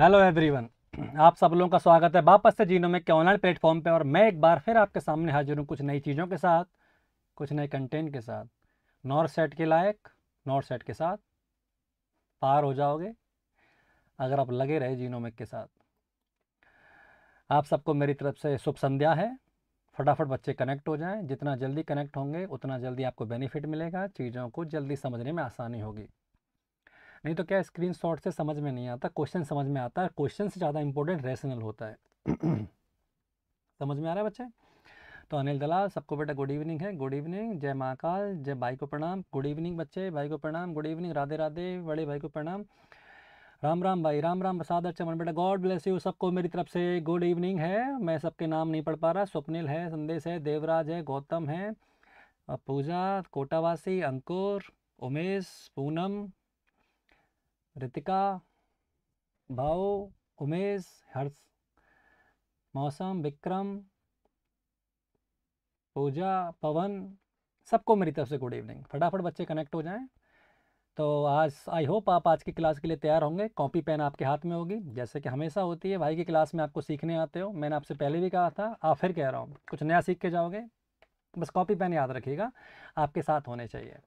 Hello everyone आप सब लोगों का स्वागत है वापस से में के ऑनलाइन प्लेटफॉर्म पे और मैं एक बार फिर आपके सामने हाजिर हूँ कुछ नई चीज़ों के साथ कुछ नए कंटेंट के साथ नॉर्थ सेट के लायक नॉर्थ सेट के साथ पार हो जाओगे अगर आप लगे रहे में के साथ आप सबको मेरी तरफ से शुभ संध्या है फटाफट बच्चे कनेक्ट हो जाएं जितना जल्दी कनेक्ट होंगे उतना जल्दी आपको बेनिफिट मिलेगा चीज़ों को जल्दी समझने में आसानी होगी नहीं तो क्या स्क्रीन शॉट से समझ में नहीं आता क्वेश्चन समझ में आता है क्वेश्चन से ज़्यादा इंपॉर्टेंट रेशनल होता है समझ में आ रहा है बच्चे तो अनिल दलाल सबको बेटा गुड इवनिंग है गुड इवनिंग जय महाकाल जय भाई को प्रणाम गुड इवनिंग बच्चे भाई को प्रणाम गुड इवनिंग राधे राधे बड़े भाई को प्रणाम राम राम भाई राम राम प्रसाद चमन बेटा गॉड ब्लेस यू सबको मेरी तरफ से गुड इवनिंग है मैं सबके नाम नहीं पढ़ पा रहा स्वप्निल है संदेश है देवराज है गौतम है पूजा कोटावासी अंकुर उमेश पूनम रितिका भाव उमेश हर्ष मौसम विक्रम पूजा पवन सबको मेरी तरफ से गुड इवनिंग फटाफट बच्चे कनेक्ट हो जाएं तो आज आई होप आप आज की क्लास के लिए तैयार होंगे कॉपी पेन आपके हाथ में होगी जैसे कि हमेशा होती है भाई की क्लास में आपको सीखने आते हो मैंने आपसे पहले भी कहा था आप फिर कह रहा हूँ कुछ नया सीख के जाओगे बस कॉपी पेन याद रखिएगा आपके साथ होने चाहिए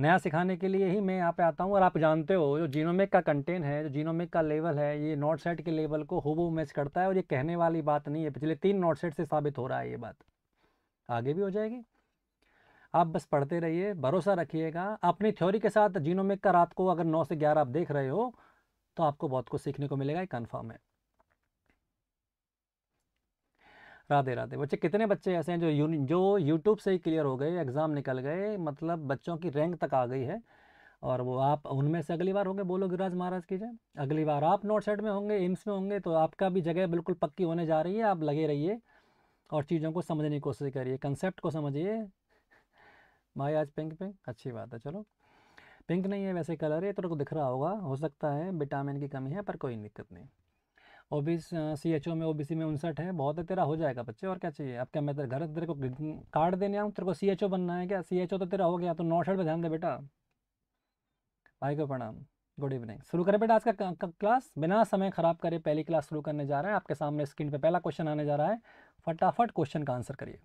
नया सिखाने के लिए ही मैं यहाँ पे आता हूँ और आप जानते हो जो जीनोमिक का कंटेंट है जो जीनोमिक का लेवल है ये नॉट सेट के लेवल को हुबू मैच करता है और ये कहने वाली बात नहीं है पिछले तीन नॉट सेट से साबित हो रहा है ये बात आगे भी हो जाएगी आप बस पढ़ते रहिए भरोसा रखिएगा अपनी थ्योरी के साथ जीनोमिक का रात को अगर नौ से ग्यारह आप देख रहे हो तो आपको बहुत कुछ सीखने को मिलेगा ये कन्फर्म है राधे राधे बच्चे कितने बच्चे ऐसे हैं जो जो यूट्यूब से ही क्लियर हो गए एग्ज़ाम निकल गए मतलब बच्चों की रैंक तक आ गई है और वो आप उनमें से अगली बार होंगे बोलो गिरिराज महाराज की जय अगली बार आप नोट सेट में होंगे एम्स में होंगे तो आपका भी जगह बिल्कुल पक्की होने जा रही है आप लगे रहिए और चीज़ों को समझने की कोशिश करिए कंसेप्ट को समझिए भाई आज पिंक पिंक अच्छी बात है चलो पिंक नहीं है वैसे कलर है तो दिख रहा होगा हो सकता है विटामिन की कमी है पर कोई दिक्कत नहीं ओ बी सी एच ओ में ओ में उनसठ है बहुत है तेरा हो जाएगा बच्चे और क्या चाहिए अब क्या मैं तेरे घर तेरे को कार्ड देने आऊँ तेरे को सी एच ओ बनना है क्या सी एच ओ तो तेरा हो गया तो नौ शर्ट पर ध्यान दे बेटा भाई को प्रणाम गुड इवनिंग शुरू करें बेटा आज का, क्लास बिना समय खराब करे पहली क्लास शुरू करने जा रहा है आपके सामने स्क्रीन पर पहला क्वेश्चन आने जा रहा है फटाफट क्वेश्चन का आंसर करिए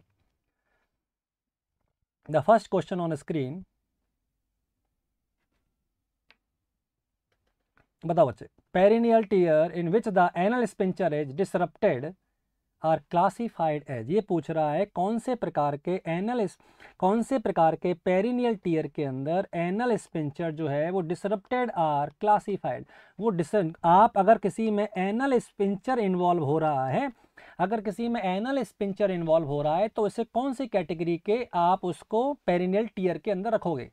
the first question on screen बताओ बच्चे perineal tear in which the anal sphincter is disrupted are classified as ये पूछ रहा है कौन से प्रकार के एनल कौन से प्रकार के पेरिनियल टीयर के अंदर एनल स्पिंचर जो है वो डिसरप्टेड आर क्लासिफाइड वो डिस आप अगर किसी में एनल स्पिंचर इन्वॉल्व हो रहा है अगर किसी में एनल स्पिंचर इन्वॉल्व हो रहा है तो इसे कौन सी कैटेगरी के आप उसको पेरिनियल टीयर के अंदर रखोगे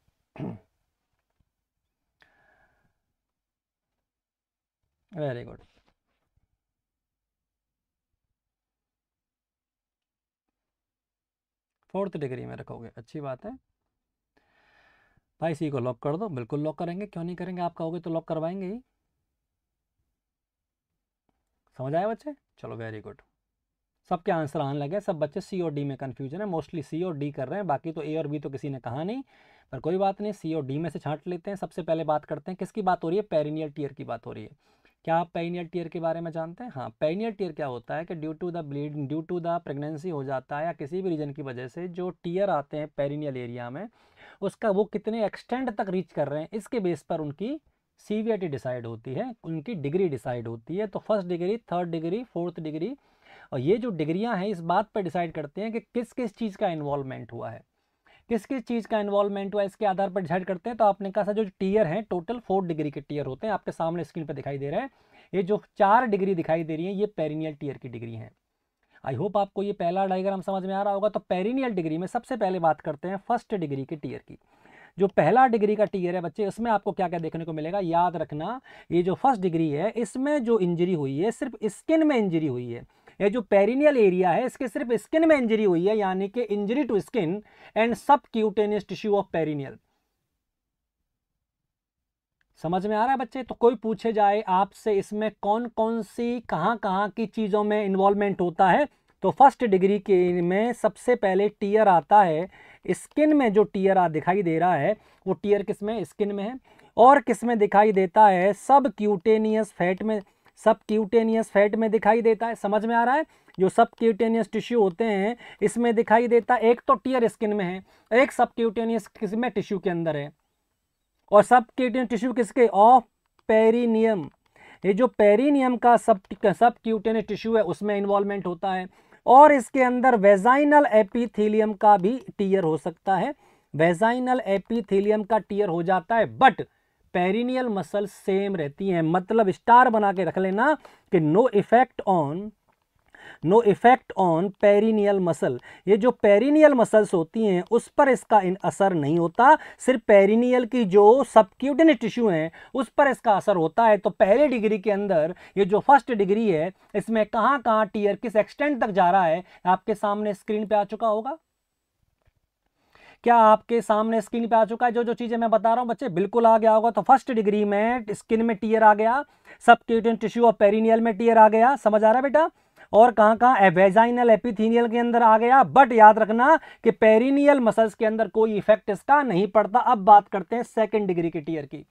वेरी गुड फोर्थ डिग्री में रखोगे अच्छी बात है भाई सी को लॉक कर दो बिल्कुल लॉक करेंगे क्यों नहीं करेंगे आप कहोगे तो लॉक करवाएंगे ही समझ आए बच्चे चलो वेरी गुड सबके आंसर आने लगे सब बच्चे सी और डी में कन्फ्यूजन है मोस्टली सी और डी कर रहे हैं बाकी तो ए और बी तो किसी ने कहा नहीं पर कोई बात नहीं सी और डी में से छांट लेते हैं सबसे पहले बात करते हैं किसकी बात हो रही है पेरिनियल टीयर की बात हो रही है क्या आप पेनियर टीयर के बारे में जानते हैं हाँ पेनियर टीयर क्या होता है कि due to the bleeding due to the pregnancy हो जाता है या किसी भी रीजन की वजह से जो टीयर आते हैं पेरिनियल एरिया में उसका वो कितने एक्सटेंड तक रीच कर रहे हैं इसके बेस पर उनकी सीवियरिटी डिसाइड होती है उनकी डिग्री डिसाइड होती है तो first degree third degree fourth degree और ये जो डिग्रियाँ हैं इस बात पर डिसाइड करते हैं कि किस किस चीज़ का इन्वॉल्वमेंट हुआ है किस किस चीज़ का इन्वॉल्वमेंट हुआ इसके आधार पर डिसाइड करते हैं तो आपने कहा था जो टीयर हैं टोटल फोर डिग्री के टीयर होते हैं आपके सामने स्क्रीन पर दिखाई दे रहे हैं ये जो चार डिग्री दिखाई दे रही है ये पेरिनियल टीयर की डिग्री है आई होप आपको ये पहला डायग्राम समझ में आ रहा होगा तो पेरिनियल डिग्री में सबसे पहले बात करते हैं फर्स्ट डिग्री के टीयर की जो पहला डिग्री का टीयर है बच्चे उसमें आपको क्या क्या देखने को मिलेगा याद रखना ये जो फर्स्ट डिग्री है इसमें जो इंजरी हुई है सिर्फ स्किन में इंजरी हुई है ये जो पेरिनियल एरिया है इसके सिर्फ स्किन में इंजरी हुई है यानी कि injury to skin and subcutaneous tissue of perineal समझ में आ रहा है बच्चे तो कोई पूछे जाए आपसे इसमें कौन कौन सी कहां कहां की चीज़ों में इन्वॉल्वमेंट होता है तो फर्स्ट डिग्री के में सबसे पहले टीयर आता है स्किन में जो टीयर आ दिखाई दे रहा है वो टीयर किस में स्किन में है और किस में दिखाई देता है सब क्यूटेनियस फैट में सबक्यूटेनियस फैट में दिखाई देता है समझ में आ रहा है जो क्यूटेनियस टिश्यू होते हैं इसमें दिखाई देता है एक तो टीयर स्किन में है एक सबक्यूटेनियस किस में टिश्यू के अंदर है और क्यूटेनियस टिश्यू किसके ऑफ पेरीनियम ये जो पेरीनियम का सब सबक्यूटेनियस टिश्यू है उसमें इन्वॉल्वमेंट होता है और इसके अंदर वेजाइनल एपीथीलियम का भी टीयर हो सकता है वेजाइनल एपीथीलियम का टीयर हो जाता है बट पेरिनियल मसल सेम रहती हैं मतलब स्टार बना के रख लेना कि no effect on no effect on perineal muscle ये जो पेरिनियल मसल्स होती हैं उस पर इसका इन असर नहीं होता सिर्फ पेरिनियल की जो सबक्यूटिन टिश्यू हैं उस पर इसका असर होता है तो पहले डिग्री के अंदर ये जो फर्स्ट डिग्री है इसमें कहाँ कहाँ टीयर किस एक्सटेंट तक जा रहा है आपके सामने स्क्रीन पे आ चुका होगा क्या आपके सामने स्क्रीन पे आ चुका है जो जो चीज़ें मैं बता रहा हूँ बच्चे बिल्कुल आ गया होगा तो फर्स्ट डिग्री में स्किन में टीयर आ गया सब टिश्यू और पेरिनियल में टीयर आ गया समझ आ रहा है बेटा और कहाँ कहाँ एवेजाइनल एपिथीनियल के अंदर आ गया बट याद रखना कि पेरिनियल मसल्स के अंदर कोई इफेक्ट इसका नहीं पड़ता अब बात करते हैं सेकेंड डिग्री के टीयर की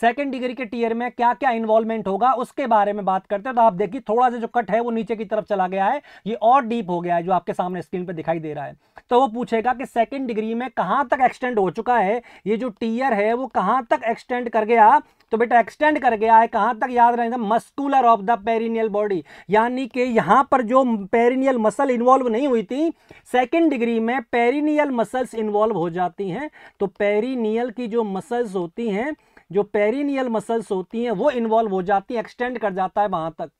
सेकेंड डिग्री के टीयर में क्या क्या इन्वॉल्वमेंट होगा उसके बारे में बात करते हैं तो आप देखिए थोड़ा सा जो कट है वो नीचे की तरफ चला गया है ये और डीप हो गया है जो आपके सामने स्क्रीन पर दिखाई दे रहा है तो वो पूछेगा कि सेकेंड डिग्री में कहाँ तक एक्सटेंड हो चुका है ये जो टीयर है वो कहाँ तक एक्सटेंड कर गया तो बेटा एक्सटेंड कर गया है कहाँ तक याद रहेगा muscular of the perineal body यानी कि यहाँ पर जो पेरिनियल मसल इन्वॉल्व नहीं हुई थी सेकेंड डिग्री में पेरिनियल मसल्स इन्वॉल्व हो जाती हैं तो पेरिनियल की जो मसल्स होती हैं जो पेरिनियल मसल्स होती हैं वो इन्वॉल्व हो जाती हैं एक्सटेंड कर जाता है वहां तक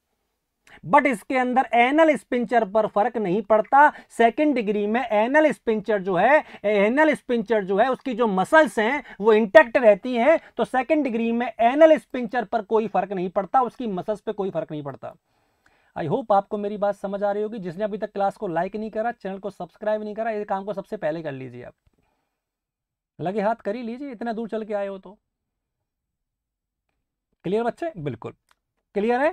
बट इसके अंदर एनल स्पिंचर पर फर्क नहीं पड़ता सेकेंड डिग्री में एनल स्पिंचर जो है एनल स्पिंचर जो है उसकी जो मसल्स हैं वो इंटेक्ट रहती हैं तो सेकेंड डिग्री में एनल स्पिंचर पर कोई फर्क नहीं पड़ता उसकी मसल्स पे कोई फर्क नहीं पड़ता आई होप आपको मेरी बात समझ आ रही होगी जिसने अभी तक क्लास को लाइक नहीं करा चैनल को सब्सक्राइब नहीं करा इस काम को सबसे पहले कर लीजिए आप लगे हाथ कर ही लीजिए इतना दूर चल के आए हो तो क्लियर बच्चे बिल्कुल क्लियर है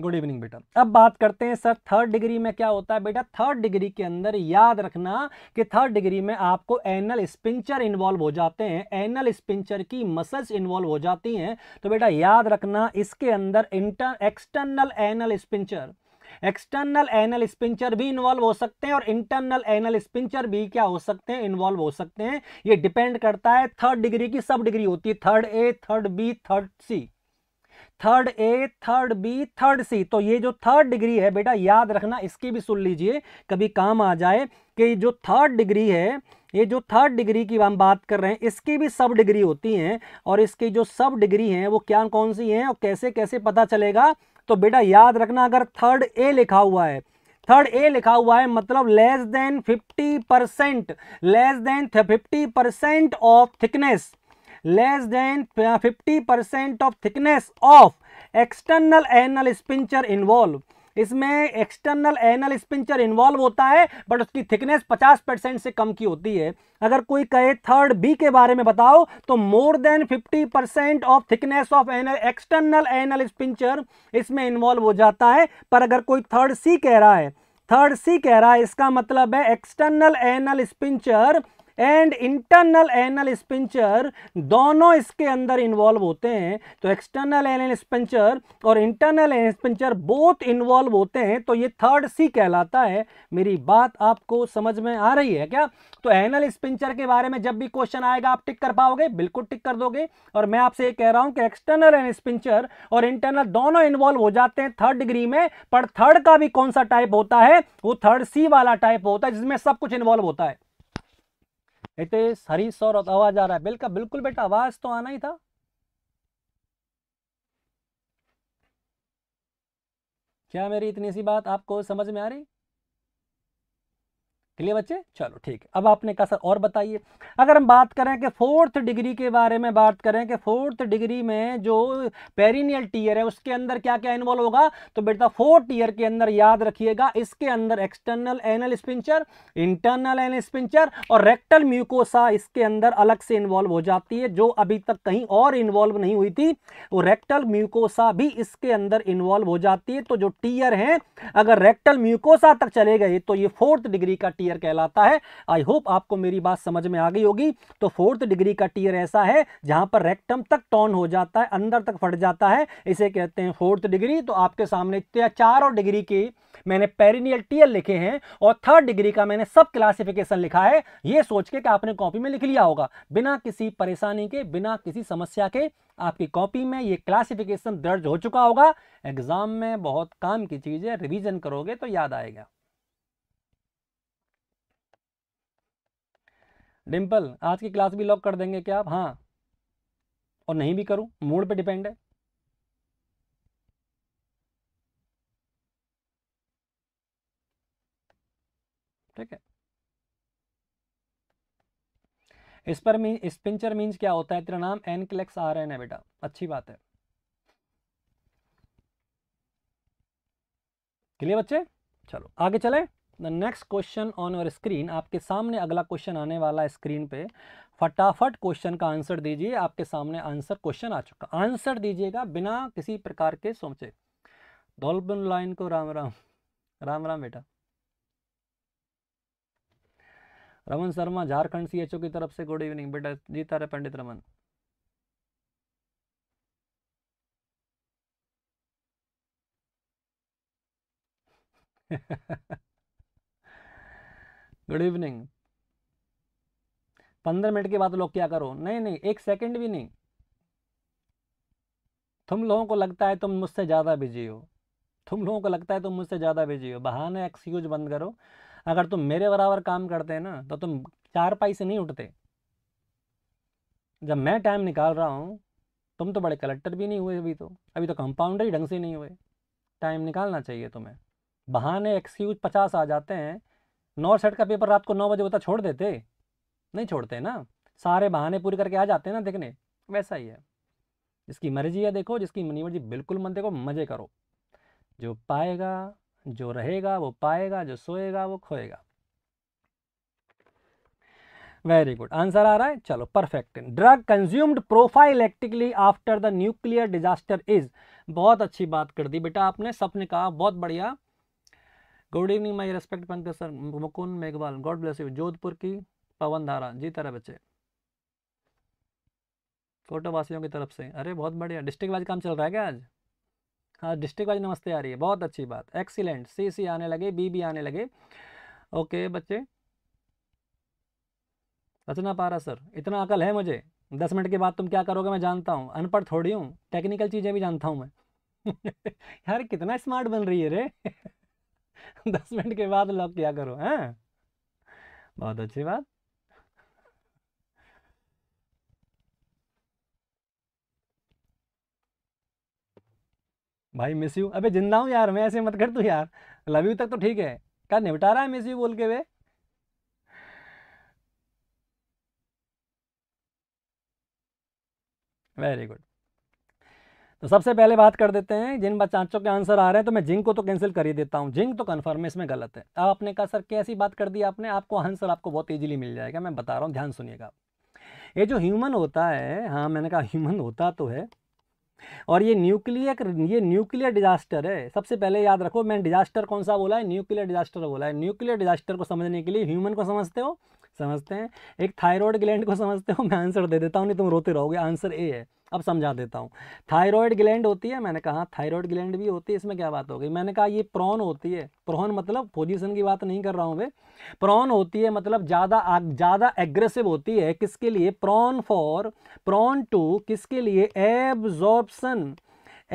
गुड इवनिंग बेटा अब बात करते हैं सर थर्ड डिग्री में क्या होता है बेटा थर्ड डिग्री के अंदर याद रखना कि थर्ड डिग्री में आपको एनल स्पिंचर इन्वॉल्व हो जाते हैं एनल स्पिंचर की मसल्स इन्वॉल्व हो जाती हैं तो बेटा याद रखना इसके अंदर inter external anal sphincter external anal sphincter भी इन्वॉल्व हो सकते हैं और इंटरनल एनल स्पिंचर भी क्या हो सकते हैं इन्वॉल्व हो सकते हैं ये डिपेंड करता है थर्ड डिग्री की सब डिग्री होती है third A third B third C third A third B third C तो ये जो थर्ड डिग्री है बेटा याद रखना इसकी भी सुन लीजिए कभी काम आ जाए कि जो थर्ड डिग्री है ये जो थर्ड डिग्री की हम बात कर रहे हैं इसकी भी सब डिग्री होती हैं और इसकी जो सब डिग्री हैं वो क्या कौन सी हैं और कैसे कैसे पता चलेगा तो बेटा याद रखना अगर थर्ड ए लिखा हुआ है थर्ड ए लिखा हुआ है मतलब less than 50 percent less than 50 percent of thickness less than 50 percent of thickness of external anal sphincter involve इसमें एक्सटर्नल एनल स्पिंचर इन्वॉल्व होता है बट उसकी थिकनेस 50 परसेंट से कम की होती है अगर कोई कहे थर्ड बी के बारे में बताओ तो more than 50 percent of thickness of anal external anal sphincter इसमें इन्वॉल्व हो जाता है पर अगर कोई थर्ड सी कह रहा है थर्ड सी कह रहा है इसका मतलब है external anal sphincter and internal anal sphincter दोनों इसके अंदर इन्वॉल्व होते हैं तो एक्सटर्नल एनल स्पिंचर और internal anal sphincter both involve होते हैं तो ये थर्ड सी कहलाता है मेरी बात आपको समझ में आ रही है क्या तो एनल स्पिंचर के बारे में जब भी क्वेश्चन आएगा आप टिक कर पाओगे बिल्कुल टिक कर दोगे और मैं आपसे ये कह रहा हूँ कि एक्सटर्नल एनल स्पेंचर और इंटरनल दोनों इन्वॉल्व हो जाते हैं थर्ड डिग्री में पर थर्ड का भी कौन सा टाइप होता है वो थर्ड सी वाला टाइप होता है जिसमें सब कुछ इन्वॉल्व होता है इतने सरी हरी सौर आवाज आ रहा है बिल्कुल बिल्कुल बेटा आवाज तो आना ही था क्या मेरी इतनी सी बात आपको समझ में आ रही क्लियर बच्चे चलो ठीक है अब आपने कहा सर और बताइए अगर हम बात करें कि फोर्थ डिग्री के बारे में बात करें कि फोर्थ डिग्री में जो पेरिनियल टीयर है उसके अंदर क्या क्या इन्वॉल्व होगा तो बेटा फोर्थ ईयर के अंदर याद रखिएगा इसके अंदर external anal sphincter internal anal sphincter और रेक्टल म्यूकोसा इसके अंदर अलग से इन्वॉल्व हो जाती है जो अभी तक कहीं और इन्वॉल्व नहीं हुई थी वो रेक्टल म्यूकोसा भी इसके अंदर इन्वॉल्व हो जाती है तो जो टीयर है अगर रेक्टल म्यूकोसा तक चले गए तो ये फोर्थ डिग्री का टीयर कहलाता है आई होप आपको मेरी बात समझ में आ गई होगी तो फोर्थ डिग्री का टीयर ऐसा है जहां पर रेक्टम तक टॉन हो जाता है अंदर तक फट जाता है इसे कहते हैं फोर्थ डिग्री तो आपके सामने चार और डिग्री की मैंने पेरिनियल टीयर लिखे हैं और थर्ड डिग्री का मैंने सब क्लासिफिकेशन लिखा है यह सोच के कि आपने कॉपी में लिख लिया होगा बिना किसी परेशानी के बिना किसी समस्या के आपकी कॉपी में ये क्लासिफिकेशन दर्ज हो चुका होगा एग्जाम में बहुत काम की चीज़ है रिवीजन करोगे तो याद आएगा डिम्पल आज की क्लास भी लॉक कर देंगे क्या आप हाँ और नहीं भी करूं मूड पे डिपेंड है ठीक है इस पर मीन स्पिंचर मीन्स क्या होता है तेरा नाम एन क्लेक्स आ रहे ना बेटा अच्छी बात है क्लियर बच्चे चलो आगे चले the next question on your screen आपके सामने अगला क्वेश्चन आने वाला है स्क्रीन पे फटाफट क्वेश्चन का आंसर दीजिए आपके सामने आंसर क्वेश्चन आ चुका आंसर दीजिएगा बिना किसी प्रकार के सोचे धौलबन लाइन को राम राम राम राम बेटा रमन शर्मा झारखंड सी की तरफ से गुड इवनिंग बेटा जीता रहे पंडित रमन गुड इवनिंग पंद्रह मिनट के बाद लोग क्या करो नहीं नहीं एक सेकंड भी नहीं तुम लोगों को लगता है तुम मुझसे ज़्यादा बिजी हो तुम लोगों को लगता है तुम मुझसे ज़्यादा बिजी हो बहाने एक्सक्यूज बंद करो अगर तुम मेरे बराबर काम करते हैं ना तो तुम चार पाई से नहीं उठते जब मैं टाइम निकाल रहा हूँ तुम तो बड़े कलेक्टर भी नहीं हुए अभी तो अभी तो कंपाउंडर ही ढंग से नहीं हुए टाइम निकालना चाहिए तुम्हें बहाने एक्सक्यूज पचास आ जाते हैं नौ सेट का पेपर रात को नौ बजे होता छोड़ देते नहीं छोड़ते ना सारे बहाने पूरे करके आ जाते हैं ना देखने वैसा ही है जिसकी मर्जी है देखो जिसकी मनी मर्जी बिल्कुल मन देखो मज़े करो जो पाएगा जो रहेगा वो पाएगा जो सोएगा वो खोएगा वेरी गुड आंसर आ रहा है चलो perfect drug consumed prophylactically after the nuclear disaster is बहुत अच्छी बात कर दी बेटा आपने सपने कहा बहुत बढ़िया good evening my respect Pankaj sir Mukund Meghwal God bless you Jodhpur की पवन धारा जी तरह बच्चे कोटा वासियों की तरफ से अरे बहुत बढ़िया डिस्ट्रिक्ट वाइज काम चल रहा है क्या आज हाँ डिस्ट्रिक्ट वाइज नमस्ते आ रही है बहुत अच्छी बात एक्सीलेंट सी सी आने लगे बी बी आने लगे ओके बच्चे रचना रहा सर इतना अकल है मुझे दस मिनट के बाद तुम क्या करोगे मैं जानता हूँ अनपढ़ थोड़ी हूँ टेक्निकल चीज़ें भी जानता हूँ मैं यार कितना स्मार्ट बन रही है रे दस मिनट के बाद लॉक किया करो हैं बहुत अच्छी बात भाई मिस यू अबे जिंदा हूँ यार मैं ऐसे मत कर तू यार लव यू तक तो ठीक है क्या निपटा रहा है मिस यू बोल के वे वेरी गुड तो सबसे पहले बात कर देते हैं जिन बच्चों के आंसर आ रहे हैं तो मैं जिंक को तो कैंसिल कर ही देता हूँ जिंक तो कन्फर्म है इसमें गलत है अब आपने कहा सर कैसी बात कर दी आपने आपको आंसर आपको बहुत ईजिली मिल जाएगा मैं बता रहा हूँ ध्यान सुनिएगा ये जो ह्यूमन होता है हाँ मैंने कहा ह्यूमन होता तो है और ये न्यूक्लियर ये न्यूक्लियर डिजास्टर है सबसे पहले याद रखो मैंने डिजास्टर कौन सा बोला है न्यूक्लियर डिजास्टर बोला है न्यूक्लियर डिजास्टर को समझने के लिए ह्यूमन को समझते हो समझते हैं एक थायराइड ग्लैंड को समझते हो मैं आंसर दे देता हूँ नहीं तुम रोते रहोगे आंसर ए है अब समझा देता हूँ थायरॉयड ग्लैंड होती है मैंने कहा थायरॉयड ग्लैंड भी होती है इसमें क्या बात हो गई मैंने कहा ये प्रॉन होती है प्रॉन मतलब पोजीशन की बात नहीं कर रहा हूँ मैं प्रॉन होती है मतलब ज़्यादा ज़्यादा एग्रेसिव होती है किसके लिए प्रॉन फॉर प्रॉन टू किसके लिए एब्जॉर्प्शन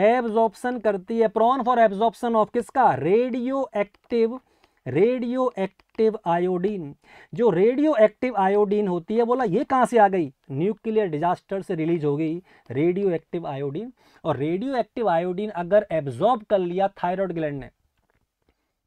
एब्जॉर्प्शन करती है प्रॉन फॉर एब्जॉर्प्सन ऑफ किसका radioactive radioactive iodine जो रेडियो एक्टिव आयोडीन होती है बोला ये कहाँ से आ गई न्यूक्लियर डिजास्टर से रिलीज हो गई रेडियो एक्टिव आयोडीन और रेडियो एक्टिव आयोडीन अगर एब्जॉर्ब कर लिया थायराइड ग्लैंड ने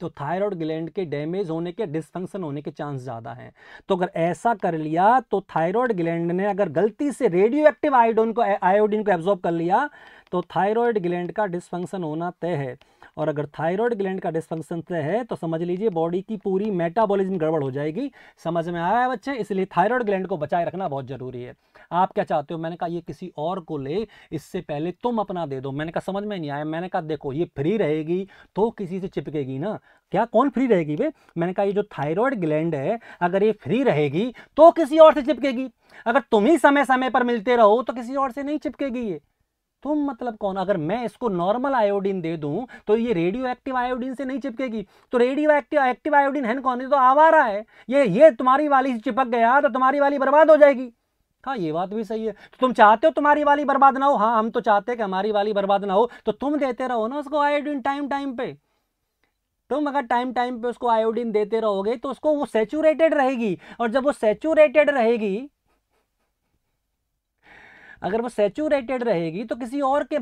तो थायराइड ग्लैंड के डैमेज होने के डिसफंक्शन होने के चांस ज़्यादा हैं तो अगर ऐसा कर लिया तो थायराइड ग्लैंड ने अगर गलती से रेडियो एक्टिव आयोडीन को आयोडीन को एब्जॉर्ब कर लिया तो थायरॉयड ग्लैंड का डिसफंक्शन होना तय है और अगर थायरॉयड ग्लैंड का डिसफंक्शन तय है तो समझ लीजिए बॉडी की पूरी मेटाबॉलिज्म गड़बड़ हो जाएगी समझ में आया बच्चे इसलिए थायरॉयड ग्लैंड को बचाए रखना बहुत ज़रूरी है आप क्या चाहते हो मैंने कहा ये किसी और को ले इससे पहले तुम अपना दे दो मैंने कहा समझ में नहीं आया मैंने कहा देखो ये फ्री रहेगी तो किसी से चिपकेगी ना क्या कौन फ्री रहेगी वे मैंने कहा ये जो थायरॉयड ग्लैंड है अगर ये फ्री रहेगी तो किसी और से चिपकेगी अगर तुम ही समय समय पर मिलते रहो तो किसी और से नहीं चिपकेगी ये तुम मतलब कौन अगर मैं इसको नॉर्मल आयोडीन दे दूं तो ये रेडियो एक्टिव आयोडीन से नहीं चिपकेगी तो रेडियो एक्टिव एक्टिव आयोडीन है कौन है तो आवारा है ये ये तुम्हारी वाली चिपक गया तो तुम्हारी वाली बर्बाद हो जाएगी हाँ ये बात भी सही है तो तुम चाहते हो तुम्हारी वाली बर्बाद ना हो हाँ हम तो चाहते हैं कि हमारी वाली बर्बाद ना हो तो तुम देते रहो ना उसको आयोडीन टाइम टाइम पे तुम अगर टाइम टाइम पे उसको आयोडीन देते रहोगे तो उसको वो सेचूरेटेड रहेगी और जब वो सेचूरेटेड रहेगी अगर वो सेचूरेटेड रहेगी तो किसी और के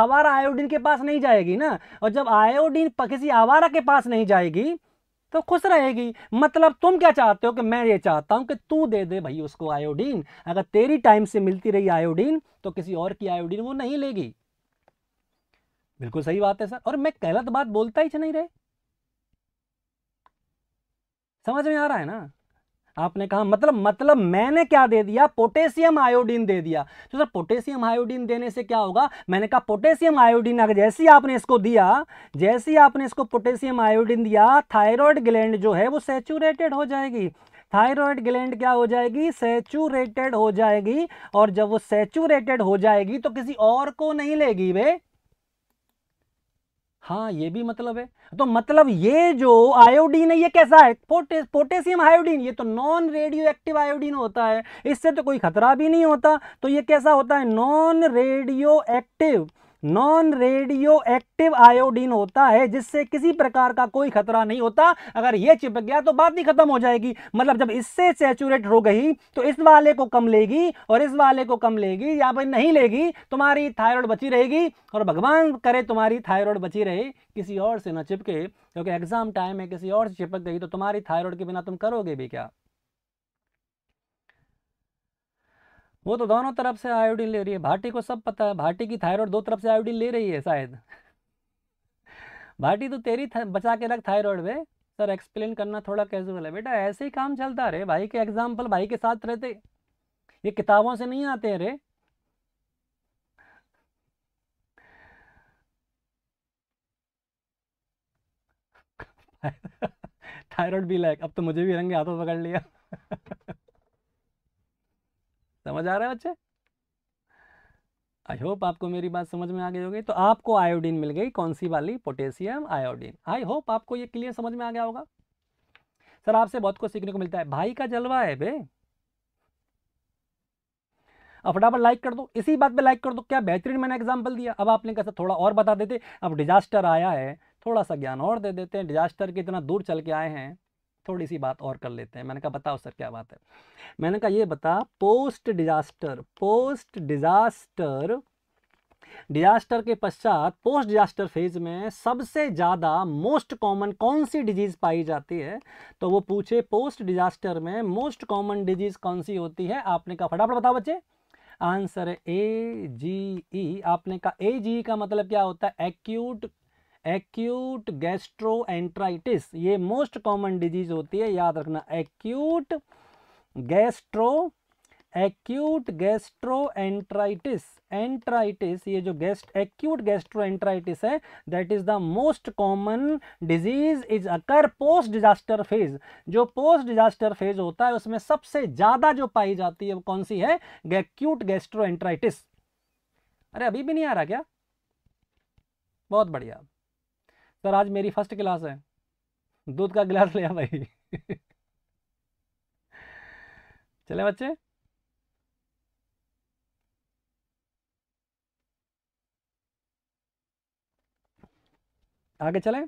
आवारा आयोडीन के पास नहीं जाएगी ना और जब आयोडीन किसी आवारा के पास नहीं जाएगी तो खुश रहेगी मतलब तुम क्या चाहते हो कि मैं ये चाहता हूँ कि तू दे दे भाई उसको आयोडीन अगर तेरी टाइम से मिलती रही आयोडीन तो किसी और की आयोडीन वो नहीं लेगी बिल्कुल सही बात है सर और मैं गलत बात बोलता ही नहीं रहे समझ में आ रहा है ना आपने कहा मतलब मतलब मैंने क्या दे दिया पोटेशियम आयोडीन दे दिया तो सर पोटेशियम आयोडीन देने से क्या होगा मैंने कहा पोटेशियम आयोडीन अगर जैसे ही आपने इसको दिया जैसे ही आपने इसको पोटेशियम आयोडीन दिया थायराइड ग्लैंड जो है वो सेचूरेटेड हो जाएगी थायराइड ग्लैंड क्या हो जाएगी सेचूरेटेड हो जाएगी और जब वो सेचूरेटेड हो जाएगी तो किसी और को नहीं लेगी वे हाँ ये भी मतलब है तो मतलब ये जो आयोडीन है ये कैसा है पोटे, पोटेशियम आयोडीन ये तो नॉन रेडियो एक्टिव आयोडीन होता है इससे तो कोई खतरा भी नहीं होता तो ये कैसा होता है non radioactive non radioactive iodine होता है जिससे किसी प्रकार का कोई खतरा नहीं होता अगर यह चिपक गया तो बात ही खत्म हो जाएगी मतलब जब इससे सेचुरेट हो गई तो इस वाले को कम लेगी और इस वाले को कम लेगी या फिर नहीं लेगी तुम्हारी थायराइड बची रहेगी और भगवान करे तुम्हारी थायराइड बची रहे किसी और से ना चिपके क्योंकि एग्जाम टाइम है किसी और से चिपक गई तो तुम्हारी थायरॉयड के बिना तुम करोगे भी क्या वो तो दोनों तरफ से आयोडीन ले रही है भाटी को सब पता है भाटी की थायराइड दो तरफ से आयोडीन ले रही है शायद भाटी तो तेरी बचा के रख थायराइड में सर एक्सप्लेन करना थोड़ा कैजुअल है बेटा ऐसे ही काम चलता रहे भाई के एग्जाम्पल भाई के साथ रहते ये किताबों से नहीं आते हैं रे थायराइड भी लाइक अब तो मुझे भी रंगे हाथों पकड़ लिया समझ आ रहा है बच्चे आई होप आपको मेरी बात समझ में आ गई होगी तो आपको आयोडीन मिल गई कौन सी वाली पोटेशियम आयोडीन आई होप आपको ये क्लियर समझ में आ गया होगा सर आपसे बहुत कुछ सीखने को मिलता है भाई का जलवा है बे अब फटाफट लाइक कर दो इसी बात पे लाइक कर दो क्या बेहतरीन मैंने एग्जांपल दिया अब आपने कैसे थोड़ा और बता देते अब डिजास्टर आया है थोड़ा सा ज्ञान और दे देते हैं डिजास्टर के इतना दूर चल के आए हैं थोड़ी सी बात और कर लेते हैं मैंने कहा बताओ सर क्या बात है मैंने कहा ये बता post disaster post disaster disaster के पश्चात पोस्ट डिजास्टर फेज में सबसे ज़्यादा मोस्ट कॉमन कौन सी डिजीज़ पाई जाती है तो वो पूछे पोस्ट डिजास्टर में मोस्ट कॉमन डिजीज़ कौन सी होती है आपने कहा फटाफट बताओ बच्चे आंसर ए जी ई आपने कहा ए जी का मतलब क्या होता है एक्यूट एक्यूट गैस्ट्रो एंट्राइटिस ये मोस्ट कॉमन डिजीज होती है याद रखना acute gastro acute gastroenteritis enteritis ये जो गैस्ट एक्यूट गैस्ट्रो एंट्राइटिस है that is the most common disease is occur post disaster phase जो पोस्ट डिजास्टर फेज होता है उसमें सबसे ज़्यादा जो पाई जाती है वो कौन सी है एक्यूट गैस्ट्रो एंट्राइटिस अरे अभी भी नहीं आ रहा क्या बहुत बढ़िया सर आज मेरी फर्स्ट क्लास है दूध का गिलास ले आ भाई चले बच्चे आगे चले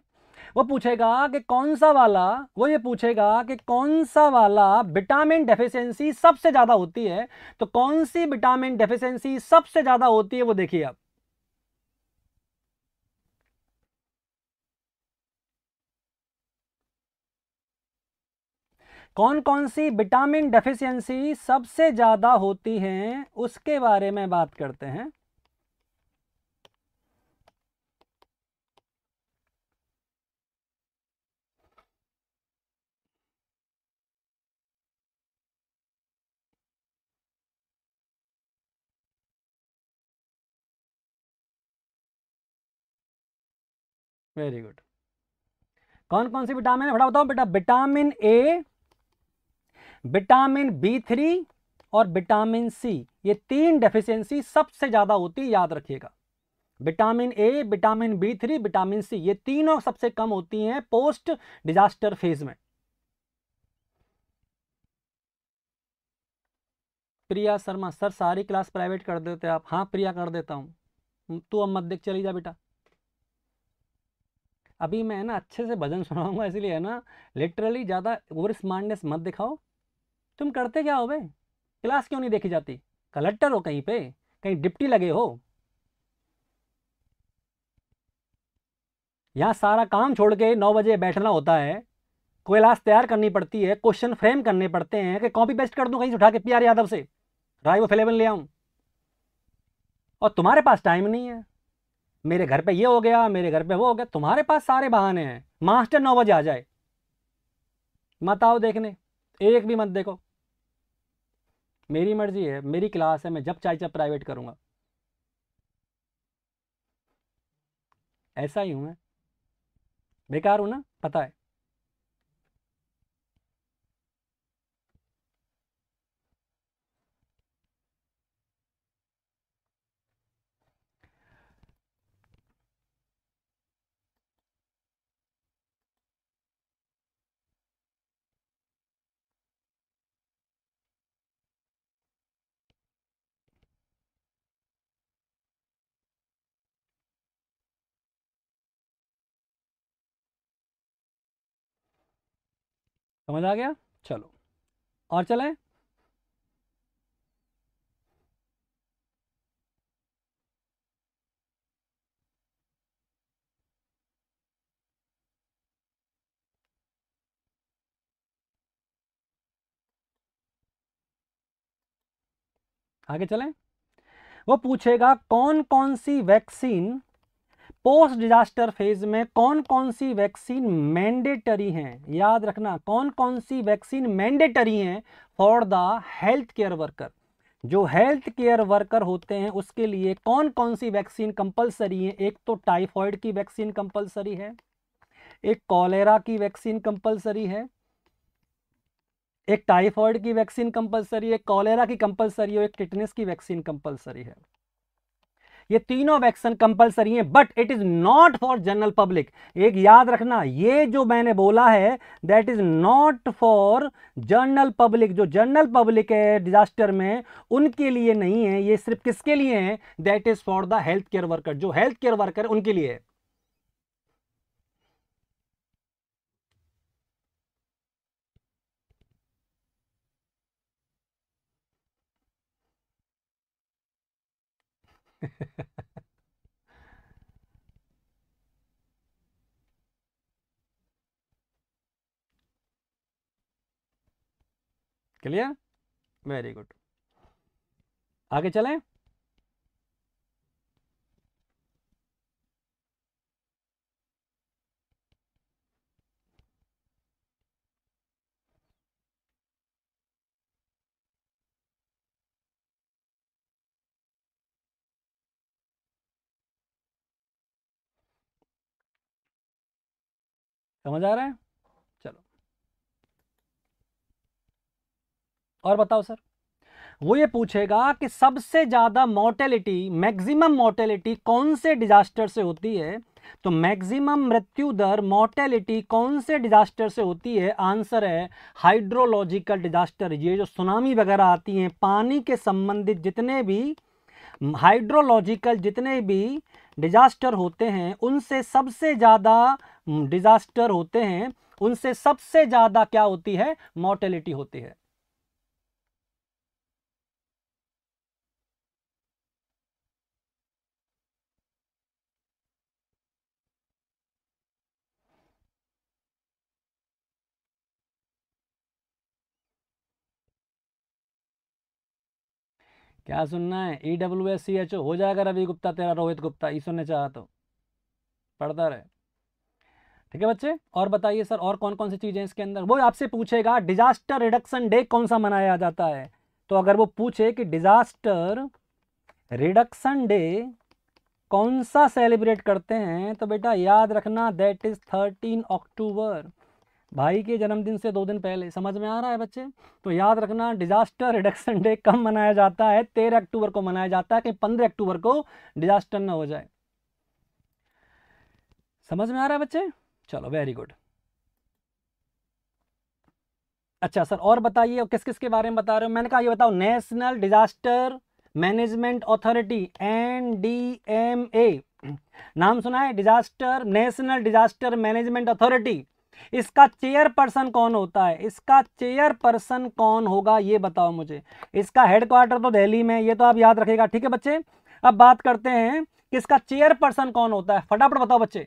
वो पूछेगा कि कौन सा वाला वो ये पूछेगा कि कौन सा वाला विटामिन डेफिशिएंसी सबसे ज़्यादा होती है तो कौन सी विटामिन डेफिशिएंसी सबसे ज़्यादा होती है वो देखिए आप कौन कौन सी विटामिन डेफिशिएंसी सबसे ज़्यादा होती हैं उसके बारे में बात करते हैं वेरी गुड कौन कौन सी विटामिन है बताओ बेटा vitamin A vitamin B three और विटामिन सी ये तीन डेफिशिएंसी सबसे ज़्यादा होती है याद रखिएगा vitamin A vitamin B three vitamin C ये तीनों सबसे कम होती हैं पोस्ट डिजास्टर फेज में प्रिया शर्मा सर सारी क्लास प्राइवेट कर देते आप हाँ प्रिया कर देता हूँ हम्म, तू अब मत देख चली जा बेटा अभी मैं ना अच्छे से भजन सुनाऊंगा इसलिए है ना लिटरली ज़्यादा ओवर स्मार्टनेस मत दिखाओ तुम करते क्या हो बे क्लास क्यों नहीं देखी जाती कलेक्टर हो कहीं पे कहीं डिप्टी लगे हो यहाँ सारा काम छोड़ के नौ बजे बैठना होता है क्लास तैयार करनी पड़ती है क्वेश्चन फ्रेम करने पड़ते हैं कि कॉपी पेस्ट कर दूँ कहीं से उठा के पी आर यादव से राय वो फ्लेवन ले आऊँ और तुम्हारे पास टाइम नहीं है मेरे घर पे ये हो गया मेरे घर पे वो हो गया तुम्हारे पास सारे बहाने हैं मास्टर नौ बजे आ जाए मत आओ देखने एक भी मत देखो मेरी मर्जी है मेरी क्लास है मैं जब चाहे जब प्राइवेट करूँगा ऐसा ही हूँ मैं बेकार हूँ ना पता है समझ आ गया चलो और चलें आगे चलें वो पूछेगा कौन कौन सी वैक्सीन पोस्ट डिजास्टर फेज में कौन कौन सी वैक्सीन मैंडेटरी हैं याद रखना कौन कौन सी वैक्सीन मैंडेटरी हैं for the health care worker जो हेल्थ केयर वर्कर होते हैं उसके लिए कौन कौन सी वैक्सीन कंपलसरी है एक तो टाइफॉइड की वैक्सीन कंपलसरी है एक कॉलेरा की वैक्सीन कंपलसरी है एक टाइफॉइड की वैक्सीन कंपलसरी है कॉलेरा की कंपलसरी है एक टिटनेस की वैक्सीन कंपलसरी है ये तीनों वैक्सीन कंपलसरी है but it is not for general public एक याद रखना ये जो मैंने बोला है that is not for general public जो जनरल पब्लिक है डिजास्टर में उनके लिए नहीं है ये सिर्फ किसके लिए है that is for the health care worker जो हेल्थ केयर वर्कर उनके लिए है क्लियर वेरी गुड आगे चलें समझ आ रहा है चलो और बताओ सर वो ये पूछेगा कि सबसे ज़्यादा मोर्टेलिटी मैक्सिमम मोर्टेलिटी कौन से डिजास्टर से होती है तो मैक्सिमम मृत्यु दर मोर्टेलिटी कौन से डिजास्टर से होती है आंसर है हाइड्रोलॉजिकल डिजास्टर ये जो सुनामी वगैरह आती हैं पानी के संबंधित जितने भी हाइड्रोलॉजिकल जितने भी डिजास्टर होते हैं उनसे सबसे ज़्यादा डिजास्टर होते हैं उनसे सबसे ज़्यादा क्या होती है मोर्टेलिटी होती है क्या सुनना है E W S C H O हो जाएगा रवि गुप्ता तेरा रोहित गुप्ता ये सुनने चाह तो पढ़ता रहे ठीक है बच्चे और बताइए सर और कौन कौन सी चीज़ें इसके अंदर वो आपसे पूछेगा डिजास्टर रिडक्शन डे कौन सा मनाया जाता है तो अगर वो पूछे कि डिजास्टर रिडक्शन डे कौन सा सेलिब्रेट करते हैं तो बेटा याद रखना दैट इज़ थर्टीन अक्टूबर भाई के जन्मदिन से दो दिन पहले समझ में आ रहा है बच्चे तो याद रखना डिजास्टर रिडक्शन डे कब मनाया जाता है तेरह अक्टूबर को मनाया जाता है कि पंद्रह अक्टूबर को डिजास्टर ना हो जाए समझ में आ रहा है बच्चे चलो वेरी गुड अच्छा सर और बताइए किस किस के बारे में बता रहे हो मैंने कहा ये बताओ national disaster management authority N D M A नाम सुना है disaster national disaster management authority इसका चेयर पर्सन कौन होता है इसका चेयर पर्सन कौन होगा ये बताओ मुझे इसका हेडक्वार्टर तो दिल्ली में ये तो आप याद रखेगा ठीक है बच्चे अब बात करते हैं कि इसका चेयर पर्सन कौन होता है फटाफट बताओ बच्चे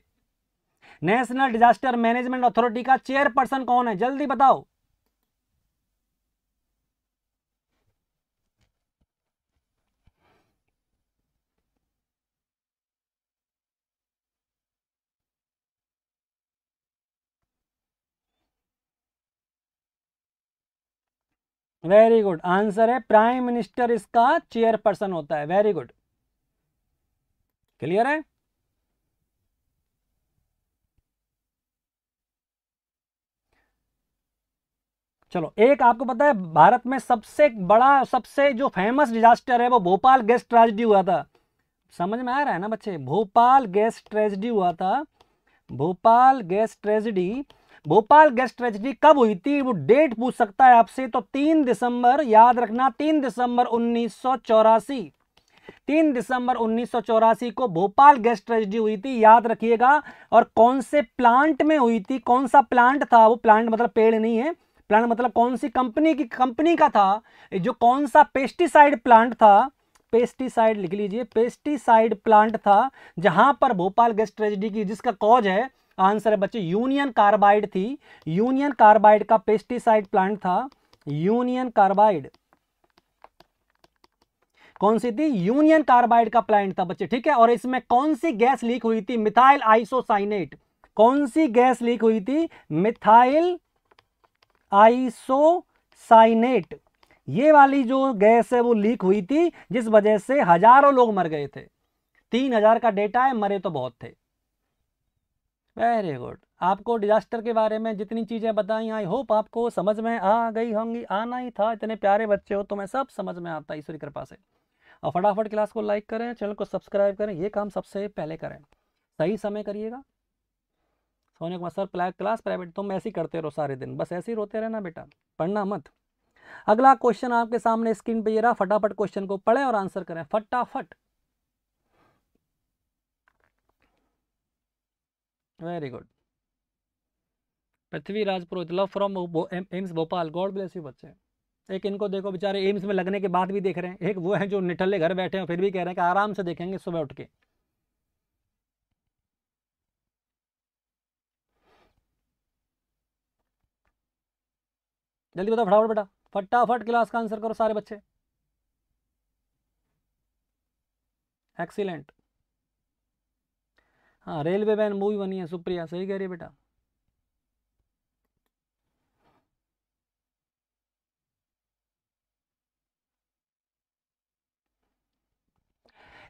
नेशनल डिजास्टर मैनेजमेंट अथॉरिटी का चेयर पर्सन कौन है जल्दी बताओ वेरी गुड आंसर है प्राइम मिनिस्टर इसका चेयरपर्सन होता है वेरी गुड क्लियर है चलो एक आपको पता है भारत में सबसे बड़ा सबसे जो फेमस डिजास्टर है वो भोपाल गैस ट्रेजिडी हुआ था समझ में आ रहा है ना बच्चे भोपाल गैस ट्रेजिडी हुआ था Bhopal gas tragedy Bhopal gas tragedy कब हुई थी वो डेट पूछ सकता है आपसे तो तीन दिसंबर याद रखना तीन दिसंबर उन्नीस तीन दिसंबर उन्नीस को भोपाल गैस ट्रेजिडी हुई थी याद रखिएगा और कौन से प्लांट में हुई थी कौन सा प्लांट था वो प्लांट मतलब पेड़ नहीं है प्लांट मतलब कौन सी कंपनी की कंपनी का था जो कौन सा पेस्टिसाइड प्लांट था पेस्टिसाइड लिख लीजिए पेस्टिसाइड प्लांट था जहां पर भोपाल गैस ट्रेजिडी की जिसका कॉज है आंसर है बच्चे यूनियन कार्बाइड थी यूनियन कार्बाइड का पेस्टिसाइड प्लांट था यूनियन कार्बाइड कौन सी थी यूनियन कार्बाइड का प्लांट था बच्चे ठीक है और इसमें कौन सी गैस लीक हुई थी मिथाइल आइसोसाइनेट कौन सी गैस लीक हुई थी मिथाइल आइसोसाइनेट ये वाली जो गैस है वो लीक हुई थी जिस वजह से हजारों लोग मर गए थे तीन हजार का डेटा है मरे तो बहुत थे वेरी गुड आपको डिजास्टर के बारे में जितनी चीज़ें बताई आई होप आपको समझ में आ गई होंगी आना ही था इतने प्यारे बच्चे हो तो मैं सब समझ में आता ईश्वरी कृपा से और फटाफट क्लास को लाइक करें चैनल को सब्सक्राइब करें ये काम सबसे पहले करें सही समय करिएगा सोने कुमार सर प्ला क्लास प्राइवेट तुम ऐसे ही करते रहो सारे दिन बस ऐसे ही रोते रहना बेटा पढ़ना मत अगला क्वेश्चन आपके सामने स्क्रीन पर ये रहा फटाफट क्वेश्चन को पढ़ें और आंसर करें फटाफट very good Prithvi Raj Purohit love from AIIMS Bhopal God bless you बच्चे एक इनको देखो बेचारे एम्स में लगने के बाद भी देख रहे हैं एक वो है जो निठल्ले घर बैठे हैं फिर भी कह रहे हैं कि आराम से देखेंगे सुबह उठ के जल्दी बताओ फटाफट बेटा फटाफट क्लास का आंसर करो सारे बच्चे एक्सीलेंट हाँ रेलवे वैन मूवी बनी है सुप्रिया सही कह रही है बेटा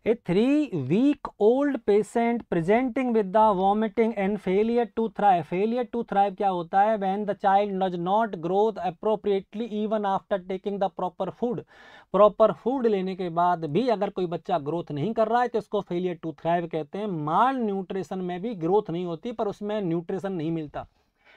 a three week old patient presenting with the vomiting and failure to thrive failure to thrive क्या होता है when the child does not growth appropriately even after taking the proper food proper food लेने के बाद भी अगर कोई बच्चा ग्रोथ नहीं कर रहा है तो इसको फेलियर टू थ्राइव कहते हैं माल न्यूट्रिशन में भी ग्रोथ नहीं होती पर उसमें न्यूट्रिशन नहीं मिलता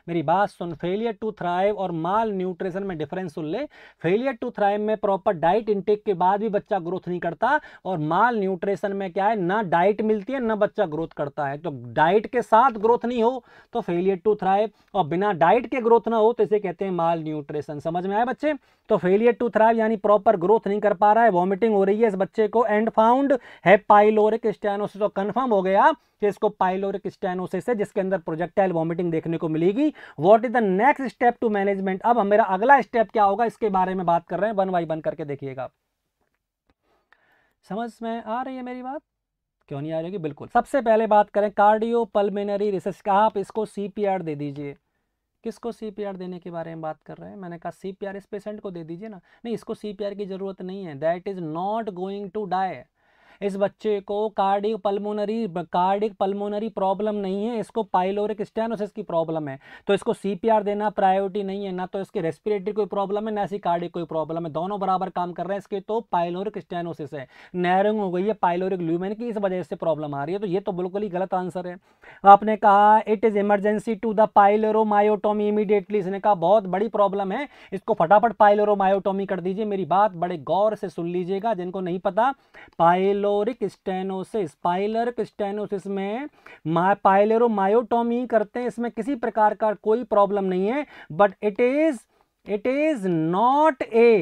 मेरी बात सुन फेलियर टू थ्राइव और माल न्यूट्रिशन में डिफरेंस सुन ले फेलियर टू थ्राइव में प्रॉपर डाइट इनटेक के बाद भी बच्चा ग्रोथ नहीं करता और माल न्यूट्रिशन में क्या है ना डाइट मिलती है ना बच्चा ग्रोथ करता है तो डाइट के साथ ग्रोथ नहीं हो तो फेलियर टू थ्राइव और बिना डाइट के ग्रोथ ना हो तो इसे कहते हैं माल न्यूट्रेशन समझ में आए बच्चे तो फेलियर टू थ्राइव यानी प्रॉपर ग्रोथ नहीं कर पा रहा है वॉमिटिंग हो रही है इस बच्चे को एंड फाउंड है पाइलोरिक स्टेनोसिस तो कन्फर्म हो गया कि इसको पाइलोरिक स्टेनोसिस है जिसके अंदर प्रोजेक्टाइल वॉमिटिंग देखने को मिलेगी what is the next step to management अब मेरा अगला स्टेप क्या होगा इसके बारे में बात कर रहे हैं वन बाई वन करके देखिएगा समझ में आ रही है मेरी बात क्यों नहीं आ रही होगी बिल्कुल सबसे पहले बात करें कार्डियो पल्मेनरी रिसर्च का आप इसको सीपीआर दे दीजिए किसको सीपीआर देने के बारे में बात कर रहे हैं मैंने कहा सीपीआर इस पेशेंट को दे दीजिए ना नहीं इसको सीपीआर की ज़रूरत नहीं है that is not going to die इस बच्चे को cardiac pulmonary cardiac pulmonary problem नहीं है इसको पाइलोरिक स्टेनोसिस की प्रॉब्लम है तो इसको सी देना प्रायोरिटी नहीं है ना तो इसके रेस्पिरेटरी कोई प्रॉब्लम है ना इसकी कार्डिक कोई प्रॉब्लम है दोनों बराबर काम कर रहे हैं इसके तो पाइलोरिक स्टेनोसिस है नैरिंग हो गई है पाइलोरिक ल्यूमेन की इस वजह से प्रॉब्लम आ रही है तो ये तो बिल्कुल ही गलत आंसर है आपने कहा it is emergency to the pyloromyotomy immediately इसने कहा बहुत बड़ी प्रॉब्लम है इसको फटाफट पाइलोरोमायोटोमी कर दीजिए मेरी बात बड़े गौर से सुन लीजिएगा जिनको नहीं पता pylo pyloric stenosis pyloric stenosis में मायोटोमी करते हैं इसमें किसी प्रकार का कोई प्रॉब्लम नहीं है but it is it is not a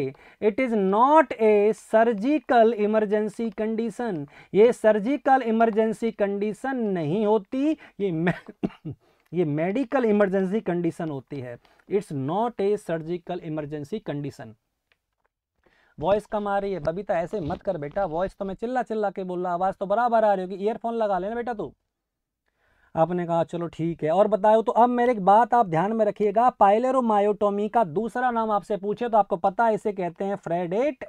it is not a surgical emergency condition ये सर्जिकल इमरजेंसी कंडीशन नहीं होती ये ये मेडिकल इमरजेंसी कंडीशन होती है it's not a surgical emergency condition voice कम आ रही है बबीता ऐसे मत कर बेटा वॉइस तो मैं चिल्ला चिल्ला के बोल रहा आवाज़ तो बराबर आ रही होगी ईयरफोन लगा लेना बेटा तू आपने कहा चलो ठीक है और बताओ तो अब मेरे एक बात आप ध्यान में रखिएगा पाइलेरोमायोटोमी का दूसरा नाम आपसे पूछे तो आपको पता है इसे कहते हैं फ्रेडेट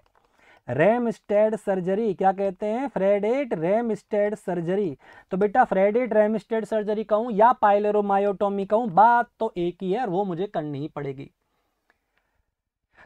स्टेड सर्जरी क्या कहते हैं फ्रेडेट स्टेड सर्जरी तो बेटा फ्रेडेट स्टेड सर्जरी कहूँ या मायोटोमी कहूँ बात तो एक ही है और वो मुझे करनी ही पड़ेगी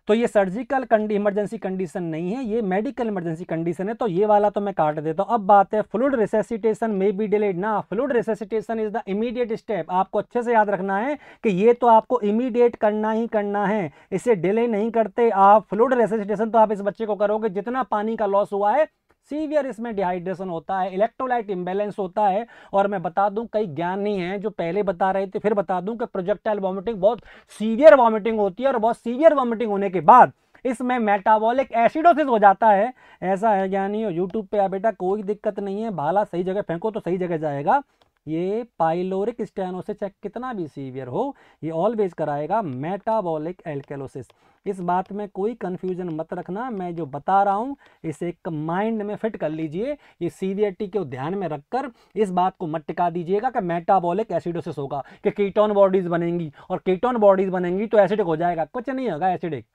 तो ये सर्जिकल इमरजेंसी कंडीशन नहीं है ये मेडिकल इमरजेंसी कंडीशन है तो ये वाला तो मैं काट देता हूँ अब बात है fluid resuscitation may be delayed ना fluid resuscitation is the immediate step आपको अच्छे से याद रखना है कि ये तो आपको इमीडिएट करना ही करना है इसे डिले नहीं करते आप फ्लूड रेसेसिटेशन तो आप इस बच्चे को करोगे जितना पानी का लॉस हुआ है सीवियर इसमें डिहाइड्रेशन होता है इलेक्ट्रोलाइट इम्बेलेंस होता है और मैं बता दूं कई ज्ञान नहीं है जो पहले बता रहे थे फिर बता दूं कि प्रोजेक्टाइल वॉमिटिंग बहुत सीवियर वॉमिटिंग होती है और बहुत सीवियर वॉमिटिंग होने के बाद इसमें मेटाबॉलिक एसिडोसिस हो जाता है ऐसा है ज्ञानी यूट्यूब पे आ बेटा कोई दिक्कत नहीं है भाला सही जगह फेंको तो सही जगह जाएगा ये पाइलोरिक स्टेनोसिस चाहे कितना भी सीवियर हो ये ऑलवेज कराएगा मेटाबॉलिक एल्केलोसिस इस बात में कोई कन्फ्यूजन मत रखना मैं जो बता रहा हूँ इसे एक माइंड में फिट कर लीजिए ये सीवियरिटी को ध्यान में रखकर इस बात को मत टिका दीजिएगा कि मेटाबॉलिक एसिडोसिस होगा कि कीटोन बॉडीज़ बनेंगी और कीटोन बॉडीज़ बनेंगी तो एसिडिक हो जाएगा कुछ नहीं होगा एसिडिक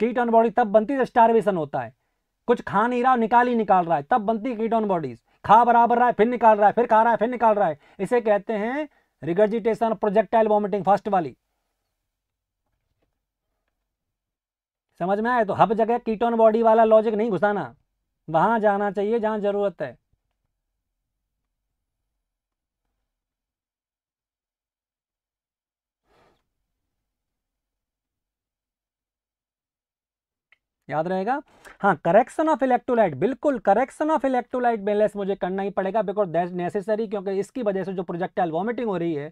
कीटोन बॉडी तब बनती है स्टारवेशन होता है कुछ खा नहीं रहा निकाल ही निकाल रहा है तब बनती है कीटोन बॉडीज़ खा बराबर रहा है फिर निकाल रहा है फिर खा रहा है फिर निकाल रहा है इसे कहते हैं रिगर्जिटेशन प्रोजेक्टाइल वॉमिटिंग फर्स्ट वाली समझ में आए तो हर जगह कीटोन बॉडी वाला लॉजिक नहीं घुसाना वहां जाना चाहिए जहां जरूरत है याद रहेगा हाँ करेक्शन ऑफ इलेक्ट्रोलाइट बिल्कुल करेक्शन ऑफ इलेक्ट्रोलाइट बैलेंस मुझे करना ही पड़ेगा बिकॉज दैट नेसेसरी क्योंकि इसकी वजह से जो प्रोजेक्टाइल वॉमिटिंग हो रही है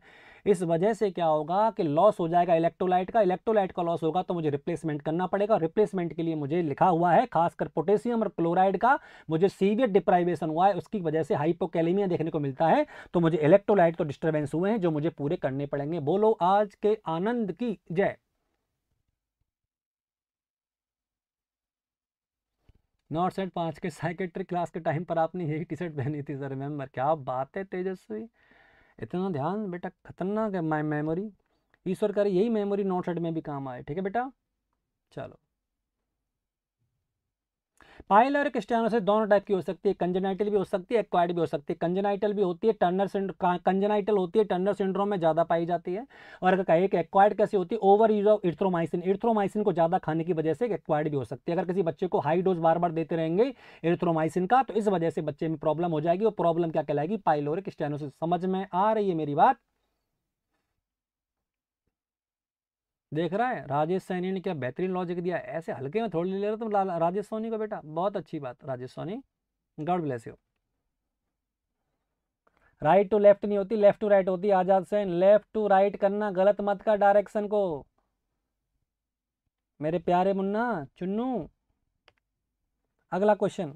इस वजह से क्या होगा कि लॉस हो जाएगा इलेक्ट्रोलाइट का इलेक्ट्रोलाइट का लॉस होगा तो मुझे रिप्लेसमेंट करना पड़ेगा रिप्लेसमेंट के लिए मुझे लिखा हुआ है खासकर पोटेशियम और क्लोराइड का मुझे सीवियर डिप्राइवेशन हुआ है उसकी वजह से हाइपोकैलेमिया देखने को मिलता है तो मुझे इलेक्ट्रोलाइट तो डिस्टर्बेंस हुए हैं जो मुझे पूरे करने पड़ेंगे बोलो आज के आनंद की जय नॉर्थ साइड पाँच के साइकेट्रिक क्लास के टाइम पर आपने यही टी शर्ट पहनी थी सर रिमेंबर क्या बात है तेजस्वी इतना ध्यान बेटा खतरनाक है माई मेमोरी ईश्वर करे यही मेमोरी नॉर्थ साइड में भी काम आए ठीक है बेटा चलो पाइल और स्टेनोसिस दोनों टाइप की हो सकती है कंजेनाइटल भी हो सकती है एक्वाइड भी हो सकती है कंजेनाइटल भी होती है टर्नर कंजेनाइटल होती है टर्नर सिंड्रोम में ज़्यादा पाई जाती है और अगर कहे कि एक्वाइड कैसी होती है overuse of erythromycin erythromycin को ज़्यादा खाने की वजह से एक्वाइड भी हो सकती है अगर किसी बच्चे को हाई डोज बार बार देते रहेंगे इर्थ्रोमाइसिन का तो इस वजह से बच्चे में प्रॉब्लम हो जाएगी और प्रॉब्लम क्या कहलाएगी पाइलोरिक स्टेनोसिस समझ में आ रही है मेरी बात देख रहा है राजेश सैनी ने क्या बेहतरीन लॉजिक दिया ऐसे हल्के में थोड़ी ले रहे तुम राजेश सोनी का बेटा बहुत अच्छी बात Rajesh Soni God bless you right to left नहीं होती लेफ्ट टू राइट होती Azad Sain left to right करना गलत मत का डायरेक्शन को मेरे प्यारे मुन्ना चुन्नू अगला question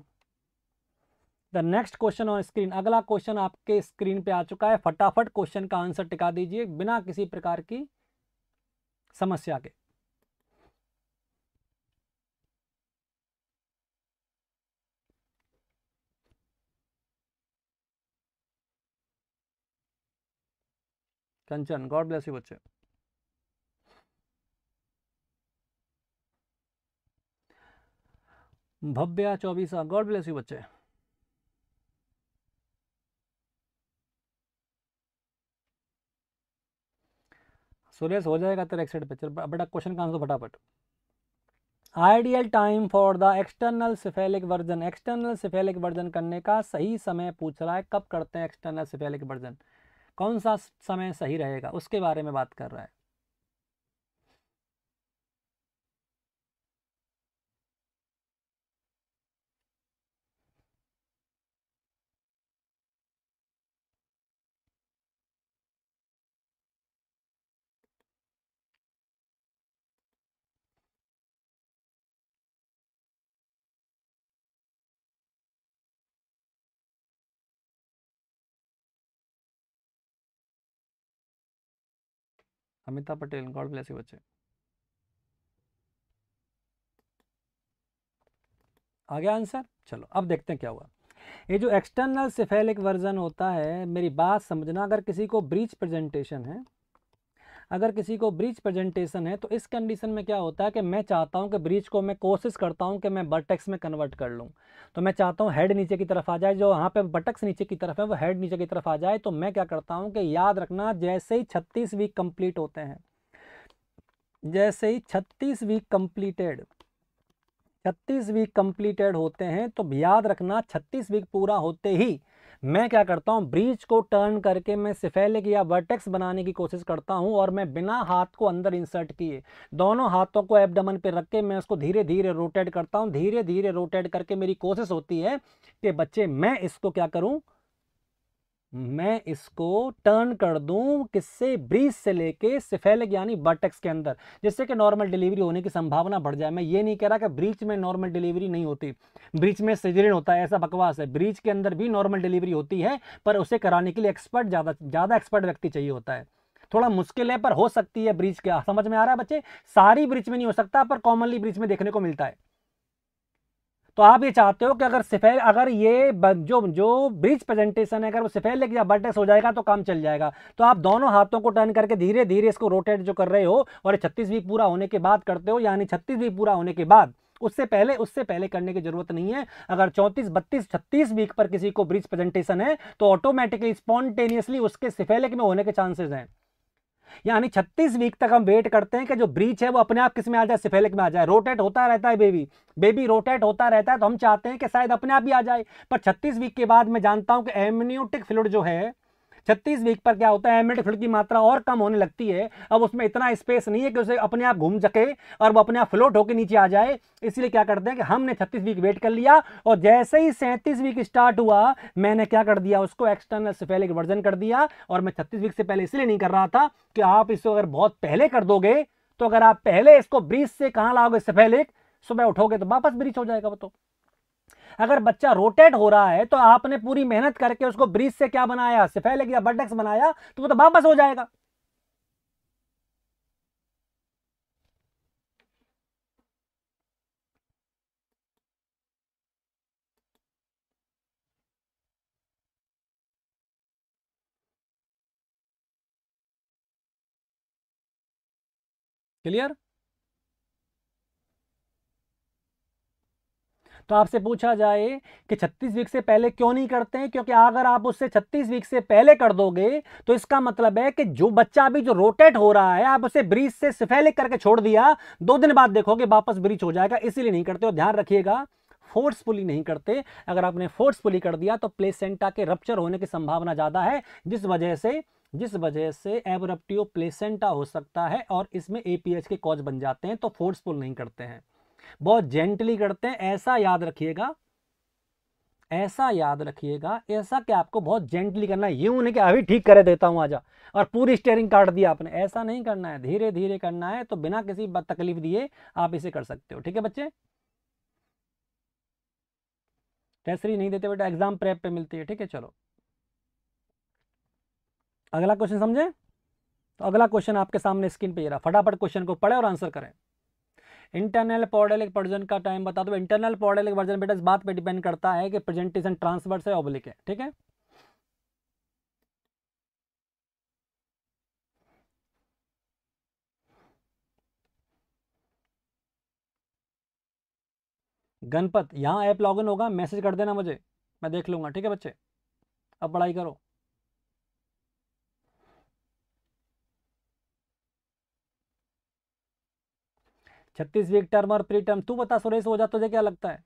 the next question on screen अगला क्वेश्चन आपके स्क्रीन पे आ चुका है फटाफट क्वेश्चन का आंसर टिका दीजिए बिना किसी प्रकार की समस्या के कंचन गॉड ब्लेस यू बच्चे Bhavya Chaubisa God bless you बच्चे सुरेश हो जाएगा तेरा एक्सेट पिक्चर बेटा क्वेश्चन का आंसर फटाफट ideal time for the external cephalic version external cephalic version करने का सही समय पूछ रहा है कब करते हैं एक्सटर्नल सिफेलिक वर्जन कौन सा समय सही रहेगा उसके बारे में बात कर रहा है Amitabh Patel God bless you बच्चे आ गया आंसर चलो अब देखते हैं क्या हुआ ये जो एक्सटर्नल सिफेलिक वर्जन होता है मेरी बात समझना अगर किसी को ब्रीच प्रेजेंटेशन है अगर किसी को ब्रीच प्रेजेंटेशन है तो इस कंडीशन में क्या होता है कि मैं चाहता हूँ कि ब्रीच को मैं कोशिश करता हूँ कि मैं बर्टेक्स में कन्वर्ट कर लूँ तो मैं चाहता हूँ हेड नीचे की तरफ आ जाए जो वहाँ पे बटक्स नीचे की तरफ है वो हेड नीचे की तरफ आ जाए तो मैं क्या करता हूँ कि याद रखना जैसे ही छत्तीस वीक कम्प्लीट होते हैं जैसे ही छत्तीस वीक कम्प्लीटेड छत्तीस वीक कम्प्लीटेड होते हैं तो याद रखना छत्तीस वीक पूरा होते ही मैं क्या करता हूँ ब्रीज को टर्न करके मैं सिफेलिक या वर्टेक्स बनाने की कोशिश करता हूँ और मैं बिना हाथ को अंदर इंसर्ट किए दोनों हाथों को एबडमन पर रख के मैं उसको धीरे धीरे रोटेट करता हूँ धीरे धीरे रोटेट करके मेरी कोशिश होती है कि बच्चे मैं इसको क्या करूँ मैं इसको टर्न कर दूं किससे ब्रीज से लेके सिफेलिक यानी बर्टेक्स के अंदर जिससे कि नॉर्मल डिलीवरी होने की संभावना बढ़ जाए मैं ये नहीं कह रहा कि ब्रीच में नॉर्मल डिलीवरी नहीं होती ब्रीच में सिजरिन होता है ऐसा बकवास है ब्रीच के अंदर भी नॉर्मल डिलीवरी होती है पर उसे कराने के लिए एक्सपर्ट ज़्यादा ज़्यादा एक्सपर्ट व्यक्ति चाहिए होता है थोड़ा मुश्किल है पर हो सकती है ब्रिज के समझ में आ रहा है बच्चे सारी ब्रिज में नहीं हो सकता पर कॉमनली ब्रिज में देखने को मिलता है तो आप ये चाहते हो कि अगर सिफेल अगर ये जो जो ब्रिज प्रेजेंटेशन है अगर वो सिफेल लेके बर्टेक्स हो जाएगा तो काम चल जाएगा तो आप दोनों हाथों को टर्न करके धीरे धीरे इसको रोटेट जो कर रहे हो और छत्तीस वीक पूरा होने के बाद करते हो यानी छत्तीस वीक पूरा होने के बाद उससे पहले उससे पहले करने की जरूरत नहीं है अगर 34, 32, 36 वीक पर किसी को ब्रिज प्रेजेंटेशन है तो ऑटोमेटिकली स्पॉन्टेनियसली उसके सिफेलिक में होने के चांसेस हैं यानी 36 वीक तक हम वेट करते हैं कि जो ब्रीच है वो अपने आप किस में आ जाए सिफेलिक में आ जाए रोटेट होता रहता है बेबी बेबी रोटेट होता रहता है तो हम चाहते हैं कि शायद अपने आप ही आ जाए पर 36 वीक के बाद मैं जानता हूं कि एम्यूटिक फ्लूड जो है छत्तीस वीक पर क्या होता है फ्लूड की मात्रा और कम होने लगती है अब उसमें इतना स्पेस नहीं है कि उसे अपने आप घूम सके और वो अपने आप फ्लोट होकर नीचे आ जाए इसलिए क्या करते हैं कि हमने छत्तीस वीक वेट कर लिया और जैसे ही सैंतीस वीक स्टार्ट हुआ मैंने क्या कर दिया उसको एक्सटर्नल से पहले वर्जन कर दिया और मैं छत्तीस वीक से पहले इसलिए नहीं कर रहा था कि आप इसको अगर बहुत पहले कर दोगे तो अगर आप पहले इसको ब्रिज से कहाँ लाओगे इससे सुबह उठोगे तो वापस ब्रिज हो जाएगा वो तो अगर बच्चा रोटेट हो रहा है तो आपने पूरी मेहनत करके उसको ब्रिज से क्या बनाया सिफेले या बर्डक्स बनाया तो वो तो वापस हो जाएगा क्लियर तो आपसे पूछा जाए कि 36 वीक से पहले क्यों नहीं करते हैं क्योंकि अगर आप उससे 36 वीक से पहले कर दोगे तो इसका मतलब है कि जो बच्चा अभी जो रोटेट हो रहा है आप उसे ब्रिज से सिफेलिक करके छोड़ दिया दो दिन बाद देखोगे वापस ब्रिज हो जाएगा इसीलिए नहीं करते हो ध्यान रखिएगा फोर्सफुली नहीं करते अगर आपने फोर्सफुली कर दिया तो प्लेसेंटा के रप्चर होने की संभावना ज़्यादा है जिस वजह से जिस वजह से एबरप्टियो प्लेसेंटा हो सकता है और इसमें एपीएच के कॉज बन जाते हैं तो फोर्सफुल नहीं करते हैं बहुत जेंटली करते हैं ऐसा याद रखिएगा ऐसा याद रखिएगा ऐसा कि आपको बहुत जेंटली करना है यूं नहीं कि अभी ठीक कर देता हूं आजा और पूरी स्टेयरिंग काट दिया आपने ऐसा नहीं करना है धीरे धीरे करना है तो बिना किसी तकलीफ दिए आप इसे कर सकते हो ठीक है बच्चे टेस्टरी नहीं देते बेटा एग्जाम प्रेप पे मिलती है ठीक है चलो अगला क्वेश्चन समझे तो अगला क्वेश्चन आपके सामने स्क्रीन पे फटाफट क्वेश्चन को पढ़े और आंसर करें इंटरनल पॉडेलिक वर्जन का टाइम बता दो इंटरनल पॉडेलिक वर्जन बेटा इस बात पे डिपेंड करता है कि प्रेजेंटेशन ट्रांसफर से ऑब्लिक है ठीक है गणपत यहाँ ऐप लॉगिन होगा मैसेज कर देना मुझे मैं देख लूंगा ठीक है बच्चे अब पढ़ाई करो छत्तीस वीक टर्म और प्री टर्म तू बता सुरेश हो जा तुझे क्या लगता है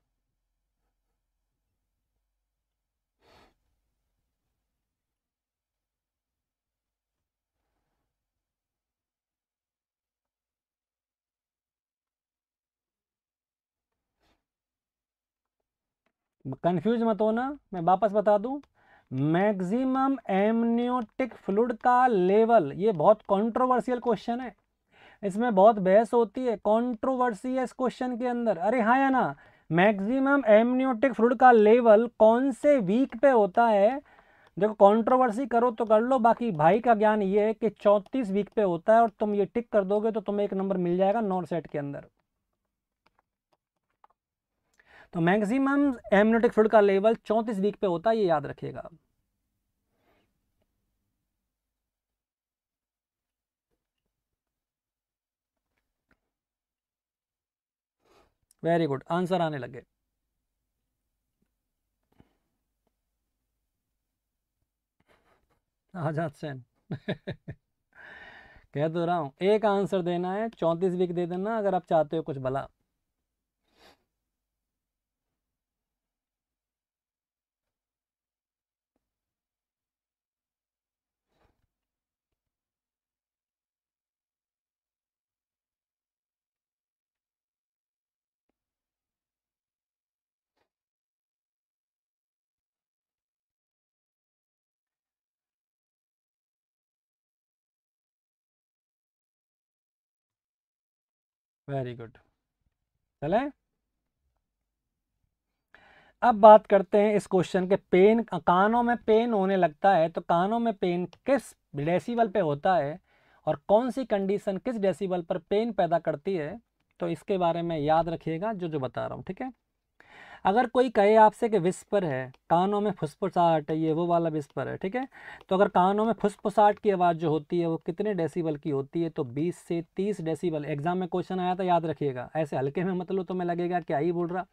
कंफ्यूज मत होना मैं वापस बता दूं मैक्सिमम एमनियोटिक फ्लूड का लेवल ये बहुत कंट्रोवर्शियल क्वेश्चन है इसमें बहुत बहस होती है कॉन्ट्रोवर्सी है इस क्वेश्चन के अंदर अरे हाँ या ना मैक्सिमम एमनियोटिक फ्लूड का लेवल कौन से वीक पे होता है देखो कंट्रोवर्सी करो तो कर लो बाकी भाई का ज्ञान ये है कि चौंतीस वीक पे होता है और तुम ये टिक कर दोगे तो तुम्हें एक नंबर मिल जाएगा नॉर्थ सेट के अंदर तो मैक्सिमम एमनोटिक फ्लूड का लेवल चौंतीस वीक पे होता है ये याद रखिएगा वेरी गुड आंसर आने लगे आजाद सेन कह तो रहा हूँ एक आंसर देना है चौंतीस वीक दे देना अगर आप चाहते हो कुछ भला वेरी गुड चले अब बात करते हैं इस क्वेश्चन के पेन कानों में पेन होने लगता है तो कानों में पेन किस डेसिबल पे होता है और कौन सी कंडीशन किस डेसिबल पर पेन पैदा करती है तो इसके बारे में याद रखिएगा जो जो बता रहा हूँ ठीक है अगर कोई कहे आपसे कि विस्पर है कानों में फुसफुसाहट है ये वो वाला विस्पर है ठीक है तो अगर कानों में फुसफुसाहट की आवाज़ जो होती है वो कितने डेसीबल की होती है तो बीस से तीस डेसीबल एग्जाम में क्वेश्चन आया था याद रखिएगा ऐसे हल्के में मतलब तुम्हें लगेगा क्या ही बोल रहा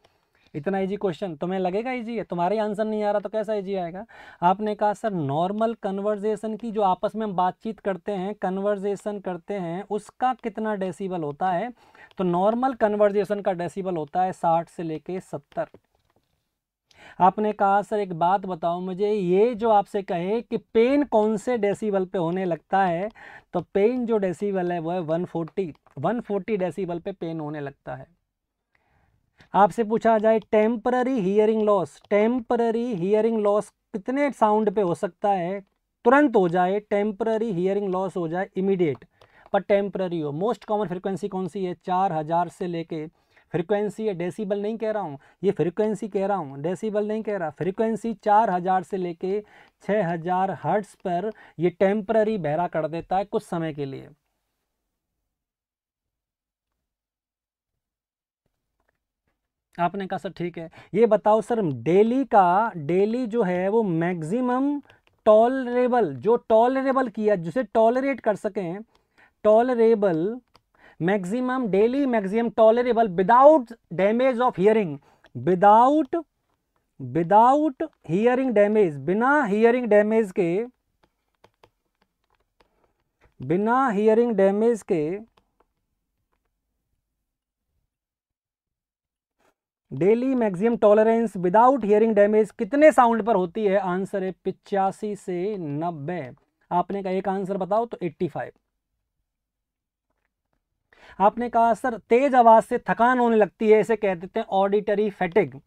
इतना ईजी क्वेश्चन तुम्हें लगेगा ईजी है तुम्हारे आंसर नहीं आ रहा तो कैसा ईजी आएगा आपने कहा सर नॉर्मल कन्वर्जेशन की जो आपस में हम बातचीत करते हैं कन्वर्जेशन करते हैं उसका कितना डेसीबल होता है तो नॉर्मल कन्वर्जेशन का डेसिबल होता है साठ से लेके सत्तर आपने कहा सर एक बात बताओ मुझे ये जो आपसे कहे कि पेन कौन से डेसिबल पे होने लगता है तो पेन जो डेसिबल है वो है 140 140 डेसीबल पे पेन होने लगता है आपसे पूछा जाए temporary hearing loss temporary hearing loss कितने साउंड पे हो सकता है तुरंत हो जाए टेम्पररी हियरिंग लॉस हो जाए इमीडिएट पर टेम्प्ररी हो मोस्ट कॉमन फ्रिक्वेंसी कौन सी है चार हज़ार से लेके फ्रिक्वेंसी है डेसीबल नहीं कह रहा हूँ ये फ्रिक्वेंसी कह रहा हूँ डेसीबल नहीं कह रहा फ्रिक्वेंसी चार हज़ार से लेके छः हज़ार हर्ट्स पर ये टेम्प्ररी बहरा कर देता है कुछ समय के लिए आपने कहा सर ठीक है ये बताओ सर डेली का डेली जो है वो मैक्सिमम टॉलरेबल जो टॉलरेबल किया जिसे टॉलरेट कर सकें tolerable maximum daily maximum tolerable without damage of hearing without without hearing damage बिना हियरिंग डैमेज के बिना हियरिंग डैमेज के daily maximum tolerance without hearing damage कितने साउंड पर होती है आंसर है पिचासी से नब्बे आपने का एक आंसर बताओ तो एट्टी फाइव आपने कहा सर तेज़ आवाज़ से थकान होने लगती है इसे कह देते हैं ऑडिटरी फैटिग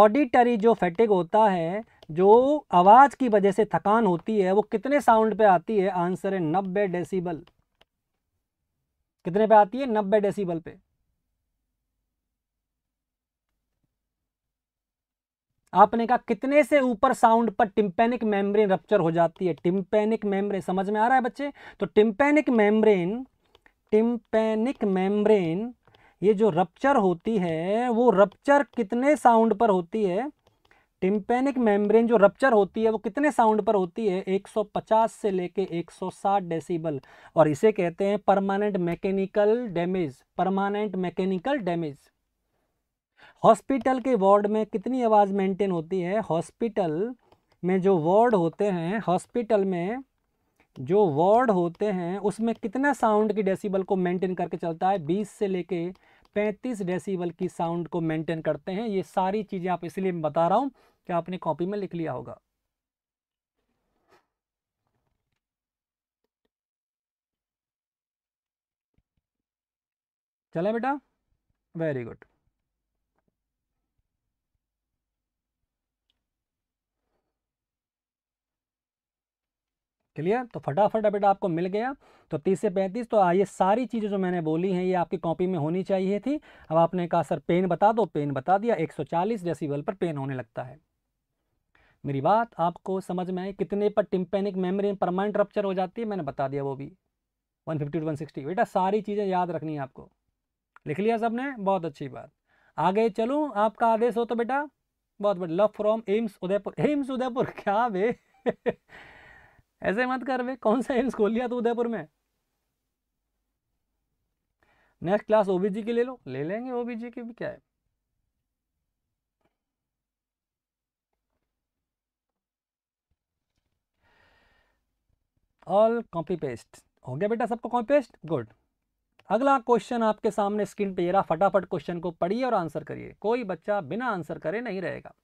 ऑडिटरी जो फैटिग होता है जो आवाज़ की वजह से थकान होती है वो कितने साउंड पे आती है आंसर है नब्बे डेसीबल कितने पे आती है नब्बे डेसीबल पे आपने कहा कितने से ऊपर साउंड पर टिम्पेनिक मेम्ब्रेन रप्चर हो जाती है टिम्पेनिक मेम्ब्रेन समझ में आ रहा है बच्चे तो टिम्पेनिक मेम्ब्रेन टिम्पेनिक मेम्ब्रेन ये जो रप्चर होती है वो रप्चर कितने साउंड पर होती है टिम्पेनिक मेम्ब्रेन जो रप्चर होती है वो कितने साउंड पर होती है 150 से लेके 160 डेसिबल और इसे कहते हैं permanent mechanical damage permanent mechanical damage hospital के वार्ड में कितनी आवाज़ मेंटेन होती है हॉस्पिटल में जो वार्ड होते हैं हॉस्पिटल में जो वर्ड होते हैं उसमें कितने साउंड की डेसिबल को मेंटेन करके चलता है बीस से लेके पैंतीस डेसिबल की साउंड को मेंटेन करते हैं ये सारी चीज़ें आप इसलिए बता रहा हूँ कि आपने कॉपी में लिख लिया होगा चला बेटा वेरी गुड क्लियर तो फटाफट अपडेट आपको मिल गया तो तीस से पैंतीस तो ये सारी चीज़ें जो मैंने बोली हैं ये आपकी कॉपी में होनी चाहिए थी अब आपने कहा सर पेन बता दो पेन बता दिया 140 डेसिबल पर पेन होने लगता है मेरी बात आपको समझ में आई कितने पर टिम्पेनिक मेमोरी परमानेंट रप्चर हो जाती है मैंने बता दिया वो भी वन फिफ्टी टू सिक्सटी बेटा सारी चीज़ें याद रखनी है आपको लिख लिया ने बहुत अच्छी बात आगे चलूँ आपका आदेश हो तो बेटा बहुत बड़ी लव फ्रॉम एम्स उदयपुर एम्स उदयपुर क्या वे ऐसे मत कर वे कौन सा एम्स खोल लिया तो उदयपुर में नेक्स्ट क्लास ओबीजी की ले लो ले लेंगे ओबीजी की भी क्या है ऑल कॉपी पेस्ट हो गया बेटा सबको कॉपी पेस्ट गुड अगला क्वेश्चन आपके सामने स्क्रीन पे ये रहा फटाफट क्वेश्चन को पढ़िए और आंसर करिए कोई बच्चा बिना आंसर करे नहीं रहेगा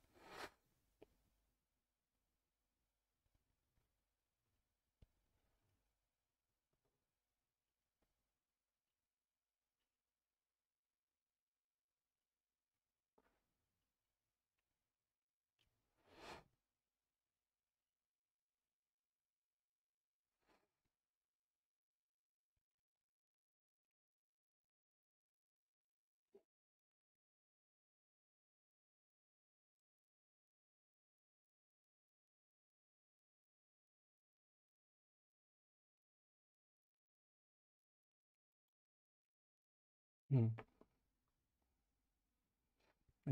हम्म।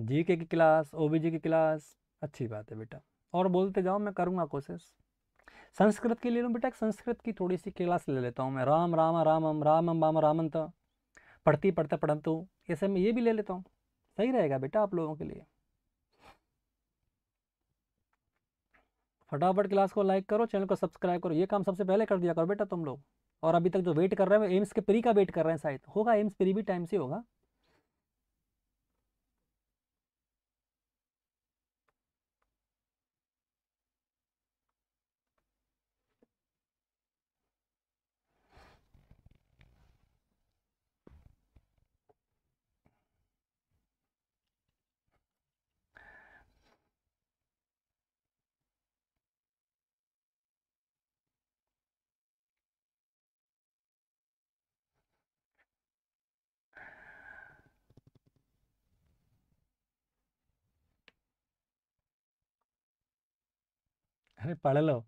जी के की क्लास ओबीजी की क्लास अच्छी बात है बेटा और बोलते जाओ मैं करूँगा कोशिश संस्कृत के ले लूँ बेटा संस्कृत की थोड़ी सी क्लास ले लेता हूँ मैं राम राम रामम रामम बाम रामंत पढ़ती पढ़ते पढ़ंतु ऐसे मैं ये भी ले लेता हूँ सही रहेगा बेटा आप लोगों के लिए फटाफट क्लास को लाइक करो चैनल को सब्सक्राइब करो ये काम सबसे पहले कर दिया करो बेटा तुम लोग और अभी तक जो वेट कर रहे हैं वो एम्स के प्री का वेट कर रहे हैं शायद होगा एम्स प्री भी टाइम से होगा पढ़ लो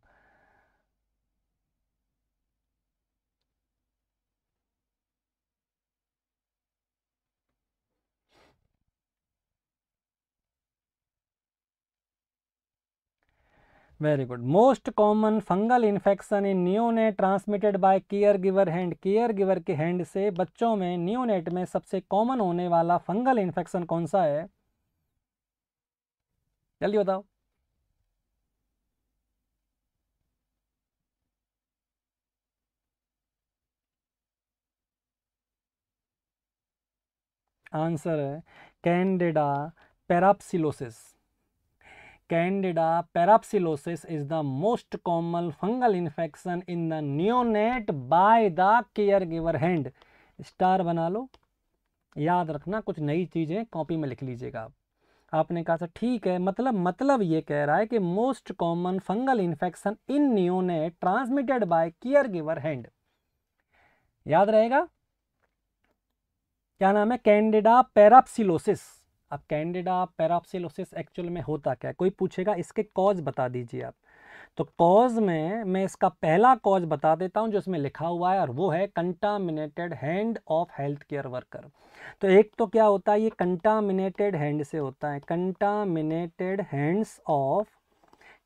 very good most common fungal infection in neonate transmitted by caregiver hand caregiver के हैंड से बच्चों में न्यूनेट में सबसे कॉमन होने वाला फंगल इन्फेक्शन कौन सा है जल्दी बताओ आंसर है candida parapsilosis candida parapsilosis is the most common fungal infection in the neonate by the caregiver hand star बना लो याद रखना कुछ नई चीज़ें कॉपी में लिख लीजिएगा आप आपने कहा था ठीक है मतलब मतलब ये कह रहा है कि most common fungal infection in neonate transmitted by caregiver hand याद रहेगा क्या नाम है कैंडिडा पैराप्सिलोसिस अब कैंडिडा पैराप्सिलोसिस एक्चुअल में होता क्या है कोई पूछेगा इसके कॉज बता दीजिए आप तो कॉज में मैं इसका पहला कॉज बता देता हूं जो इसमें लिखा हुआ है और वो है contaminated hand of health care worker तो एक तो क्या होता है ये कंटामिनेटेड हैंड से होता है contaminated hands of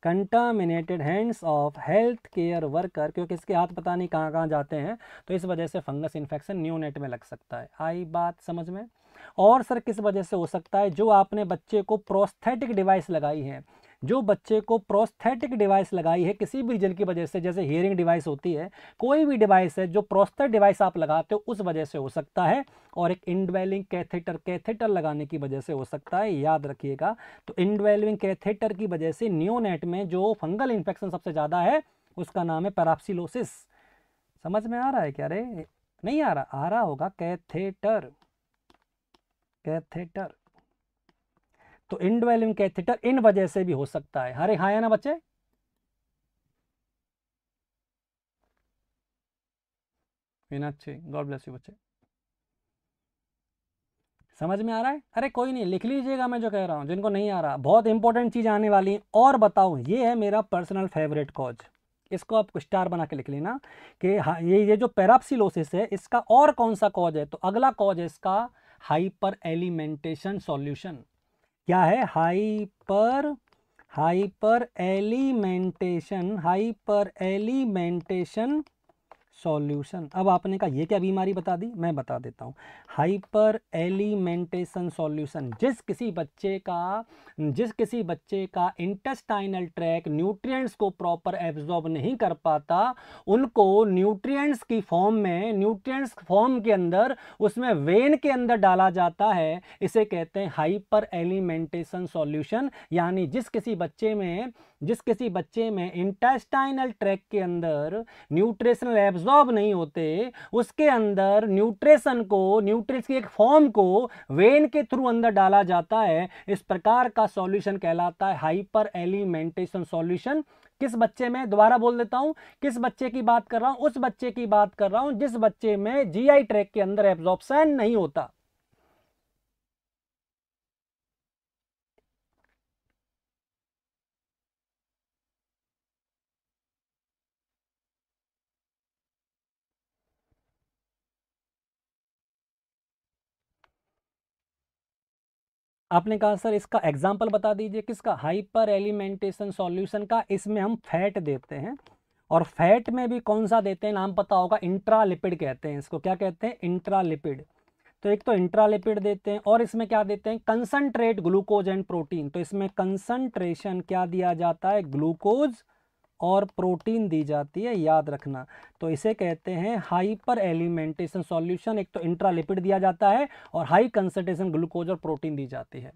contaminated hands of health care worker क्योंकि इसके हाथ पता नहीं कहाँ कहाँ जाते हैं तो इस वजह से फंगस इन्फेक्शन न्यू नेट में लग सकता है आई बात समझ में और सर किस वजह से हो सकता है जो आपने बच्चे को प्रोस्थेटिक डिवाइस लगाई है जो बच्चे को प्रोस्थेटिक डिवाइस लगाई है किसी भी रीजन की वजह से जैसे हियरिंग डिवाइस होती है कोई भी डिवाइस है जो प्रोस्थेट डिवाइस आप लगाते हो उस वजह से हो सकता है और एक इंडवेलिंग कैथेटर कैथेटर लगाने की वजह से हो सकता है याद रखिएगा तो इंडवेलिंग कैथेटर की वजह से न्योनेट में जो फंगल इन्फेक्शन सबसे ज़्यादा है उसका नाम है पैराप्सिलोसिस समझ में आ रहा है क्या रे नहीं आ रहा आ रहा होगा कैथेटर कैथेटर तो इनडेवलिंग कैथेटर इन वजह से भी हो सकता है हरे हाँ ना बच्चे मीनाक्षी गॉड ब्लेस यू बच्चे समझ में आ रहा है अरे कोई नहीं लिख लीजिएगा मैं जो कह रहा हूं जिनको नहीं आ रहा बहुत इंपॉर्टेंट चीज़ आने वाली है और बताऊं ये है मेरा पर्सनल फेवरेट कॉज इसको आप स्टार बना के लिख लेना कि हाँ, ये ये जो पैराप्सिलोसिस है इसका और कौन सा कॉज है तो अगला कॉज है इसका हाइपर एलिमेंटेशन सॉल्यूशन क्या है hyper hyper alimentation hyper alimentation solution अब आपने कहा ये क्या बीमारी बता दी मैं बता देता हूँ हाइपर एलिमेंटेशन सॉल्यूशन जिस किसी बच्चे का जिस किसी बच्चे का इंटेस्टाइनल ट्रैक न्यूट्रिएंट्स को प्रॉपर एब्जॉर्ब नहीं कर पाता उनको न्यूट्रिएंट्स की फॉर्म में न्यूट्रिएंट्स फॉर्म के अंदर उसमें वेन के अंदर डाला जाता है इसे कहते हैं हाइपर एलिमेंटेशन सॉल्यूशन यानी जिस किसी बच्चे में जिस किसी बच्चे में इंटेस्टाइनल ट्रैक के अंदर न्यूट्रिशनल एब्जॉर्ब नहीं होते उसके अंदर न्यूट्रिशन को न्यूट्रिश के एक फॉर्म को वेन के थ्रू अंदर डाला जाता है इस प्रकार का सॉल्यूशन कहलाता है हाइपर एलिमेंटेशन सॉल्यूशन किस बच्चे में दोबारा बोल देता हूं किस बच्चे की बात कर रहा हूँ उस बच्चे की बात कर रहा हूँ जिस बच्चे में जीआई ट्रैक के अंदर एब्जॉर्प्शन नहीं होता आपने कहा सर इसका एग्जाम्पल बता दीजिए किसका हाइपर एलिमेंटेशन सॉल्यूशन का इसमें हम फैट देते हैं और फैट में भी कौन सा देते हैं नाम पता होगा इंट्रालिपिड कहते हैं इसको क्या कहते हैं इंट्रालिपिड तो एक तो इंट्रालिपिड देते हैं और इसमें क्या देते हैं कंसनट्रेट ग्लूकोज एंड प्रोटीन तो इसमें कंसनट्रेशन क्या दिया जाता है ग्लूकोज और प्रोटीन दी जाती है याद रखना तो इसे कहते हैं हाइपर एलिमेंटेशन सॉल्यूशन एक तो इंट्रालिपिड दिया जाता है और हाई कंसनट्रेशन ग्लूकोज और प्रोटीन दी जाती है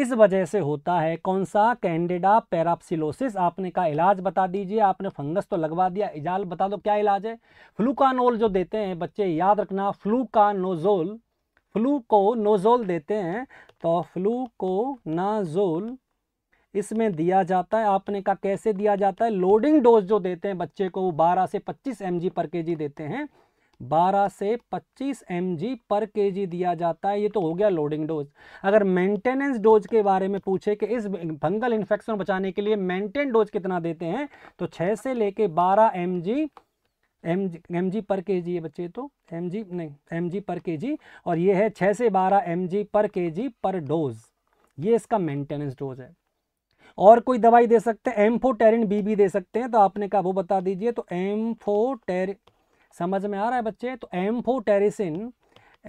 इस वजह से होता है कौन सा कैंडिडा पैराप्सिलोसिस आपने का इलाज बता दीजिए आपने फंगस तो लगवा दिया इजाल बता दो क्या इलाज है फ्लूकानोल जो देते हैं बच्चे याद रखना फ्लूकानोजोल फ्लू को नोजोल देते हैं तो फ्लू को नाजोल इसमें दिया जाता है आपने कहा कैसे दिया जाता है लोडिंग डोज जो देते हैं बच्चे को वो 12 से 25 एम पर के देते हैं 12 से 25 एम पर के दिया जाता है ये तो हो गया लोडिंग डोज अगर मेंटेनेंस डोज के बारे में पूछे कि इस फंगल इन्फेक्शन बचाने के लिए मेंटेन डोज कितना देते हैं तो 6 से लेके 12 M G M M G per K जी है बच्चे तो एम जी नहीं एम जी पर के जी और ये है 6 से 12 एम जी पर के जी पर डोज ये इसका मेंटेनेंस डोज है और कोई दवाई दे सकते हैं एम्फोटेरिन बी भी दे सकते हैं तो आपने कहा वो बता दीजिए तो एम्फोटेर समझ में आ रहा है बच्चे तो एम्फोटेरिसिन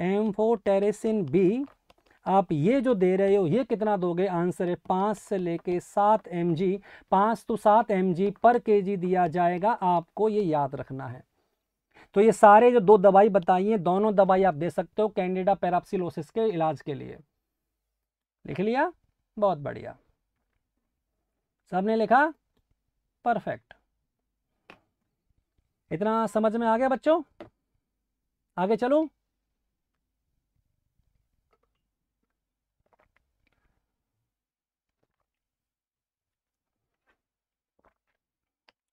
एम्फोटेरिसिन बी आप ये जो दे रहे हो ये कितना दोगे आंसर है पाँच से लेके सात एम जी पाँच तो सात एम जी पर के जी दिया जाएगा आपको ये याद रखना है तो ये सारे जो दो दवाई बताई हैं दोनों दवाई आप दे सकते हो कैंडिडा पैराप्सिलोसिस के इलाज के लिए लिख लिया बहुत बढ़िया सबने लिखा परफेक्ट इतना समझ में आ गया बच्चों आगे चलो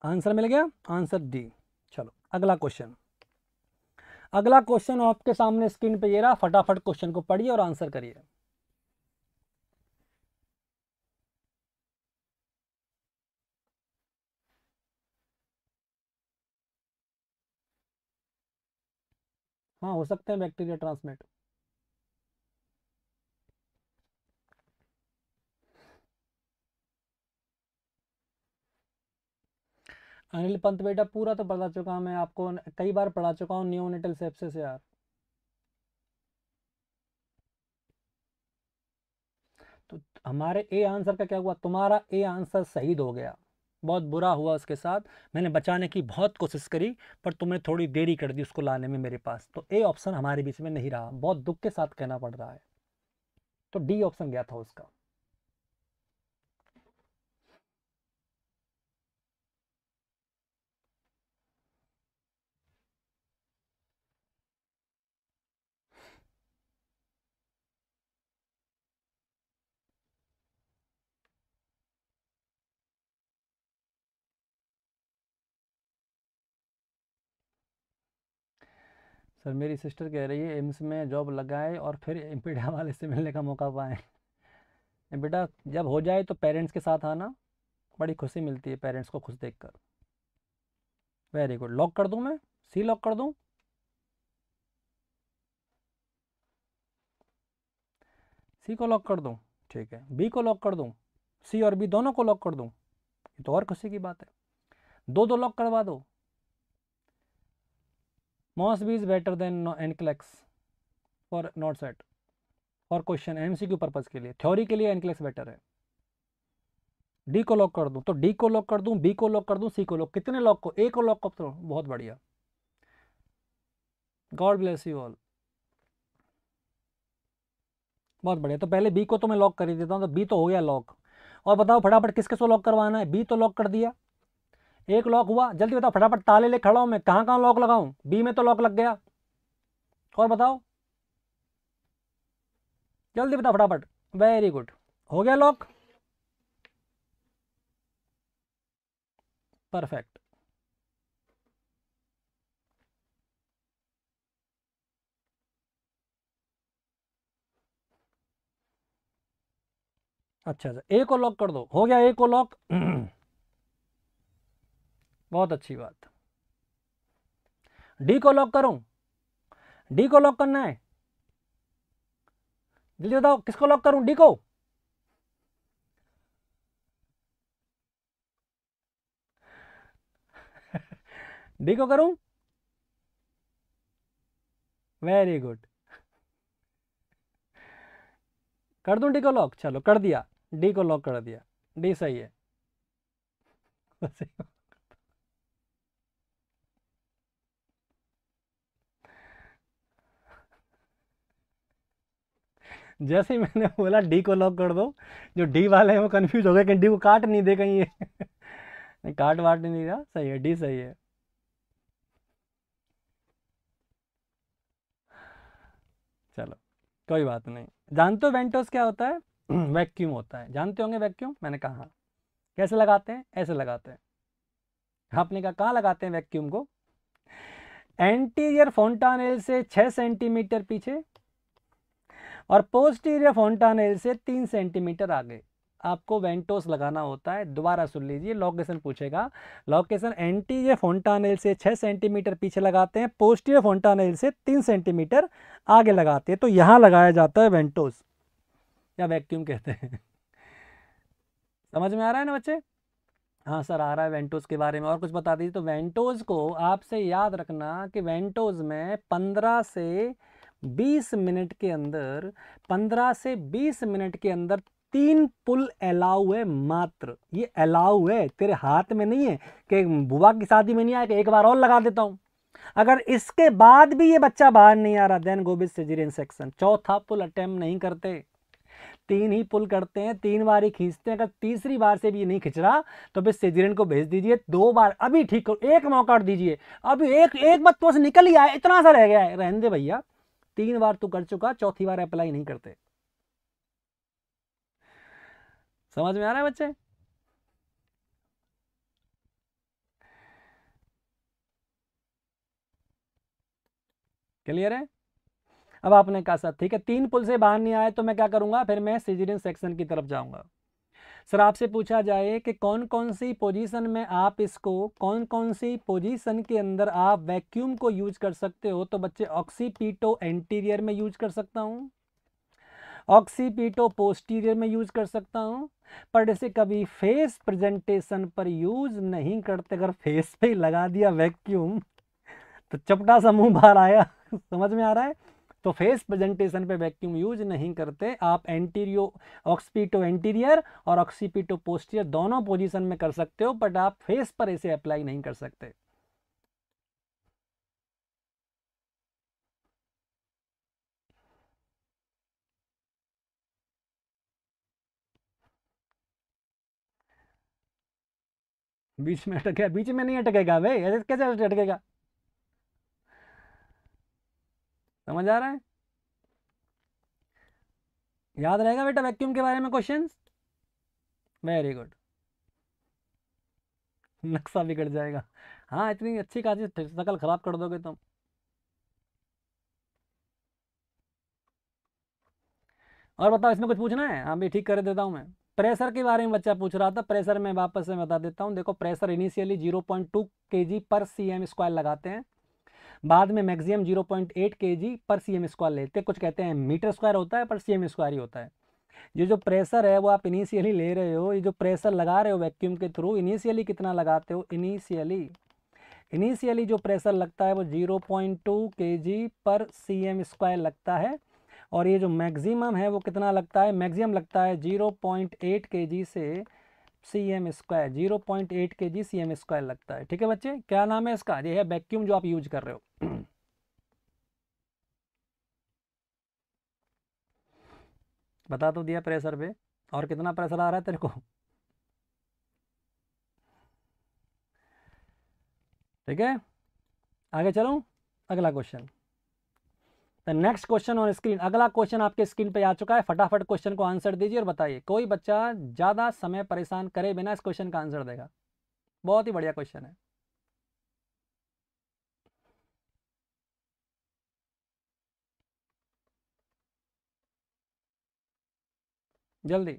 आंसर मिल गया आंसर डी चलो अगला क्वेश्चन अगला क्वेश्चन आपके सामने स्क्रीन पे ये रहा फटाफट क्वेश्चन को पढ़िए और आंसर करिए हाँ हो सकते हैं बैक्टीरिया ट्रांसमिट अनिल पंत बेटा पूरा तो पढ़ा चुका मैं आपको कई बार पढ़ा चुका हूं न्यूनेटल सेप्सिस यार तो हमारे ए आंसर का क्या हुआ तुम्हारा ए आंसर शहीद हो गया बहुत बुरा हुआ उसके साथ मैंने बचाने की बहुत कोशिश करी पर तुमने थोड़ी देरी कर दी उसको लाने में मेरे पास तो ए ऑप्शन हमारे बीच में नहीं रहा बहुत दुख के साथ कहना पड़ रहा है तो डी ऑप्शन गया था उसका सर मेरी सिस्टर कह रही है एम्स में जॉब लगाए और फिर एम्पिडा वाले से मिलने का मौका पाए बेटा जब हो जाए तो पेरेंट्स के साथ आना बड़ी खुशी मिलती है पेरेंट्स को खुश देखकर वेरी गुड लॉक कर दूं मैं सी लॉक कर दूं सी को लॉक कर दूं ठीक है बी को लॉक कर दूं सी और बी दोनों को लॉक कर दूं ये तो और खुशी की बात है दो दो लॉक करवा दो MOSB is better than NCLEX for not set for question M C Q purpose के लिए थ्योरी के लिए एनक्लेक्स बेटर है डी को लॉक कर दूं तो डी को लॉक कर दूं बी को लॉक कर दूं सी को लॉक कितने लॉक को ए को लॉक कर बहुत बढ़िया गॉड ब्लेस यू ऑल बहुत बढ़िया तो पहले बी को तो मैं लॉक कर ही देता हूँ तो बी तो हो गया लॉक और बताओ फटाफट किसके से लॉक करवाना है बी तो लॉक कर दिया एक लॉक हुआ जल्दी बताओ फटाफट ताले ले खड़ा हूं मैं कहां कहां लॉक लगाऊ बी में तो लॉक लग गया और बताओ जल्दी बताओ फटाफट वेरी गुड हो गया लॉक परफेक्ट अच्छा अच्छा ए को लॉक कर दो हो गया ए को लॉक बहुत अच्छी बात डी को लॉक करूं डी को लॉक करना है जल्दी बताओ किसको लॉक करूं डी को डी को करूं वेरी गुड कर दूं डी को लॉक चलो कर दिया डी को लॉक कर दिया डी सही है जैसे ही मैंने बोला डी को लॉक कर दो जो डी वाले हैं वो कन्फ्यूज हो गए कि डी को काट नहीं दे कहीं ये काट वाट नहीं रहा सही है डी सही है चलो कोई बात नहीं जानते हो वेंटोस क्या होता है वैक्यूम होता है जानते होंगे वैक्यूम मैंने कहा हाँ। कैसे लगाते हैं ऐसे लगाते हैं आपने कहा कहाँ लगाते हैं वैक्यूम को एंटीरियर फोन्टानेल से छः सेंटीमीटर पीछे और पोस्टीरियर फोन्टानेल से तीन सेंटीमीटर आगे आपको वेंटोस लगाना होता है दोबारा सुन लीजिए लोकेशन पूछेगा लोकेशन एंटीरियर फोन्टानेल से छः सेंटीमीटर पीछे लगाते हैं पोस्टीरियर फोन्टानेल से तीन सेंटीमीटर आगे लगाते हैं तो यहाँ लगाया जाता है वेंटोस या वैक्यूम कहते हैं समझ में आ रहा है ना बच्चे हाँ सर आ रहा है वेंटोज के बारे में और कुछ बता दीजिए तो वेंटोज को आपसे याद रखना कि वेंटोज में पंद्रह से 20 मिनट के अंदर 15 से 20 मिनट के अंदर तीन पुल अलाउ है मात्र ये अलाउ है तेरे हाथ में नहीं है कि बुआ की शादी में नहीं आया कि एक बार और लगा देता हूँ अगर इसके बाद भी ये बच्चा बाहर नहीं आ रहा then go with caesarean section चौथा पुल अटैम्प नहीं करते तीन ही पुल करते हैं तीन बार ही खींचते हैं अगर तीसरी बार से भी ये नहीं खींच रहा तो फिर सेजीरियन को भेज दीजिए दो बार अभी ठीक करो एक मौका दीजिए अभी एक एक तो से निकल ही आए इतना सा रह गया है रहने दे भैया तीन बार तो कर चुका चौथी बार अप्लाई नहीं करते समझ में आ रहा है बच्चे क्लियर है अब आपने कहा सर ठीक है तीन पुल से बाहर नहीं आए तो मैं क्या करूंगा फिर मैं सीजीडियन सेक्शन की तरफ जाऊंगा सर आपसे पूछा जाए कि कौन कौन सी पोजीशन में आप इसको कौन कौन सी पोजीशन के अंदर आप वैक्यूम को यूज कर सकते हो तो बच्चे ऑक्सीपीटो एंटीरियर में यूज कर सकता हूँ ऑक्सीपीटो पोस्टीरियर में यूज कर सकता हूँ पर इसे कभी फेस प्रेजेंटेशन पर यूज नहीं करते अगर फेस पे लगा दिया वैक्यूम तो चपटा सा मुंह बाहर आया समझ में आ रहा है तो फेस प्रेजेंटेशन पे वैक्यूम यूज नहीं करते आप एंटीरियो ऑक्सीपिटो एंटीरियर और ऑक्सीपिटो पोस्टियर दोनों पोजीशन में कर सकते हो बट आप फेस पर इसे अप्लाई नहीं कर सकते बीच में अटकेगा बीच में नहीं अटकेगा भाई कैसे अटकेगा समझ आ रहा है याद रहेगा बेटा वैक्यूम के बारे में क्वेश्चन वेरी गुड नक्शा बिगड़ जाएगा हाँ इतनी अच्छी काजी नकल खराब कर दोगे तुम और बताओ इसमें कुछ पूछना है हाँ भी ठीक कर देता हूँ मैं प्रेशर के बारे में बच्चा पूछ रहा था प्रेशर में वापस से बता देता हूँ देखो pressure initially 0.2 K G per C M square लगाते हैं बाद में मैक्सिमम 0.8 पॉइंट पर सी एम स्क्वायर लेते कुछ कहते हैं मीटर स्क्वायर होता है पर सी एम स्क्वायर ही होता है ये जो प्रेशर है वो आप इनिशियली ले रहे हो ये जो प्रेशर लगा रहे हो वैक्यूम के थ्रू इनिशियली कितना लगाते हो इनिशियली इनिशियली जो प्रेशर लगता है वो 0.2 पॉइंट पर सी एम स्क्वायर लगता है और ये जो मैक्सिमम है वो कितना लगता है मैक्सिमम लगता है 0.8 पॉइंट से C M square zero point eight K G सी एम स्क्वायर लगता है ठीक है बच्चे क्या नाम है इसका ये है वैक्यूम जो आप यूज कर रहे हो बता तो दिया प्रेशर पे और कितना प्रेशर आ रहा है तेरे को ठीक है आगे चलो अगला question next question on screen अगला क्वेश्चन आपके स्क्रीन पे आ चुका है फटाफट क्वेश्चन को आंसर दीजिए और बताइए कोई बच्चा ज़्यादा समय परेशान करे बिना इस क्वेश्चन का आंसर देगा बहुत ही बढ़िया क्वेश्चन है जल्दी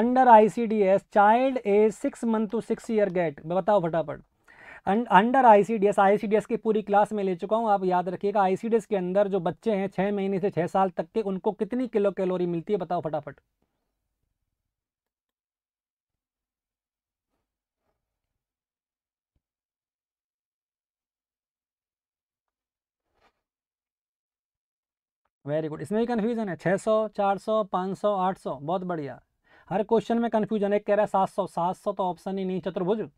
under ICDS child age six month to six year get बताओ फटाफट अंडर आईसीडीएस आईसीडीएस की पूरी क्लास में ले चुका हूँ आप याद रखिएगा आईसीडीएस के अंदर जो बच्चे हैं छह महीने से छह साल तक के उनको कितनी किलो कैलोरी मिलती है बताओ फटाफट वेरी गुड इसमें भी कन्फ्यूजन है 600, 400, 500, 800 बहुत बढ़िया हर क्वेश्चन में कन्फ्यूजन है कह रहा है 700, 700 तो ऑप्शन ही नहीं चतुर्भुज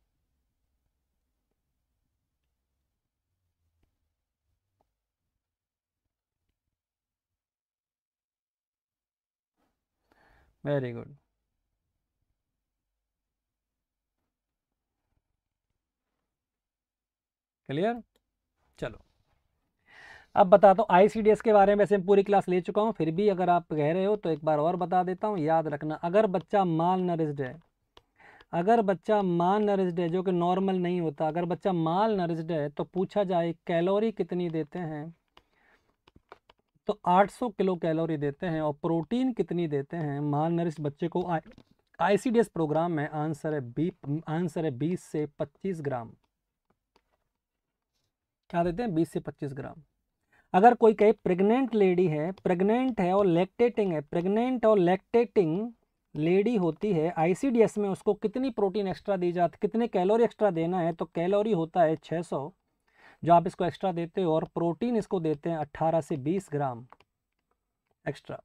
very good क्लियर चलो अब बता दो आईसीडीएस के बारे में से पूरी क्लास ले चुका हूँ फिर भी अगर आप कह रहे हो तो एक बार और बता देता हूँ याद रखना अगर बच्चा माल नरिस्ड है अगर बच्चा माल नरिस्ड है जो कि नॉर्मल नहीं होता अगर बच्चा माल नरिस्ड है तो पूछा जाए कैलोरी कितनी देते हैं तो 800 किलो कैलोरी देते हैं और प्रोटीन कितनी देते हैं मान नरिश बच्चे को आई सी प्रोग्राम में आंसर है बी आंसर है बीस से पच्चीस ग्राम क्या देते हैं बीस से पच्चीस ग्राम अगर कोई कहे प्रेग्नेंट लेडी है प्रेग्नेंट है और लैक्टेटिंग है प्रेग्नेंट और लैक्टेटिंग लेडी होती है आईसीडीएस में उसको कितनी प्रोटीन एक्स्ट्रा दी जाती कितने कैलोरी एक्स्ट्रा देना है तो कैलोरी होता है 600 जो आप इसको एक्स्ट्रा देते हो और प्रोटीन इसको देते हैं अट्ठारह से बीस ग्राम एक्स्ट्रा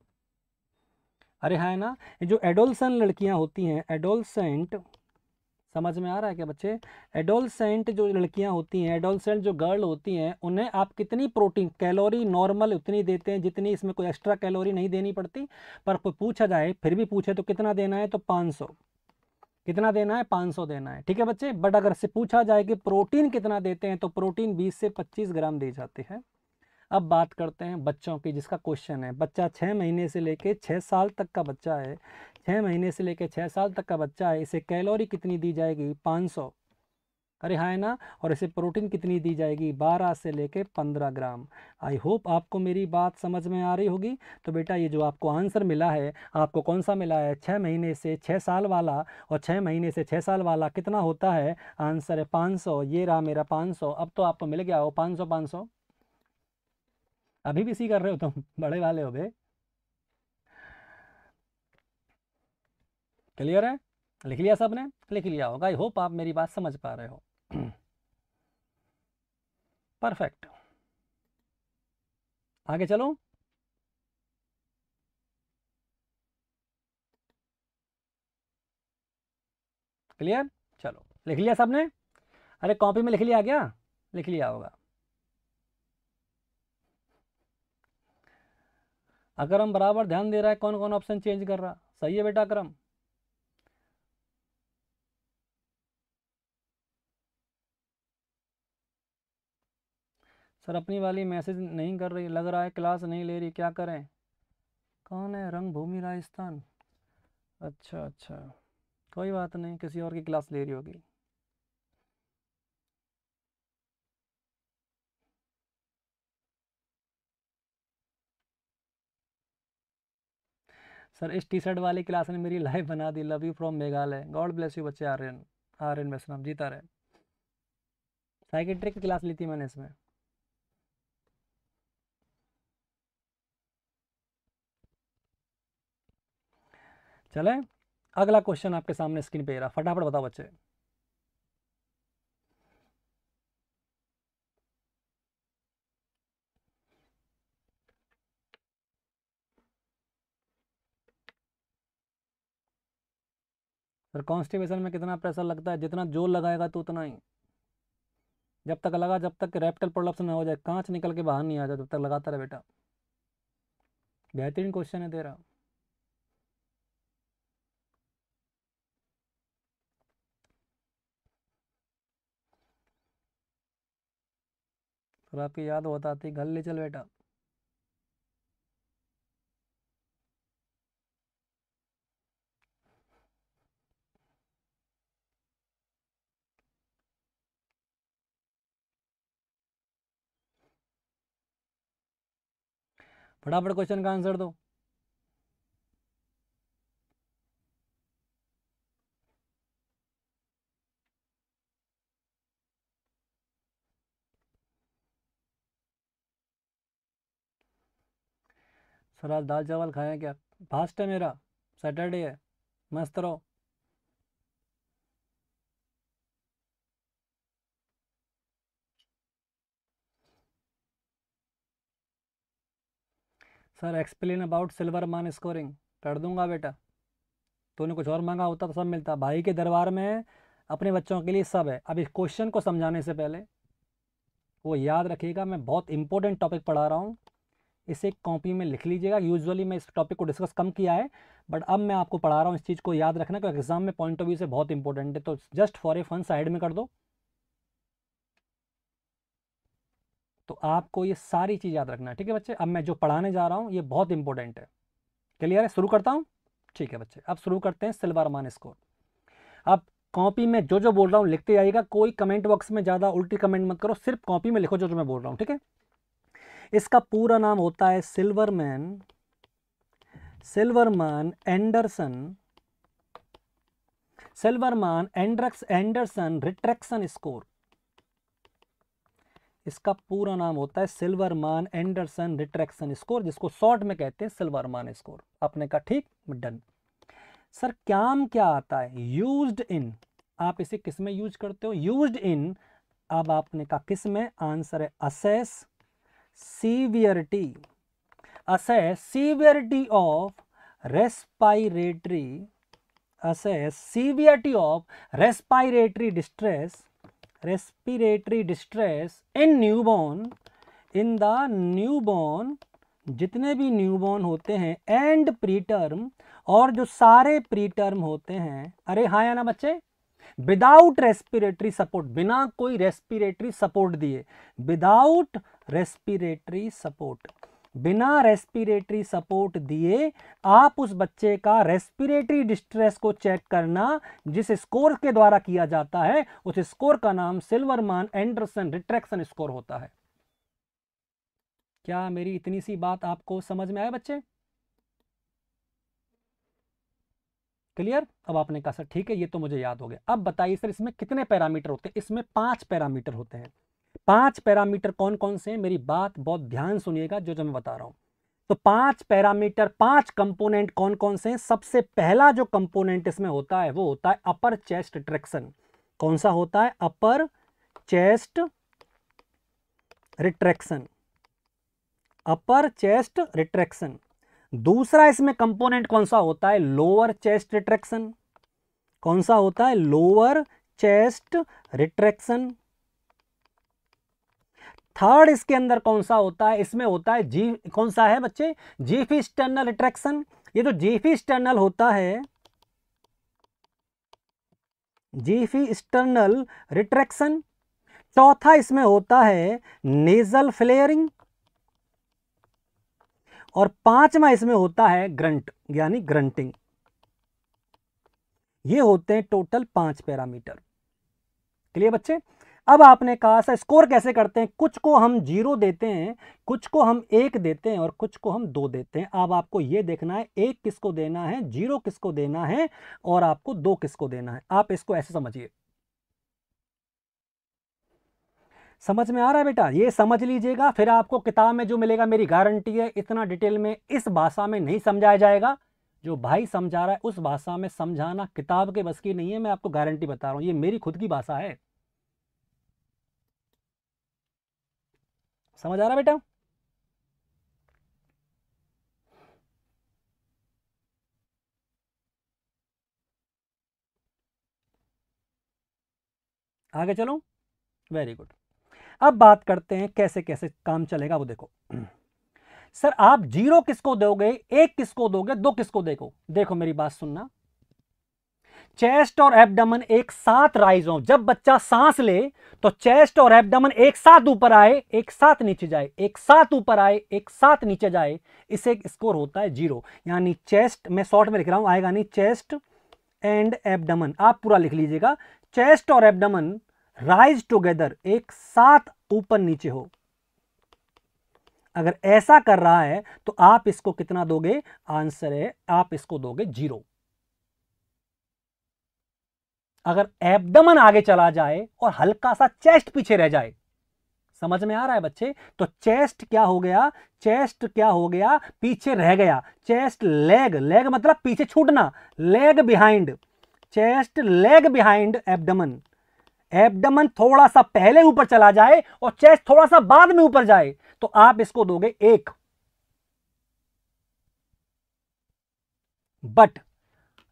अरे हाँ ना जो एडोलसन लड़कियां होती हैं एडोलसेंट समझ में आ रहा है क्या बच्चे एडोलसेंट जो लड़कियां होती हैं एडोलसेंट जो गर्ल होती हैं उन्हें आप कितनी प्रोटीन कैलोरी नॉर्मल उतनी देते हैं जितनी इसमें कोई एक्स्ट्रा कैलोरी नहीं देनी पड़ती पर पूछा जाए फिर भी पूछे तो कितना देना है तो पाँच सौ कितना देना है 500 देना है ठीक है बच्चे बट अगर से पूछा जाए कि प्रोटीन कितना देते हैं तो प्रोटीन 20 से 25 ग्राम दी जाती है अब बात करते हैं बच्चों की जिसका क्वेश्चन है बच्चा छः महीने से लेके छः साल तक का बच्चा है छः महीने से लेके छः साल तक का बच्चा है इसे कैलोरी कितनी दी जाएगी सौ अरे हाँ ना और इसे प्रोटीन कितनी दी जाएगी 12 से लेकर 15 ग्राम आई होप आपको मेरी बात समझ में आ रही होगी तो बेटा ये जो आपको आंसर मिला है आपको कौन सा मिला है छः महीने से छः साल वाला और छः महीने से छः साल वाला कितना होता है आंसर है पाँच ये रहा मेरा पाँच अब तो आपको मिल गया हो पाँच सौ पाँच सौ अभी भी सी कर रहे हो तुम बड़े वाले हो गए क्लियर है लिख लिया सबने लिख लिया होगा आई होप आप मेरी बात समझ पा रहे हो परफेक्ट आगे चलो क्लियर चलो लिख लिया सबने अरे कॉपी में लिख लिया क्या लिख लिया होगा अक्रम बराबर ध्यान दे रहा है कौन कौन ऑप्शन चेंज कर रहा सही है बेटा अक्रम सर अपनी वाली मैसेज नहीं कर रही लग रहा है क्लास नहीं ले रही क्या करें कौन है रंग भूमि राजस्थान अच्छा अच्छा कोई बात नहीं किसी और की क्लास ले रही होगी सर इस टी शर्ट वाली क्लास ने मेरी लाइफ बना दी love you from Meghalaya god bless you बच्चे आर्यन आर्यन वैष्णव जीता रहे साइकेट्रिक की क्लास ली थी मैंने इसमें चले अगला क्वेश्चन आपके सामने स्क्रीन पे रहा फटाफट बताओ बच्चे सर कॉन्स्टिपेशन में कितना प्रेशर लगता है जितना जोर लगाएगा तो उतना ही जब तक लगा जब तक रेप्टल प्रोडक्शन ना हो जाए कांच निकल के बाहर नहीं आ जाए तब तक लगाता रहे बेटा बेहतरीन क्वेश्चन है तेरा और आपकी याद होता थी घर ले चल बेटा फटाफट क्वेश्चन का आंसर दो सर आज दाल चावल खाएं क्या फास्ट है मेरा सैटरडे है मस्त रहो sir explain about Silverman scoring कर दूंगा बेटा तूने कुछ और मांगा होता तो सब मिलता भाई के दरबार में अपने बच्चों के लिए सब है अब इस क्वेश्चन को समझाने से पहले वो याद रखिएगा मैं बहुत इंपॉर्टेंट टॉपिक पढ़ा रहा हूँ इसे कॉपी में लिख लीजिएगा यूजुअली मैं इस टॉपिक को डिस्कस कम किया है बट अब मैं आपको पढ़ा रहा हूँ इस चीज़ को याद रखना क्योंकि एग्जाम में पॉइंट ऑफ व्यू से बहुत इंपॉर्टेंट है तो just for a fun side में कर दो तो आपको ये सारी चीज़ याद रखना है ठीक है बच्चे अब मैं जो पढ़ाने जा रहा हूँ ये बहुत इंपॉर्टेंट है क्लियर है शुरू करता हूँ ठीक है बच्चे अब शुरू करते हैं सिल्वर मान स्कोर अब कॉपी में जो जो बोल रहा हूँ लिखते जाइएगा कोई कमेंट बॉक्स में ज़्यादा उल्टी कमेंट मत करो सिर्फ कॉपी में लिखो जो जो मैं बोल रहा हूँ ठीक है इसका पूरा नाम होता है सिल्वरमैन सिल्वरमैन एंडरसन सिल्वरमैन एंड्रक्स एंडरसन रिट्रैक्शन स्कोर इसका पूरा नाम होता है सिल्वरमैन एंडरसन रिट्रैक्शन स्कोर जिसको शॉर्ट में कहते हैं सिल्वरमैन स्कोर आपने कहा ठीक डन सर क्या क्या आता है यूज्ड इन आप इसे किस में यूज करते हो यूज्ड इन अब आपने कहा किस में आंसर है assess severity assess severity of respiratory assess severity of respiratory distress respiratory distress in newborn in the newborn जितने भी न्यूबॉर्न होते हैं एंड प्रीटर्म और जो सारे प्रीटर्म होते हैं अरे हाँ या ना बच्चे विदाउट रेस्पिरेटरी सपोर्ट बिना कोई रेस्पिरेटरी सपोर्ट दिए विदाउट रेस्पिरेटरी सपोर्ट बिना रेस्पिरेटरी सपोर्ट दिए आप उस बच्चे का रेस्पिरेटरी डिस्ट्रेस को चेक करना जिस स्कोर के द्वारा किया जाता है उस स्कोर का नाम सिल्वरमान एंडरसन रिट्रैक्शन स्कोर होता है क्या मेरी इतनी सी बात आपको समझ में आया बच्चे क्लियर अब आपने कहा सर ठीक है ये तो मुझे याद हो गया अब बताइए सर इसमें कितने पैरामीटर होते हैं इसमें पांच पैरामीटर होते हैं पांच पैरामीटर कौन कौन से हैं मेरी बात बहुत ध्यान सुनिएगा जो जो मैं बता रहा हूं तो पांच पैरामीटर पांच कंपोनेंट कौन कौन से हैं सबसे पहला जो कंपोनेंट इसमें होता है वो होता है अपर चेस्ट रिट्रैक्शन कौन सा होता है upper chest retraction upper chest retraction दूसरा इसमें कंपोनेंट कौन सा होता है लोअर चेस्ट रिट्रैक्शन कौन सा होता है लोअर चेस्ट रिट्रैक्शन थर्ड इसके अंदर कौन सा होता है इसमें होता है जी कौन सा है बच्चे जीफ स्टर्नल रिट्रैक्शन ये जो जीफ स्टर्नल होता है जीफ स्टर्नल रिट्रैक्शन चौथा इसमें होता है नेजल फ्लेयरिंग और पांचवा इसमें होता है ग्रंट यानी ग्रंटिंग ये होते हैं टोटल पांच पैरामीटर क्लियर बच्चे अब आपने कहा सर स्कोर कैसे करते हैं कुछ को हम जीरो देते हैं कुछ को हम एक देते हैं और कुछ को हम दो देते हैं अब आपको यह देखना है एक किसको देना है जीरो किसको देना है और आपको दो किसको देना है आप इसको ऐसे समझिए समझ में आ रहा है बेटा ये समझ लीजिएगा फिर आपको किताब में जो मिलेगा मेरी गारंटी है इतना डिटेल में इस भाषा में नहीं समझाया जाएगा जो भाई समझा रहा है उस भाषा में समझाना किताब के बस की नहीं है मैं आपको गारंटी बता रहा हूं ये मेरी खुद की भाषा है समझ आ रहा बेटा आगे चलो वेरी गुड अब बात करते हैं कैसे कैसे काम चलेगा वो देखो सर आप जीरो किसको दोगे एक किसको दोगे दो किसको देखो देखो मेरी बात सुनना चेस्ट और एब्डमन एक साथ राइज हो जब बच्चा सांस ले तो चेस्ट और एब्डमन एक साथ ऊपर आए एक साथ नीचे जाए एक साथ ऊपर आए एक साथ नीचे जाए इसे एक स्कोर होता है जीरो यानी चेस्ट मैं शॉर्ट में लिख रहा हूं आएगा नहीं चेस्ट एंड एब्डमन आप पूरा लिख लीजिएगा चेस्ट और एब्डमन राइज टुगेदर एक साथ ऊपर नीचे हो अगर ऐसा कर रहा है तो आप इसको कितना दोगे आंसर है आप इसको दोगे जीरो अगर एब्डमन आगे चला जाए और हल्का सा चेस्ट पीछे रह जाए समझ में आ रहा है बच्चे तो चेस्ट क्या हो गया चेस्ट क्या हो गया पीछे रह गया चेस्ट लेग लेग मतलब पीछे छूटना lag behind chest lag behind abdomen abdomen थोड़ा सा पहले ऊपर चला जाए और चेस्ट थोड़ा सा बाद में ऊपर जाए तो आप इसको दोगे एक बट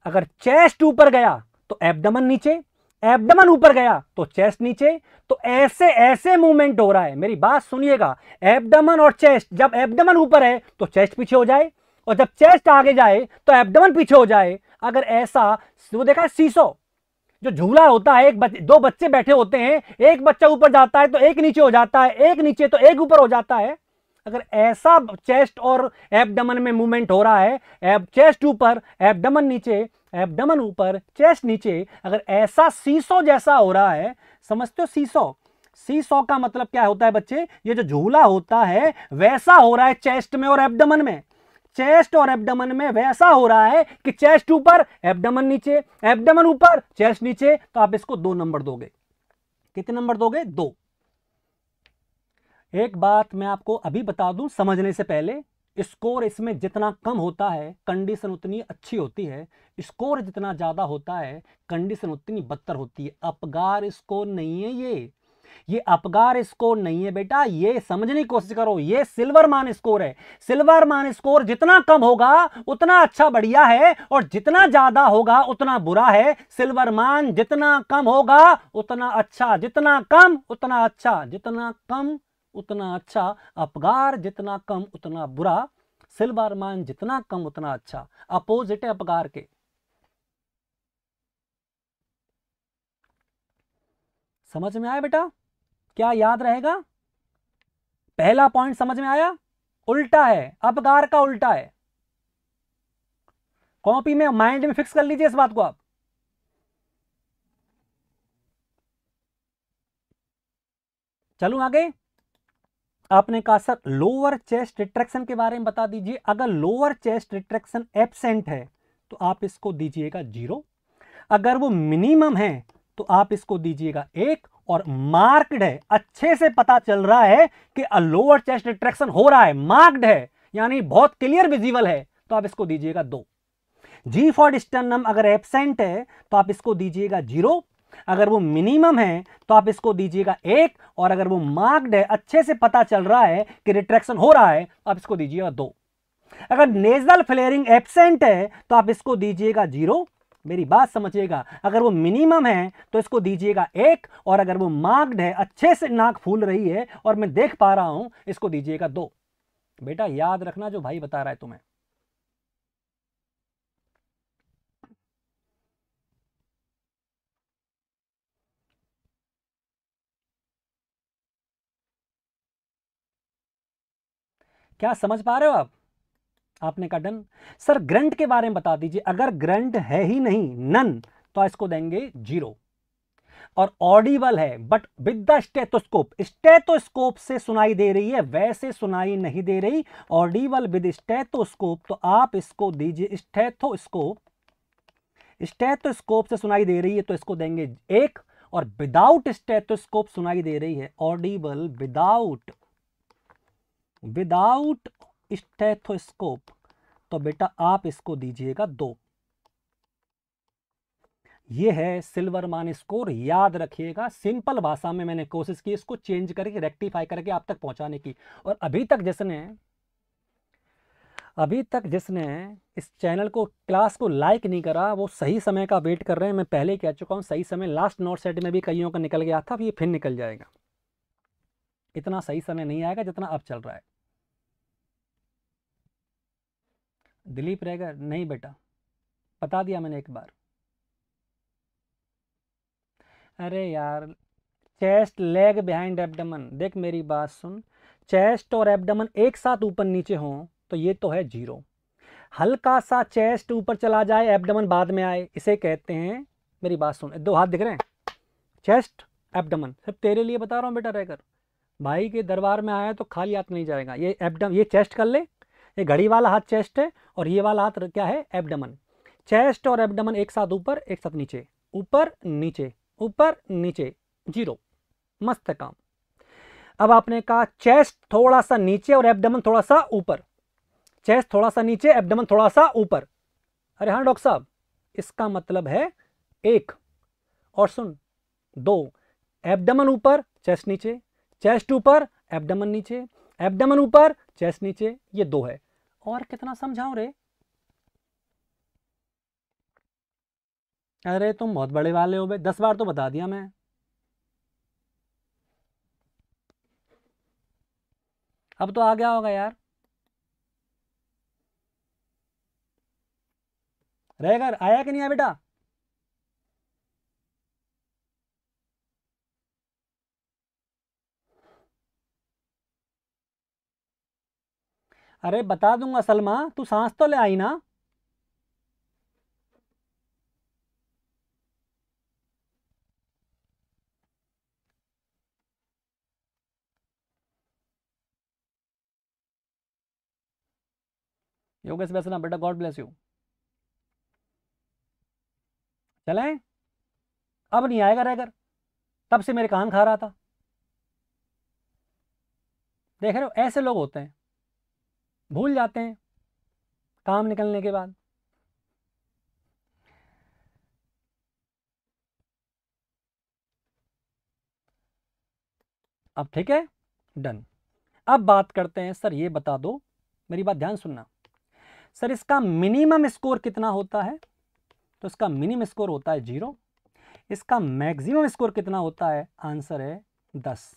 अगर चेस्ट ऊपर गया तो एबडमन नीचे एबडमन ऊपर गया तो चेस्ट नीचे तो ऐसे ऐसे मूवमेंट हो रहा है मेरी बात सुनिएगा एबडमन और चेस्ट जब एबडमन ऊपर है तो चेस्ट पीछे हो जाए और जब चेस्ट आगे जाए तो एबडमन पीछे हो जाए अगर ऐसा वो तो देखा है सीसो जो झूला होता है एक बच, दो बच्चे बैठे होते हैं एक बच्चा ऊपर जाता है तो एक नीचे हो जाता है एक नीचे तो एक ऊपर हो जाता है अगर ऐसा चेस्ट और एबडमन में मूवमेंट हो रहा है एब चेस्ट ऊपर एबडमन नीचे एबडमन ऊपर चेस्ट नीचे अगर ऐसा सीसो जैसा हो रहा है समझते हो सीसो सीसो का मतलब क्या होता है बच्चे ये जो झूला होता है वैसा हो रहा है चेस्ट में और एबडमन में चेस्ट और एब्डमन में वैसा हो रहा है कि चेस्ट ऊपर एब्डमन नीचे एब्डमन ऊपर चेस्ट नीचे तो आप इसको दो नंबर दोगे कितने नंबर दोगे दो एक बात मैं आपको अभी बता दूं समझने से पहले स्कोर इसमें जितना कम होता है कंडीशन उतनी अच्छी होती है स्कोर जितना ज़्यादा होता है कंडीशन उतनी बदतर होती है अपगार स्कोर नहीं है ये ये अपगार स्कोर नहीं है बेटा ये समझने की कोशिश करो ये सिल्वर मान स्कोर है सिल्वर मान स्कोर जितना कम होगा उतना अच्छा बढ़िया है और जितना ज्यादा होगा उतना बुरा है सिल्वर मान जितना कम होगा उतना अच्छा जितना कम उतना अच्छा जितना कम उतना अच्छा अपगार जितना कम उतना बुरा सिल्वर मान जितना कम उतना अच्छा अपोजिट है अपगार के समझ में आया बेटा क्या याद रहेगा पहला पॉइंट समझ में आया उल्टा है अपगार का उल्टा है कॉपी में माइंड में फिक्स कर लीजिए इस बात को आप चलू आगे आपने कहा सर लोअर चेस्ट रिट्रैक्शन के बारे में बता दीजिए अगर लोअर चेस्ट रिट्रैक्शन एबसेंट है तो आप इसको दीजिएगा जीरो अगर वो मिनिमम है तो आप इसको दीजिएगा एक और मार्क्ड है अच्छे से पता चल रहा है कि लोअर चेस्ट रिट्रैक्शन हो रहा है मार्क्ड है यानी बहुत क्लियर विजिबल है तो आप इसको दीजिएगा दो जी फॉर स्टर्नम अगर एबसेंट है तो आप इसको दीजिएगा जीरो अगर वो मिनिमम है तो आप इसको दीजिएगा एक और अगर वो मार्क्ड है अच्छे से पता चल रहा है कि रिट्रैक्शन हो रहा है तो आप इसको दीजिएगा दो अगर नेजल फ्लेयरिंग एबसेंट है तो आप इसको दीजिएगा जीरो मेरी बात समझिएगा अगर वो मिनिमम है तो इसको दीजिएगा एक और अगर वो मार्क्ड है अच्छे से नाक फूल रही है और मैं देख पा रहा हूं इसको दीजिएगा दो बेटा याद रखना जो भाई बता रहा है तुम्हें क्या समझ पा रहे हो आप आपने कहा डन सर ग्रंट के बारे में बता दीजिए अगर ग्रंट है ही नहीं नन तो इसको देंगे जीरो और ऑडिबल है but with the stethoscope stethoscope से सुनाई दे रही है वैसे सुनाई नहीं दे रही ऑडिबल विद स्टेथोस्कोप तो आप इसको दीजिए स्टेथोस्कोप स्टेथोस्कोप से सुनाई दे रही है तो इसको देंगे एक और विदाउट स्टेथोस्कोप सुनाई दे रही है ऑडिबल विदाउट विदाउट स्टेथोस्कोप तो बेटा आप इसको दीजिएगा दो ये है सिल्वरमान स्कोर याद रखिएगा सिंपल भाषा में मैंने कोशिश की इसको चेंज करके रेक्टिफाई करके आप तक पहुंचाने की और अभी तक जिसने अभी तक जिसने इस चैनल को क्लास को लाइक नहीं करा वो सही समय का वेट कर रहे हैं मैं पहले कह चुका हूँ सही समय लास्ट नोट सेट में भी कईयों का निकल गया था अब ये फिर निकल जाएगा इतना सही समय नहीं आएगा जितना अब चल रहा है दिलीप रहेगा नहीं बेटा बता दिया मैंने एक बार अरे यार चेस्ट लेग बिहाइंड एब्डमन देख मेरी बात सुन चेस्ट और एब्डमन एक साथ ऊपर नीचे हों तो ये तो है जीरो हल्का सा चेस्ट ऊपर चला जाए एब्डमन बाद में आए इसे कहते हैं मेरी बात सुन दो हाथ दिख रहे हैं चेस्ट एब्डमन सिर्फ तेरे लिए बता रहा हूँ बेटा रहकर भाई के दरबार में आया तो खाली हाथ नहीं जाएगा ये एबडम ये चेस्ट कर ले ये घड़ी वाला हाथ चेस्ट है और ये वाला हाथ क्या है एबडमन चेस्ट और एबडमन एक साथ ऊपर एक साथ नीचे ऊपर नीचे ऊपर नीचे जीरो मस्त काम अब आपने कहा चेस्ट थोड़ा सा नीचे और एबडमन थोड़ा सा ऊपर चेस्ट थोड़ा सा नीचे एबडमन थोड़ा सा ऊपर अरे हाँ डॉक्टर साहब इसका मतलब है एक और सुन दो एबडमन ऊपर चेस्ट नीचे चेस्ट ऊपर एबडमन नीचे एबडमन ऊपर चेस्ट नीचे ये दो है और कितना समझाऊ रे अरे तुम बहुत बड़े वाले हो बे दस बार तो बता दिया मैं अब तो आ गया होगा यार रहेगा आया कि नहीं आया बेटा अरे बता दूंगा सलमा तू सांस तो ले आई ना योगेश वैसना बेटा गॉड ब्लेस यू चले अब नहीं आएगा रहकर तब से मेरे कान खा रहा था देख रहे हो ऐसे लोग होते हैं भूल जाते हैं काम निकलने के बाद अब ठीक है डन अब बात करते हैं सर ये बता दो मेरी बात ध्यान सुनना सर इसका मिनिमम स्कोर कितना होता है तो इसका मिनिमम स्कोर होता है जीरो इसका मैक्सिमम स्कोर कितना होता है आंसर है दस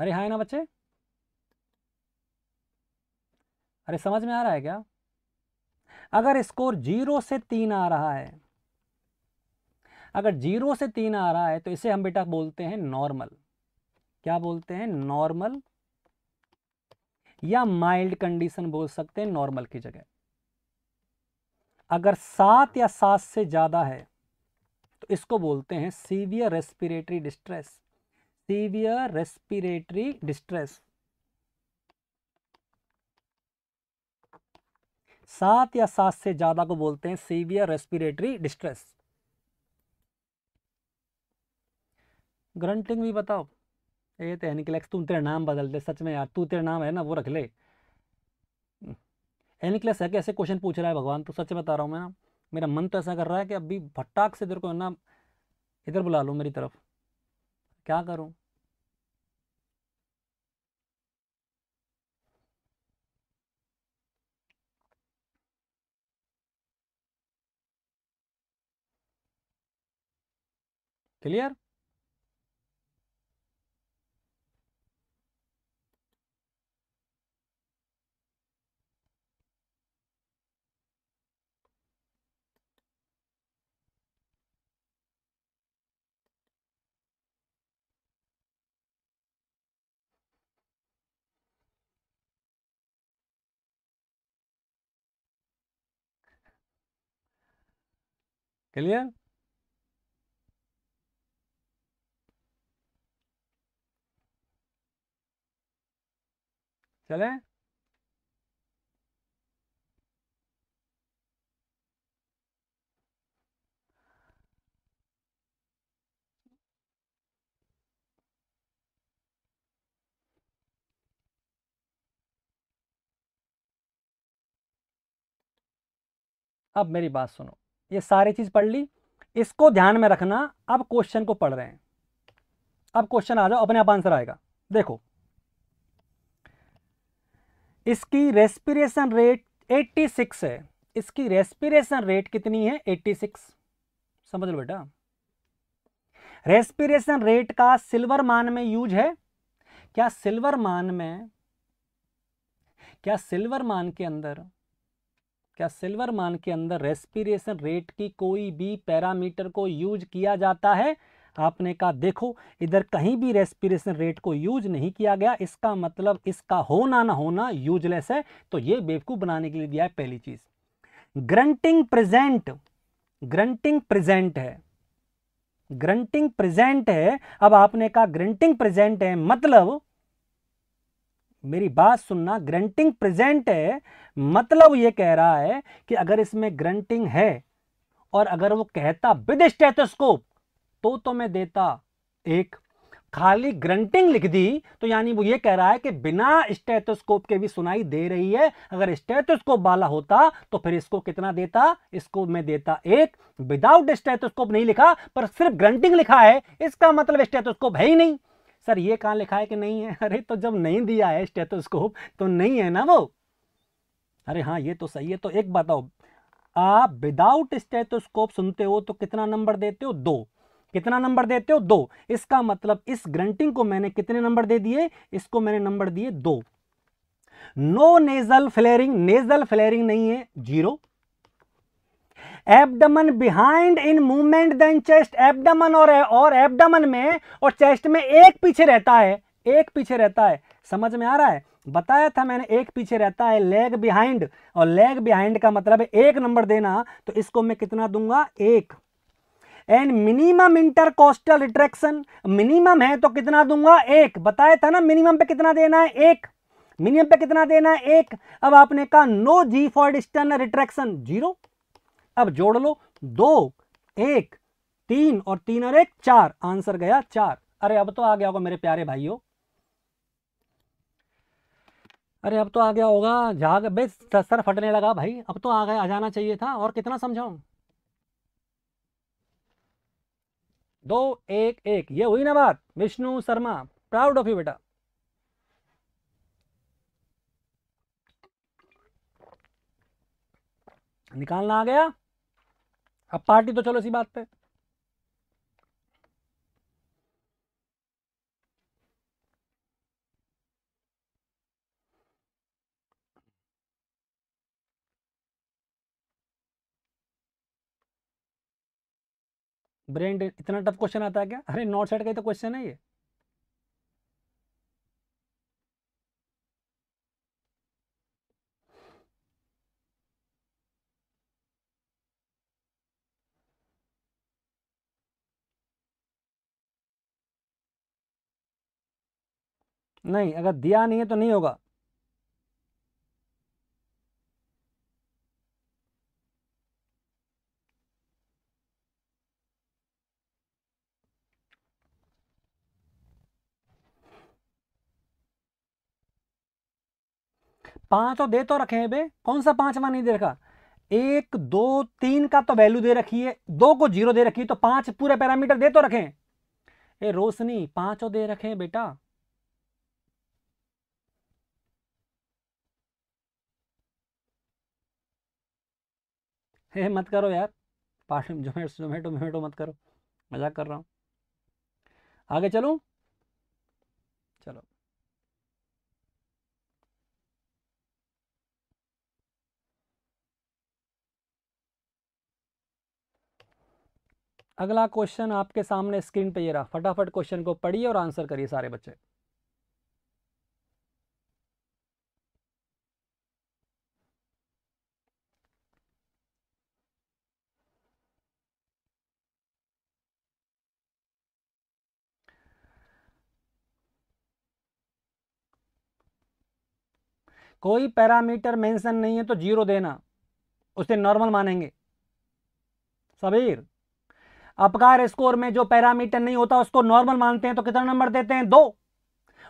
अरे हाँ ना बच्चे अरे समझ में आ रहा है क्या अगर स्कोर जीरो से तीन आ रहा है अगर जीरो से तीन आ रहा है तो इसे हम बेटा बोलते हैं नॉर्मल क्या बोलते हैं नॉर्मल या माइल्ड कंडीशन बोल सकते हैं नॉर्मल की जगह अगर सात या सात से ज़्यादा है तो इसको बोलते हैं severe respiratory distress severe respiratory distress सात या सात से ज़्यादा को बोलते हैं सीवियर रेस्पिरेटरी डिस्ट्रेस ग्रंटिंग भी बताओ ये तो एनिक्लेक्स तुम तेरा नाम बदल दे सच में यार तू तेरा नाम है ना वो रख ले एनिक्लेक्स है कि ऐसे क्वेश्चन पूछ रहा है भगवान तो सच बता रहा हूँ मैं ना मेरा मन तो ऐसा कर रहा है कि अभी भट्टाक से इधर को ना इधर बुला लो मेरी तरफ क्या करूँ Clear. ¿Clear? चले अब मेरी बात सुनो ये सारी चीज पढ़ ली इसको ध्यान में रखना अब क्वेश्चन को पढ़ रहे हैं अब क्वेश्चन आ जाओ अपने आप आंसर आएगा देखो इसकी रेस्पिरेशन रेट 86 है इसकी रेस्पिरेशन रेट कितनी है 86 समझ लो बेटा रेस्पिरेशन रेट का सिल्वर मान में यूज है क्या सिल्वर मान में क्या सिल्वर मान के अंदर क्या सिल्वर मान के अंदर रेस्पिरेशन रेट की कोई भी पैरामीटर को यूज किया जाता है आपने कहा देखो इधर कहीं भी रेस्पिरेशन रेट को यूज नहीं किया गया इसका मतलब इसका होना ना होना यूजलेस है तो ये बेवकूफ़ बनाने के लिए दिया है पहली चीज़ ग्रंटिंग प्रेजेंट ग्रंटिंग प्रेजेंट है ग्रंटिंग प्रेजेंट है अब आपने कहा ग्रंटिंग प्रेजेंट है मतलब मेरी बात सुनना ग्रंटिंग प्रेजेंट है मतलब ये कह रहा है कि अगर इसमें ग्रंटिंग है और अगर वो कहता विद स्टेथोस्कोप तो तो मैं देता एक खाली ग्रंटिंग लिख दी तो यानी वो ये कह रहा है कि बिना स्टेटोस्कोप के भी सुनाई दे रही है अगर स्टेटोस्कोप वाला होता तो फिर इसको कितना देता इसको मैं देता एक विदाउट स्टेटोस्कोप नहीं लिखा पर सिर्फ ग्रंटिंग लिखा है इसका मतलब स्टेटोस्कोप है ही नहीं सर ये कहा लिखा है कि नहीं है अरे तो जब नहीं दिया है स्टेटोस्कोप तो नहीं है ना वो अरे हाँ ये तो सही है तो एक बताओ आप विदाउट स्टेटोस्कोप सुनते हो तो कितना नंबर देते हो दो कितना नंबर देते हो दो इसका मतलब इस ग्रंटिंग को मैंने कितने नंबर दे दिए इसको मैंने नंबर दिए दो no nasal flaring nasal flaring नहीं है zero abdomen behind in movement then chest abdomen और और एबडमन में और चेस्ट में एक पीछे रहता है एक पीछे रहता है समझ में आ रहा है बताया था मैंने एक पीछे रहता है लेग बिहाइंड और लेग बिहाइंड का मतलब है एक नंबर देना तो इसको मैं कितना दूंगा एक and minimum intercostal retraction minimum है तो कितना दूंगा एक बताया था ना मिनिमम पे कितना देना है एक मिनिमम पे कितना देना है एक अब आपने कहा no xiphoid external retraction zero अब जोड़ लो दो एक तीन और तीन और एक चार आंसर गया चार अरे अब तो आ गया होगा मेरे प्यारे भाइयों अरे अब तो आ गया होगा जाग बे सर फटने लगा भाई अब तो आ गया आ जाना चाहिए था और कितना समझाऊं दो एक एक ये हुई ना बात Vishnu Sharma proud of you बेटा निकालना आ गया अब पार्टी तो चलो इसी बात पे ब्रेन ड्रेन इतना टफ क्वेश्चन आता है क्या अरे नॉर्थ साइड का ही तो क्वेश्चन है ये नहीं अगर दिया नहीं है तो नहीं होगा पांचों तो दे तो रखे हैं बे कौन सा पांचवा नहीं दे रखा एक दो तीन का तो वैल्यू दे रखी है दो को जीरो दे रखी है तो पांच पूरे पैरामीटर दे तो रखे ए रोशनी पांचों दे रखे हैं बेटा हे मत करो यार पार्टी जोमेटो जोमेटो मत करो मजाक कर रहा हूं आगे चलू अगला क्वेश्चन आपके सामने स्क्रीन पे ये रहा फटाफट क्वेश्चन को पढ़िए और आंसर करिए सारे बच्चे कोई पैरामीटर मेंशन नहीं है तो जीरो देना उसे नॉर्मल मानेंगे सबीर अपकार स्कोर में जो पैरामीटर नहीं होता उसको नॉर्मल मानते हैं तो कितना नंबर देते हैं दो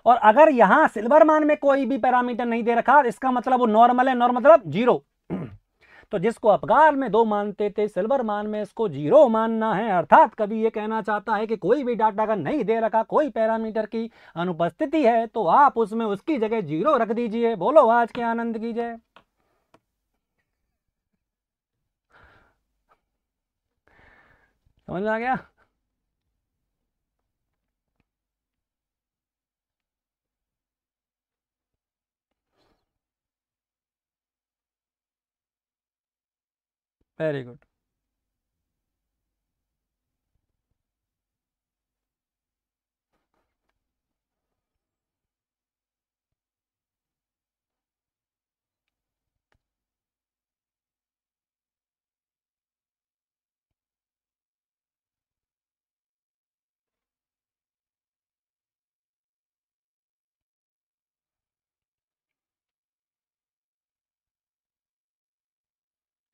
और अगर यहां सिल्वर मान में कोई भी पैरामीटर नहीं दे रखा इसका मतलब वो नॉर्मल है नॉर्मल मतलब जीरो तो जिसको अपकार में दो मानते थे सिल्वर मान में इसको जीरो मानना है अर्थात कभी ये कहना चाहता है कि कोई भी डाटा अगर नहीं दे रखा कोई पैरामीटर की अनुपस्थिति है तो आप उसमें उसकी जगह जीरो रख दीजिए बोलो आज के आनंद की जय समझ में आ गया very good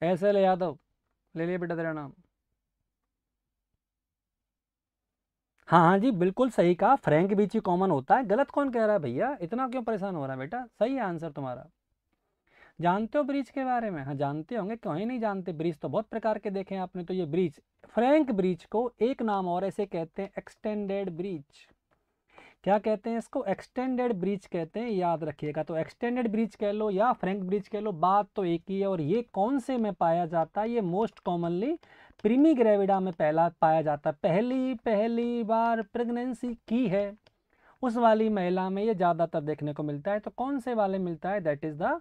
S L Yadav ले लिया बेटा तेरा नाम हाँ हाँ जी बिल्कुल सही कहा फ्रैंक बीच ही कॉमन होता है गलत कौन कह रहा है भैया इतना क्यों परेशान हो रहा है बेटा सही है आंसर तुम्हारा जानते हो ब्रिज के बारे में हाँ जानते होंगे क्यों ही नहीं जानते ब्रिज तो बहुत प्रकार के देखे हैं आपने तो ये ब्रिज फ्रैंक ब्रिज को एक नाम और ऐसे कहते हैं एक्सटेंडेड ब्रिज क्या कहते हैं इसको एक्सटेंडेड ब्रिज कहते हैं याद रखिएगा तो एक्सटेंडेड ब्रिज कह लो या फ्रैंक ब्रिज कह लो बात तो एक ही है और ये कौन से में पाया जाता है ये मोस्ट कॉमनली प्रीमी ग्रेविडा में पहला पाया जाता है पहली पहली बार प्रेगनेंसी की है उस वाली महिला में ये ज़्यादातर देखने को मिलता है तो कौन से वाले मिलता है that is the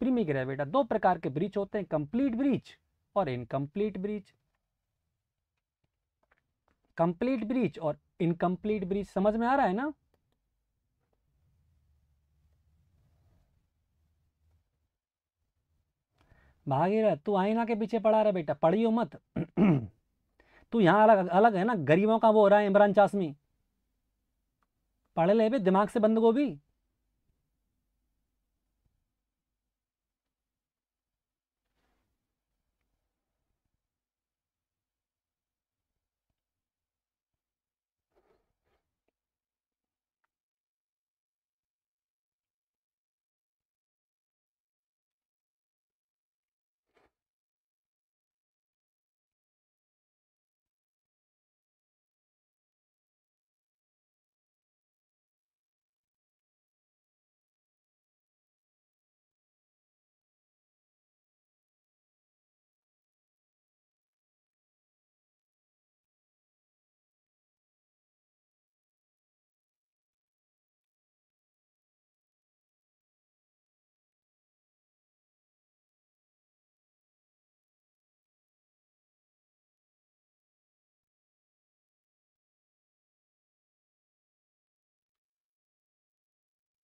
primigravida दो प्रकार के ब्रिज होते हैं कंप्लीट ब्रिज और इनकम्प्लीट ब्रिज कंप्लीट ब्रीच और इनकम्प्लीट ब्रीच समझ में आ रहा है ना भागीरथ तू आईना के पीछे पड़ा रहा बेटा पढ़ियो मत तू यहां अलग अलग है ना गरीबों का वो हो रहा है इमरान चाशमी पढ़े ले भी दिमाग से बंद गोभी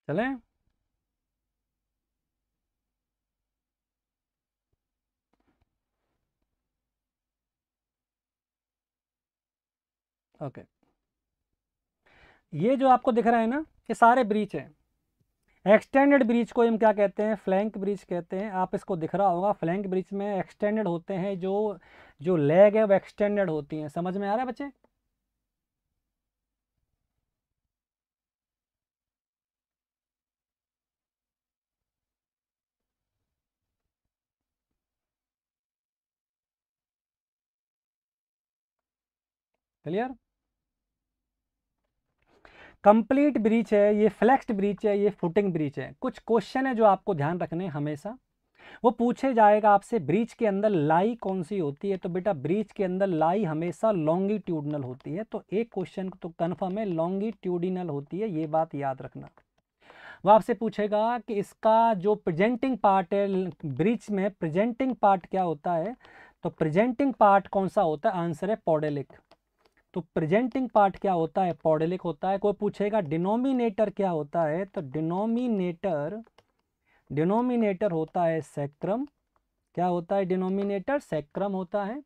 चलें ओके ये जो आपको दिख रहा है ना ये सारे ब्रीच हैं एक्सटेंडेड ब्रिज को हम क्या कहते हैं फ्लैंक ब्रिज कहते हैं आप इसको दिख रहा होगा फ्लैंक ब्रिज में एक्सटेंडेड होते हैं जो जो लेग है वो एक्सटेंडेड होती हैं समझ में आ रहा है बच्चे क्लियर कंप्लीट ब्रीच है ये फ्लेक्स्ड ब्रीच है ये फुटिंग ब्रीच है कुछ क्वेश्चन है जो आपको ध्यान रखने हमेशा वो पूछे जाएगा आपसे ब्रीच के अंदर लाई कौन सी होती है तो बेटा ब्रीच के अंदर लाई हमेशा लॉन्गिट्यूडनल होती है तो एक क्वेश्चन तो कन्फर्म है लॉन्गिट्यूडिनल होती है ये बात याद रखना वो आपसे पूछेगा कि इसका जो प्रेजेंटिंग पार्ट है ब्रिज में प्रेजेंटिंग पार्ट क्या होता है तो प्रेजेंटिंग पार्ट कौन सा होता है आंसर है पोडेलिक तो प्रेजेंटिंग पार्ट क्या होता है पौडलिक होता है कोई पूछेगा डिनोमिनेटर क्या होता है तो डिनोमिनेटर डिनोमिनेटर होता है सेक्रम क्या होता है डिनोमिनेटर सेक्रम होता है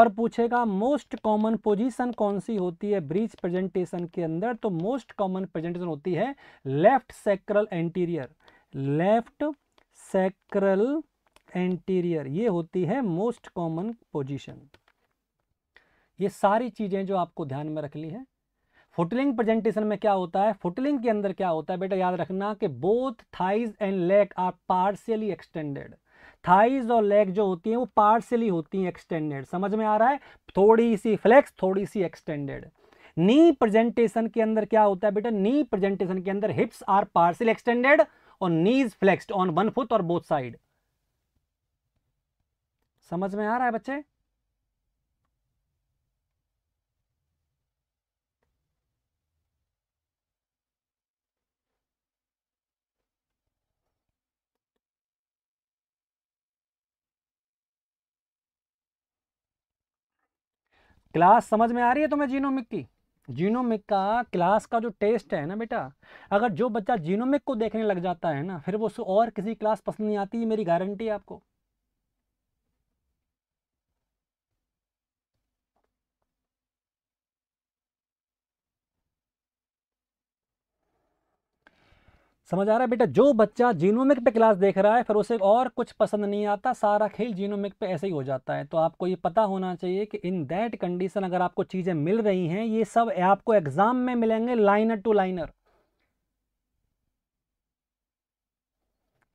और पूछेगा मोस्ट कॉमन पोजीशन कौन सी होती है ब्रीच प्रेजेंटेशन के अंदर तो मोस्ट कॉमन प्रेजेंटेशन होती है left sacral anterior left sacral anterior ये होती है मोस्ट कॉमन पोजीशन ये सारी चीज़ें जो आपको ध्यान में रखनी है फुटलिंग प्रेजेंटेशन में क्या होता है फुटलिंग के अंदर क्या होता है बेटा याद रखना कि both thighs and leg are partially extended thighs और लेग जो होती हैं वो पार्शियली होती हैं एक्सटेंडेड समझ में आ रहा है थोड़ी सी फ्लेक्स थोड़ी सी एक्सटेंडेड नी प्रेजेंटेशन के अंदर क्या होता है बेटा नी प्रेजेंटेशन के अंदर हिप्स आर पार्शियल एक्सटेंडेड और knees flexed on one foot और बोथ साइड समझ में आ रहा है बच्चे क्लास समझ में आ रही है तुम्हें जीनोमिक की जीनोमिक का क्लास का जो टेस्ट है ना बेटा अगर जो बच्चा जीनोमिक को देखने लग जाता है ना फिर वो और किसी क्लास पसंद नहीं आती है मेरी गारंटी है आपको समझ आ रहा है बेटा जो बच्चा जीनोमिक पे क्लास देख रहा है फिर उसे और कुछ पसंद नहीं आता सारा खेल जीनोमिक पे ऐसे ही हो जाता है तो आपको ये पता होना चाहिए कि इन दैट कंडीशन अगर आपको चीज़ें मिल रही हैं ये सब आपको एग्ज़ाम में मिलेंगे लाइनर टू लाइनर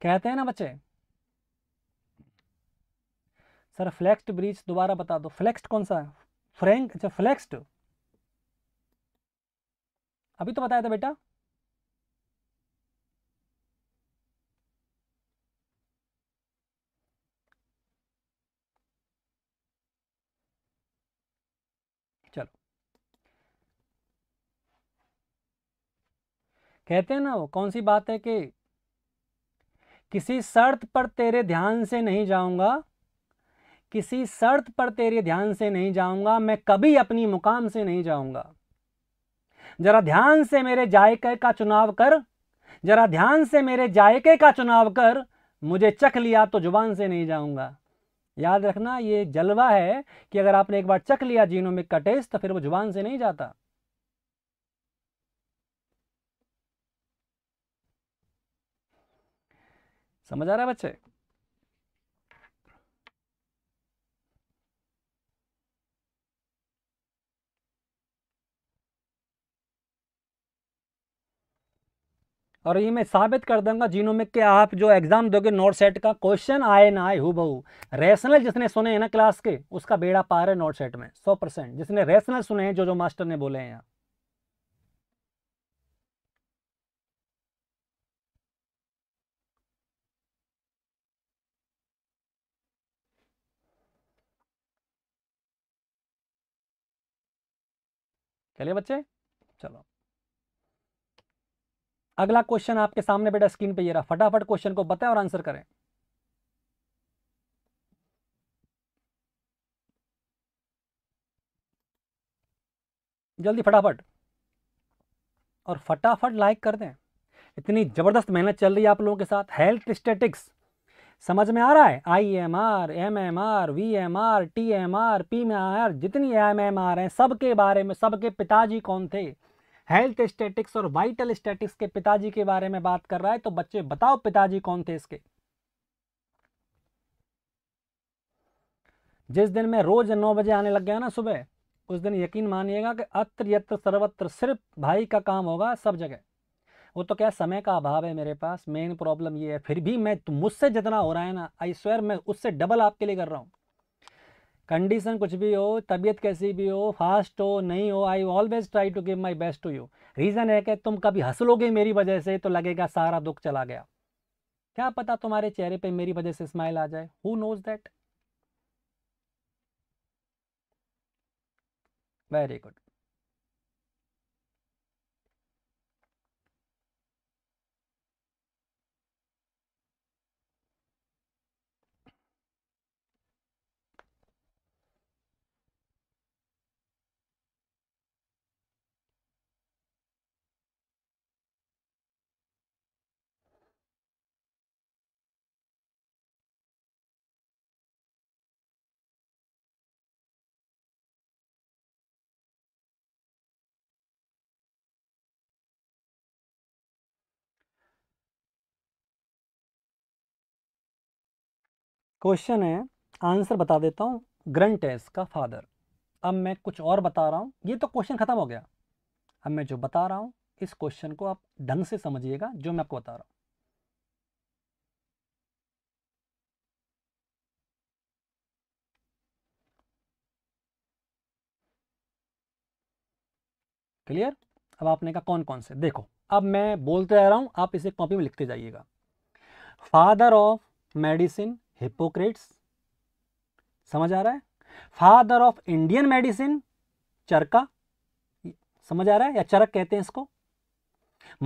कहते हैं ना बच्चे सर फ्लेक्स्ड ब्रिज दोबारा बता दो फ्लेक्स्ड कौन सा है फ्रेंक अच्छा फ्लेक्स्ड अभी तो बताया था बेटा कहते हैं ना वो कौन सी बात है कि किसी शर्त पर तेरे ध्यान से नहीं जाऊंगा किसी शर्त पर तेरे ध्यान से नहीं जाऊंगा मैं कभी अपनी मुकाम से नहीं जाऊंगा जरा ध्यान से मेरे जायके का चुनाव कर जरा ध्यान से मेरे जायके का चुनाव कर मुझे चख लिया तो जुबान से नहीं जाऊंगा याद रखना ये जलवा है कि अगर आपने एक बार चख लिया जीनों में कटेस तो फिर वो जुबान से नहीं जाता समझ आ रहा है बच्चे और ये मैं साबित कर दूंगा जीनोमिक के आप जो एग्जाम दोगे नोट सेट का क्वेश्चन आए ना आए हु रेशनल जिसने सुने हैं ना क्लास के उसका बेड़ा पार है नोट सेट में सौ परसेंट जिसने रेशनल सुने हैं जो जो मास्टर ने बोले हैं यहाँ चलिए बच्चे चलो अगला क्वेश्चन आपके सामने बेटा स्क्रीन पे ये रहा फटाफट क्वेश्चन को बताएं और आंसर करें जल्दी फटाफट और फटाफट लाइक कर दें इतनी ज़बरदस्त मेहनत चल रही है आप लोगों के साथ हेल्थ स्टेटिक्स समझ में आ रहा है I M R M M R V M R T M R P M R जितनी एम एम आर हैं सबके बारे में सबके पिताजी कौन थे हेल्थ स्टेटिक्स और वाइटल स्टेटिक्स के पिताजी के बारे में बात कर रहा है तो बच्चे बताओ पिताजी कौन थे इसके जिस दिन मैं रोज नौ बजे आने लग गया ना सुबह उस दिन यकीन मानिएगा कि अत्र यत्र सर्वत्र सिर्फ भाई का काम होगा सब जगह वो तो क्या समय का अभाव है मेरे पास मेन प्रॉब्लम ये है फिर भी मैं तो मुझसे जितना हो रहा है ना आई स्वेयर मैं उससे डबल आपके लिए कर रहा हूँ कंडीशन कुछ भी हो तबीयत कैसी भी हो फास्ट हो नहीं हो I always try to give my best to you reason है कि तुम कभी हंस लोगे मेरी वजह से तो लगेगा सारा दुख चला गया क्या पता तुम्हारे चेहरे पे मेरी वजह से स्माइल आ जाए who knows that very good question है आंसर बता देता हूँ है का फादर अब मैं कुछ और बता रहा हूँ ये तो क्वेश्चन खत्म हो गया अब मैं जो बता रहा हूँ इस क्वेश्चन को आप ढंग से समझिएगा जो मैं आपको बता रहा हूँ क्लियर अब आपने कहा कौन कौन से देखो अब मैं बोलते रह रहा हूँ आप इसे कॉपी में लिखते जाइएगा फादर ऑफ मेडिसिन हिपोक्रेट्स समझ आ रहा है father of Indian medicine Charaka समझ आ रहा है या चरक कहते हैं इसको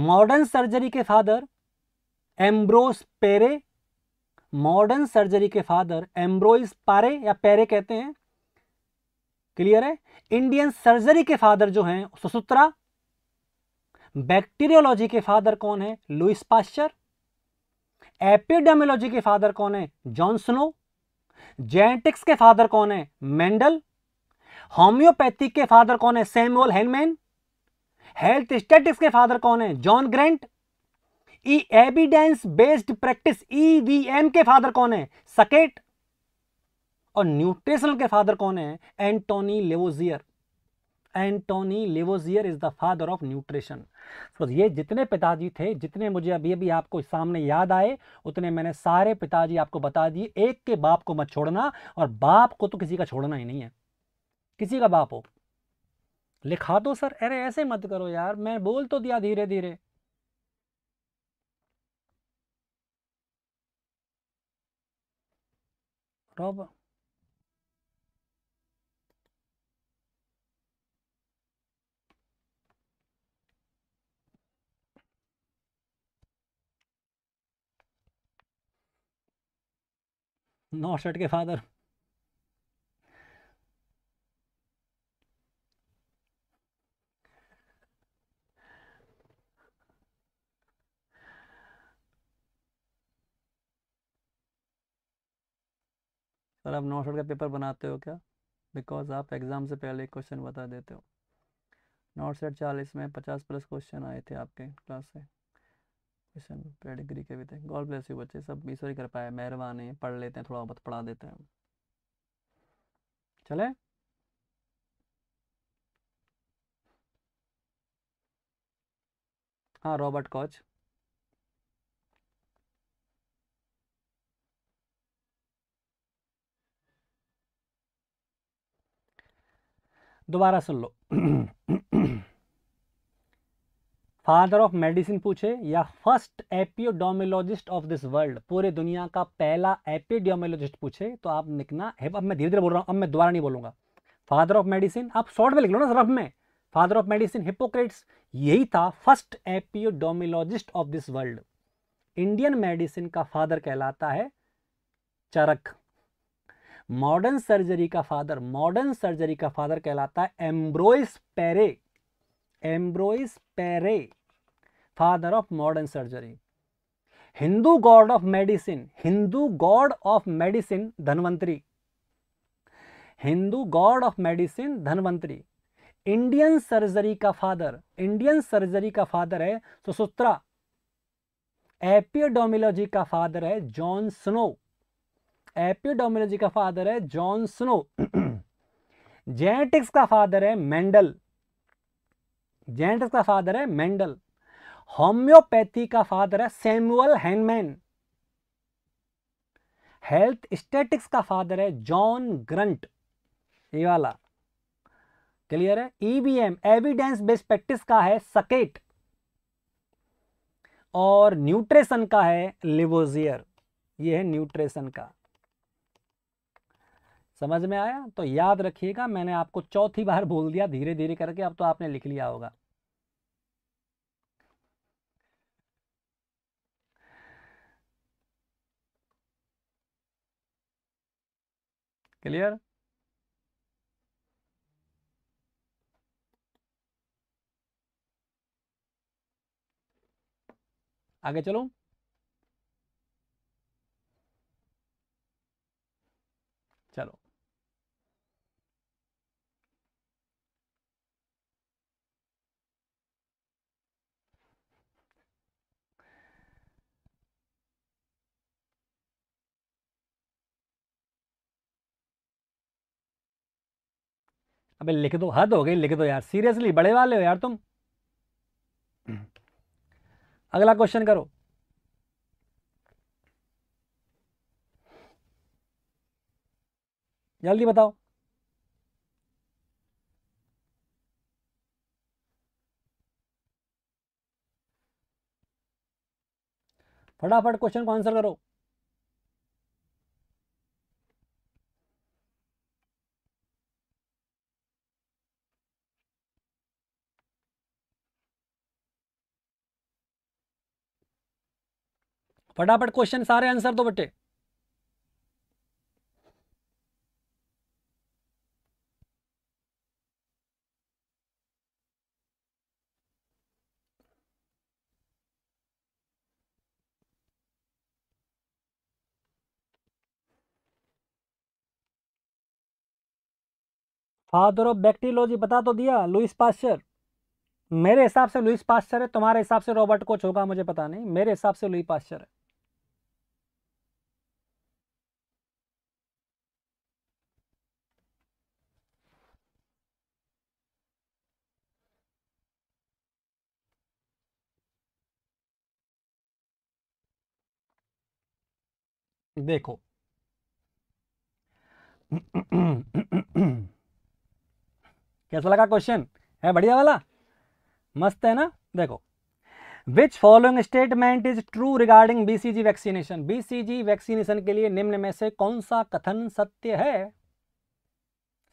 मॉडर्न सर्जरी के father Ambroise Pare modern surgery के फादर एम्ब्रोइस पारे या पेरे कहते हैं क्लियर है इंडियन सर्जरी के फादर जो हैं सुसूत्रा बैक्टीरियोलॉजी के फादर कौन है लुइस पास्चर एपिडेमोलॉजी के फादर कौन है जॉनसनो जेनेटिक्स के फादर कौन है मेंडल होम्योपैथी के फादर कौन है सैमुअल हेनमैन हेल्थ स्टेटिक्स के फादर कौन है John Graunt E evidence based practice EVM के फादर कौन है सकेट और न्यूट्रिशनल के फादर कौन है Antoine Lavoisier Antoine Lavoisier is the father of nutrition तो ये जितने पिताजी थे जितने मुझे अभी अभी आपको सामने याद आए उतने मैंने सारे पिताजी आपको बता दिए एक के बाप को मत छोड़ना और बाप को तो किसी का छोड़ना ही नहीं है किसी का बाप हो लिखा दो सर अरे ऐसे मत करो यार मैं बोल तो दिया धीरे धीरे रॉब नौ शर्ट के फादर सर आप नॉट शर्ट का पेपर बनाते हो क्या बिकॉज आप एग्ज़ाम से पहले क्वेश्चन बता देते हो नॉट सेट चालीस में पचास प्लस क्वेश्चन आए थे आपके क्लास से क्वेश्चन पेडिग्री के भी थे गॉड ब्लेस यू बच्चे सब ईश्वर ही कर पाए मेहरबान है पढ़ लेते हैं थोड़ा बहुत पढ़ा देते हैं चले हाँ रॉबर्ट कॉच दोबारा सुन लो फादर ऑफ मेडिसिन पूछे या first epidemiologist of this world पूरे दुनिया का पहला एपियोडोमोलॉजिस्ट पूछे तो आप लिखना है अब मैं धीरे धीरे बोल रहा हूँ अब मैं दोबारा नहीं बोलूंगा फादर ऑफ मेडिसिन आप शॉर्ट में लिख लो ना रफ में फादर ऑफ मेडिसिन हिपोक्रेट्स यही था first epidemiologist of this world Indian medicine का फादर कहलाता है चरक मॉडर्न सर्जरी का फादर मॉडर्न सर्जरी का फादर कहलाता है Ambroise Pare Ambroise Pare father of modern surgery Hindu god of medicine Hindu god of medicine Dhanvantari Hindu god of medicine Dhanvantari Indian surgery का father Indian surgery का father है सुसूत्रा एपियोडोमोलॉजी का फादर है जॉन स्नो एपियोडोमोलॉजी का फादर है जॉन स्नो जेनेटिक्स का फादर है मेंडल जेनेटिक्स का फादर है मेंडल होम्योपैथी का फादर है सैमुअल हैंगमैन हेल्थ स्टेटिक्स का फादर है जॉन ग्रंट ये वाला क्लियर है ईवीएम एविडेंस बेस्ड प्रैक्टिस का है सकेट और न्यूट्रिशन का है लिवोजियर ये है न्यूट्रिशन का समझ में आया तो याद रखिएगा मैंने आपको चौथी बार बोल दिया धीरे धीरे करके अब तो आपने लिख लिया होगा क्लियर आगे चलो चलो अबे लिख दो हद हो गई लिख दो यार सीरियसली बड़े वाले हो यार तुम अगला क्वेश्चन करो जल्दी बताओ फटाफट क्वेश्चन को आंसर करो फटाफट क्वेश्चन सारे आंसर दो बेटे फादर ऑफ बैक्टीरियोलॉजी बता तो दिया लुइस पास्चर मेरे हिसाब से लुइस पास्चर है तुम्हारे हिसाब से रॉबर्ट कोच होगा मुझे पता नहीं मेरे हिसाब से लुई पास्चर है देखो कैसा लगा क्वेश्चन है बढ़िया वाला मस्त है ना देखो which following statement is true regarding BCG vaccination BCG vaccination के लिए निम्न में से कौन सा कथन सत्य है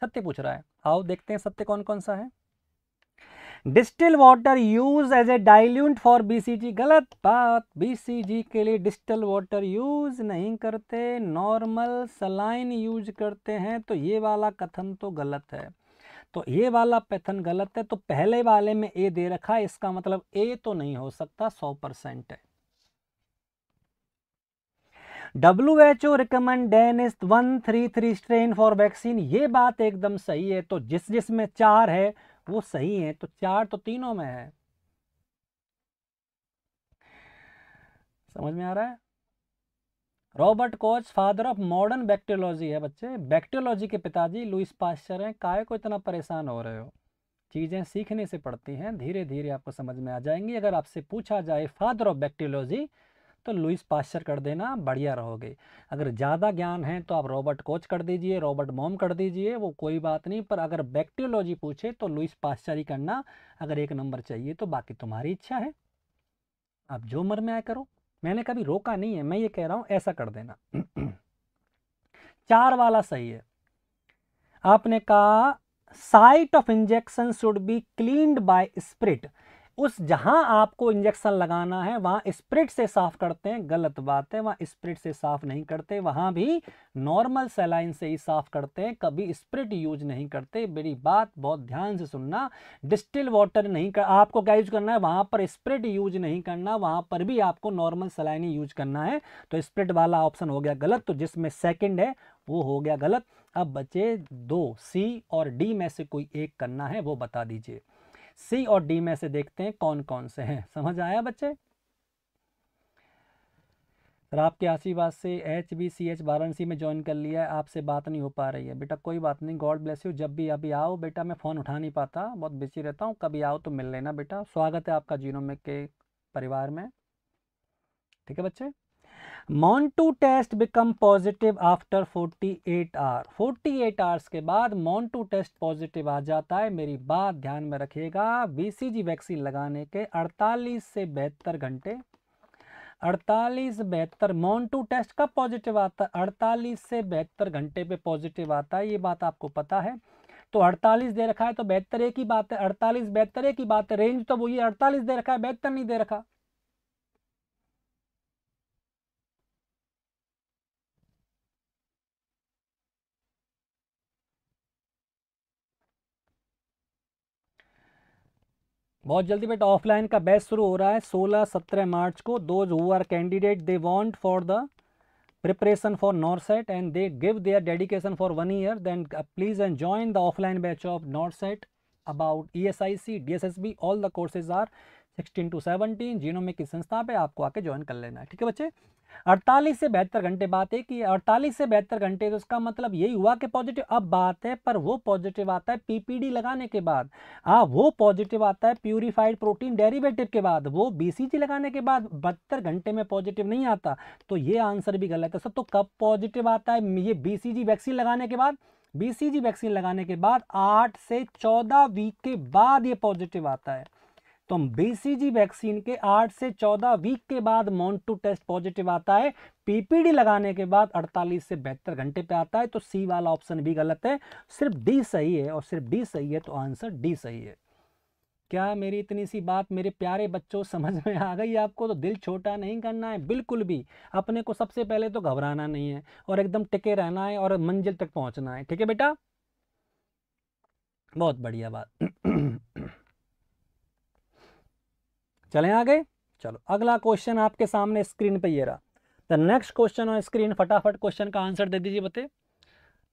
सत्य पूछ रहा है आओ देखते हैं सत्य कौन कौन सा है distilled water use as a diluent for BCG गलत बात बीसीजी के लिए डिस्टिल वाटर यूज नहीं करते नॉर्मल सलाइन यूज करते हैं तो ये वाला कथन तो गलत है तो ये वाला पैथन गलत है तो पहले वाले में ए दे रखा है इसका मतलब ए तो नहीं हो सकता सौ परसेंट है W H O recommends one three three strain for vaccine ये बात एकदम सही है तो जिस जिसमें चार है वो सही है तो चार तो तीनों में है समझ में आ रहा है Robert Koch father of modern bacteriology है बच्चे बैक्टीरियोलॉजी के पिताजी लुइस पास्चर हैं काय को इतना परेशान हो रहे हो चीज़ें सीखने से पड़ती हैं धीरे धीरे आपको समझ में आ जाएंगी अगर आपसे पूछा जाए फादर ऑफ बैक्टीरियोलॉजी तो लुइस पास्चर कर देना बढ़िया रहोगे अगर ज़्यादा ज्ञान है तो आप रॉबर्ट कोच कर दीजिए रॉबर्ट मोम कर दीजिए वो कोई बात नहीं पर अगर बैक्टीरियोलॉजी पूछे तो लुइस पास्चर ही करना अगर एक नंबर चाहिए तो बाकी तुम्हारी इच्छा है आप जो मर में आया करो मैंने कभी रोका नहीं है मैं ये कह रहा हूँ ऐसा कर देना चार वाला सही है आपने कहा site of injection should be cleaned by spirit उस जहां आपको इंजेक्शन लगाना है वहां स्प्रिट से साफ करते हैं गलत बात है वहां स्प्रिट से साफ नहीं करते वहां भी नॉर्मल सेलाइन से ही साफ करते हैं कभी स्प्रिट यूज नहीं करते मेरी बात बहुत ध्यान से सुनना डिस्टिल वाटर नहीं कर आपको क्या यूज करना है वहां पर स्प्रिट यूज नहीं करना वहां पर भी आपको नॉर्मल सेलाइन ही यूज करना है तो स्प्रिट वाला ऑप्शन हो गया गलत तो जिसमें सेकेंड है वो हो गया गलत अब बचे दो सी और डी में से कोई एक करना है वो बता दीजिए सी और डी में से देखते हैं कौन कौन से हैं समझ आया बच्चे सर आपके आशीर्वाद से H B C H Varanasi में ज्वाइन कर लिया है आपसे बात नहीं हो पा रही है बेटा कोई बात नहीं गॉड ब्लेस यू जब भी अभी आओ बेटा मैं फ़ोन उठा नहीं पाता बहुत बिजी रहता हूँ कभी आओ तो मिल लेना बेटा स्वागत है आपका जीनोमिक के परिवार में ठीक है बच्चे Mantoux test become positive after 48 hour eight hours के बाद मॉन्टू टेस्ट पॉजिटिव आ जाता है मेरी बात ध्यान में रखिएगा बीसीजी वैक्सीन लगाने के 48 से बहत्तर घंटे 48 बहत्तर मॉन्टू टेस्ट कब पॉजिटिव आता है 48 से बहत्तर घंटे पे पॉजिटिव आता है ये बात आपको पता है तो 48 दे रखा है तो बेहतर एक ही बात है 48 बेहतर एक ही बात है रेंज तो वही 48 दे रखा है बेहतर नहीं दे रखा बहुत जल्दी बेटा ऑफलाइन का बैच शुरू हो रहा है 16 17 मार्च को those who are candidate they want for the preparation for set and they give their dedication for one year then please and join the offline batch of D S S B all the courses are sixteen to seventeen Genomic की संस्था पे आपको आके join कर लेना है ठीक है बच्चे अड़तालीस से बहत्तर घंटे बात है कि अड़तालीस से बेहतर घंटे तो उसका मतलब यही हुआ कि पॉजिटिव अब बात है पर वो पॉजिटिव आता है पीपीडी लगाने के बाद हाँ वो पॉजिटिव आता है प्यूरिफाइड प्रोटीन डेरिवेटिव के बाद वो बीसीजी लगाने के बाद बहत्तर घंटे में पॉजिटिव नहीं आता तो ये आंसर भी गलत है सब तो कब पॉजिटिव आता है ये बीसीजी वैक्सीन लगाने के बाद बीसीजी वैक्सीन लगाने के बाद आठ से चौदह वीक के बाद ये पॉजिटिव आता है तो हम बीसीजी वैक्सीन के 8 से 14 वीक के बाद मॉन्ट टू टेस्ट पॉजिटिव आता है पीपीडी लगाने के बाद 48 से बहत्तर घंटे पे आता है तो सी वाला ऑप्शन भी गलत है सिर्फ डी सही है और सिर्फ डी सही है तो आंसर डी सही है क्या मेरी इतनी सी बात मेरे प्यारे बच्चों समझ में आ गई आपको तो दिल छोटा नहीं करना है बिल्कुल भी अपने को सबसे पहले तो घबराना नहीं है और एकदम टिके रहना है और मंजिल तक पहुंचना है ठीक है बेटा बहुत बढ़िया बात चले आगे चलो अगला क्वेश्चन आपके सामने स्क्रीन पे ये रहा the next question on screen फटाफट क्वेश्चन का आंसर दे दीजिए बते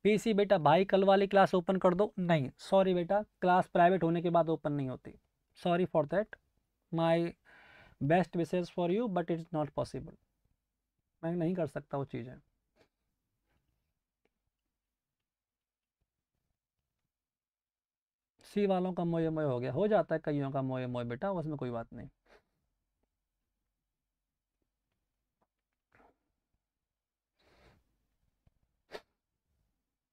पीसी बेटा भाई कल वाली क्लास ओपन कर दो नहीं सॉरी बेटा क्लास प्राइवेट होने के बाद ओपन नहीं होती sorry for that my best wishes for you but it's not possible मैं नहीं कर सकता वो चीज़ें सी वालों का मोए मोए हो गया हो जाता है कईयों का मोए मोए बेटा उसमें कोई बात नहीं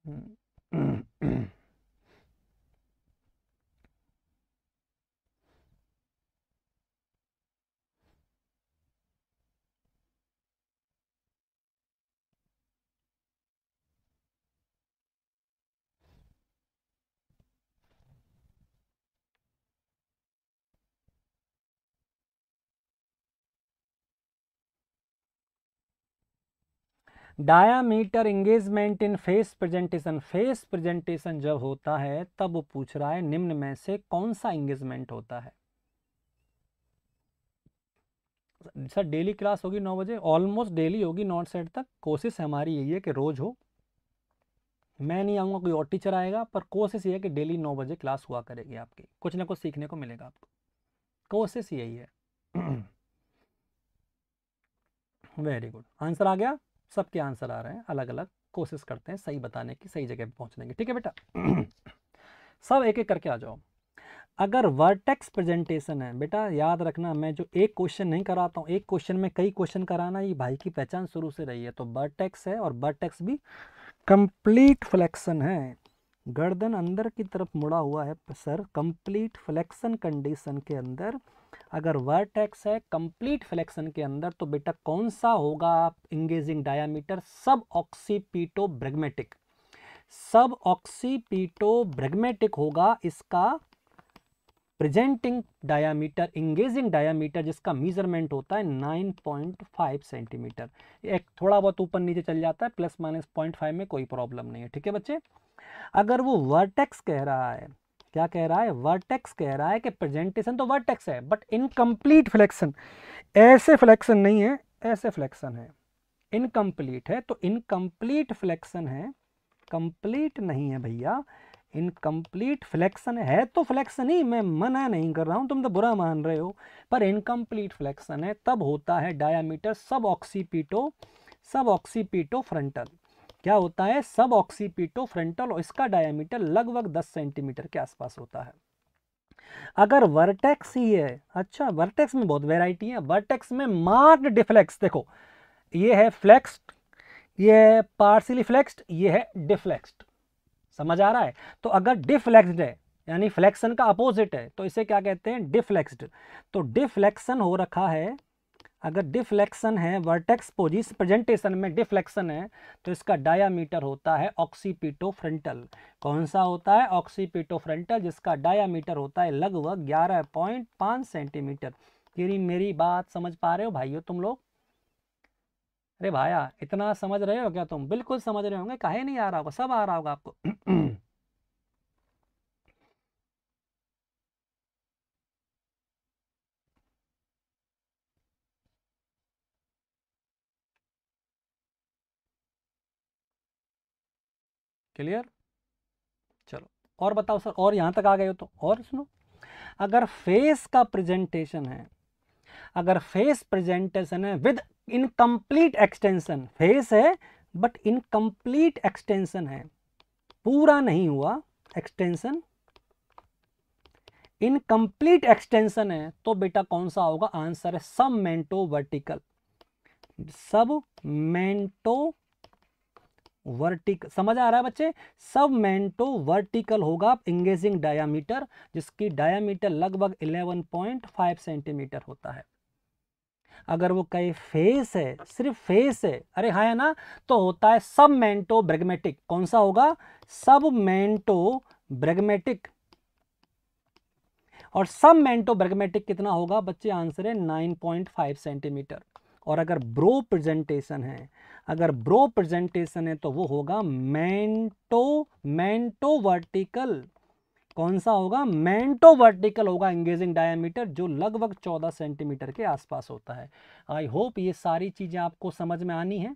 diameter engagement in face presentation face presentation जब होता है तब वो पूछ रहा है निम्न में से कौन सा एंगेजमेंट होता है सर डेली क्लास होगी नौ बजे ऑलमोस्ट डेली होगी नौ सेट तक कोशिश हमारी यही है कि रोज़ हो मैं नहीं आऊंगा कोई और टीचर आएगा पर कोशिश ये है कि डेली नौ बजे क्लास हुआ करेगी आपकी कुछ ना कुछ सीखने को मिलेगा आपको कोशिश यही है वेरी गुड आंसर आ गया सबके आंसर आ रहे हैं अलग अलग कोशिश करते हैं सही बताने की सही जगह पर पहुँचने की ठीक है बेटा सब एक एक करके आ जाओ अगर वर्टेक्स प्रेजेंटेशन है बेटा याद रखना मैं जो एक क्वेश्चन नहीं कराता हूँ एक क्वेश्चन में कई क्वेश्चन कराना ये भाई की पहचान शुरू से रही है तो वर्टेक्स है और वर्टेक्स भी कंप्लीट फ्लेक्शन है गर्दन अंदर की तरफ मुड़ा हुआ है सर कंप्लीट फ्लेक्शन कंडीशन के अंदर अगर वर्टेक्स है कंप्लीट फ्लेक्शन के अंदर तो बेटा कौन सा होगा आप इंगेजिंग डायामीटर सब ऑक्सीपीटो ब्रेगमेटिक सब ऑक्सीपीटो ब्रेगमेटिक होगा इसका प्रेजेंटिंग डायामीटर इंगेजिंग डायामीटर जिसका मेजरमेंट होता है 9.5 सेंटीमीटर एक थोड़ा बहुत ऊपर नीचे चल जाता है प्लस माइनस पॉइंट फाइव में कोई प्रॉब्लम नहीं है ठीक है बच्चे अगर वो वर्टेक्स कह रहा है क्या कह रहा है वर्टेक्स कह रहा है कि प्रेजेंटेशन तो वर्टेक्स है बट इनकम्प्लीट फ्लेक्शन ऐसे फ्लेक्शन नहीं है ऐसे फ्लेक्शन है इनकम्प्लीट है तो इनकम्प्लीट फ्लेक्शन है कंप्लीट नहीं है भैया इनकम्प्लीट फ्लेक्शन है तो फ्लेक्शन ही मैं मना नहीं कर रहा हूँ तुम तो बुरा मान रहे हो पर इनकम्प्लीट फ्लेक्शन है तब होता है डायामीटर सब ऑक्सीपीटो सब ऑक्सीपीटो फ्रंटल क्या होता है सब ऑक्सीपीटो फ्रंटल और इसका डायमीटर लगभग दस सेंटीमीटर के आसपास होता है अगर वर्टेक्स ही है अच्छा वर्टेक्स में बहुत वेराइटी है वर्टेक्स में मार्क्ड डिफ्लेक्स देखो ये है फ्लेक्स्ड ये है पार्सली फ्लेक्स्ड ये है डिफ्लेक्स्ड समझ आ रहा है तो अगर डिफ्लेक्स्ड है यानी फ्लेक्शन का अपोजिट है तो इसे क्या कहते हैं डिफ्लेक्स्ड तो डिफ्लेक्शन हो रखा है अगर डिफ्लेक्शन है वर्टेक्स पोजिस प्रेजेंटेशन में डिफ्लेक्शन है तो इसका डायामीटर होता है फ्रंटल कौन सा होता है फ्रंटल जिसका डायामीटर होता है लगभग ग्यारह पॉइंट पाँच सेंटीमीटर तेरी मेरी बात समझ पा रहे हो भाइयों तुम लोग अरे भाया इतना समझ रहे हो क्या तुम बिल्कुल समझ रहे होंगे कहे नहीं आ रहा होगा सब आ रहा होगा आपको क्लियर चलो और बताओ सर और यहां तक आ गए हो तो और सुनो अगर फेस का प्रेजेंटेशन है अगर फेस प्रेजेंटेशन है विद इनकम्प्लीट एक्सटेंशन फेस है बट इनकम्प्लीट एक्सटेंशन है पूरा नहीं हुआ एक्सटेंशन इनकम्प्लीट एक्सटेंशन है तो बेटा कौन सा होगा आंसर है सब मेंटो वर्टिकल सब मेंटो वर्टिक समझ आ रहा है बच्चे सब मेंटो वर्टिकल होगा इंगेजिंग डायामीटर जिसकी डायामीटर लगभग 11.5 सेंटीमीटर होता है अगर वो कहे फेस है सिर्फ फेस है अरे हाँ है ना तो होता है सब मेंटो ब्रेगमेटिक कौन सा होगा सब मेंटो ब्रेगमेटिक और सब मेंटो ब्रेगमेटिक कितना होगा बच्चे आंसर है 9.5 सेंटीमीटर और अगर ब्रो प्रेजेंटेशन है अगर ब्रो प्रेजेंटेशन है तो वो होगा मैंटो मैंटो वर्टिकल कौन सा होगा मैंटो वर्टिकल होगा एंगेजिंग डायमीटर जो लगभग 14 सेंटीमीटर के आसपास होता है आई होप ये सारी चीज़ें आपको समझ में आनी है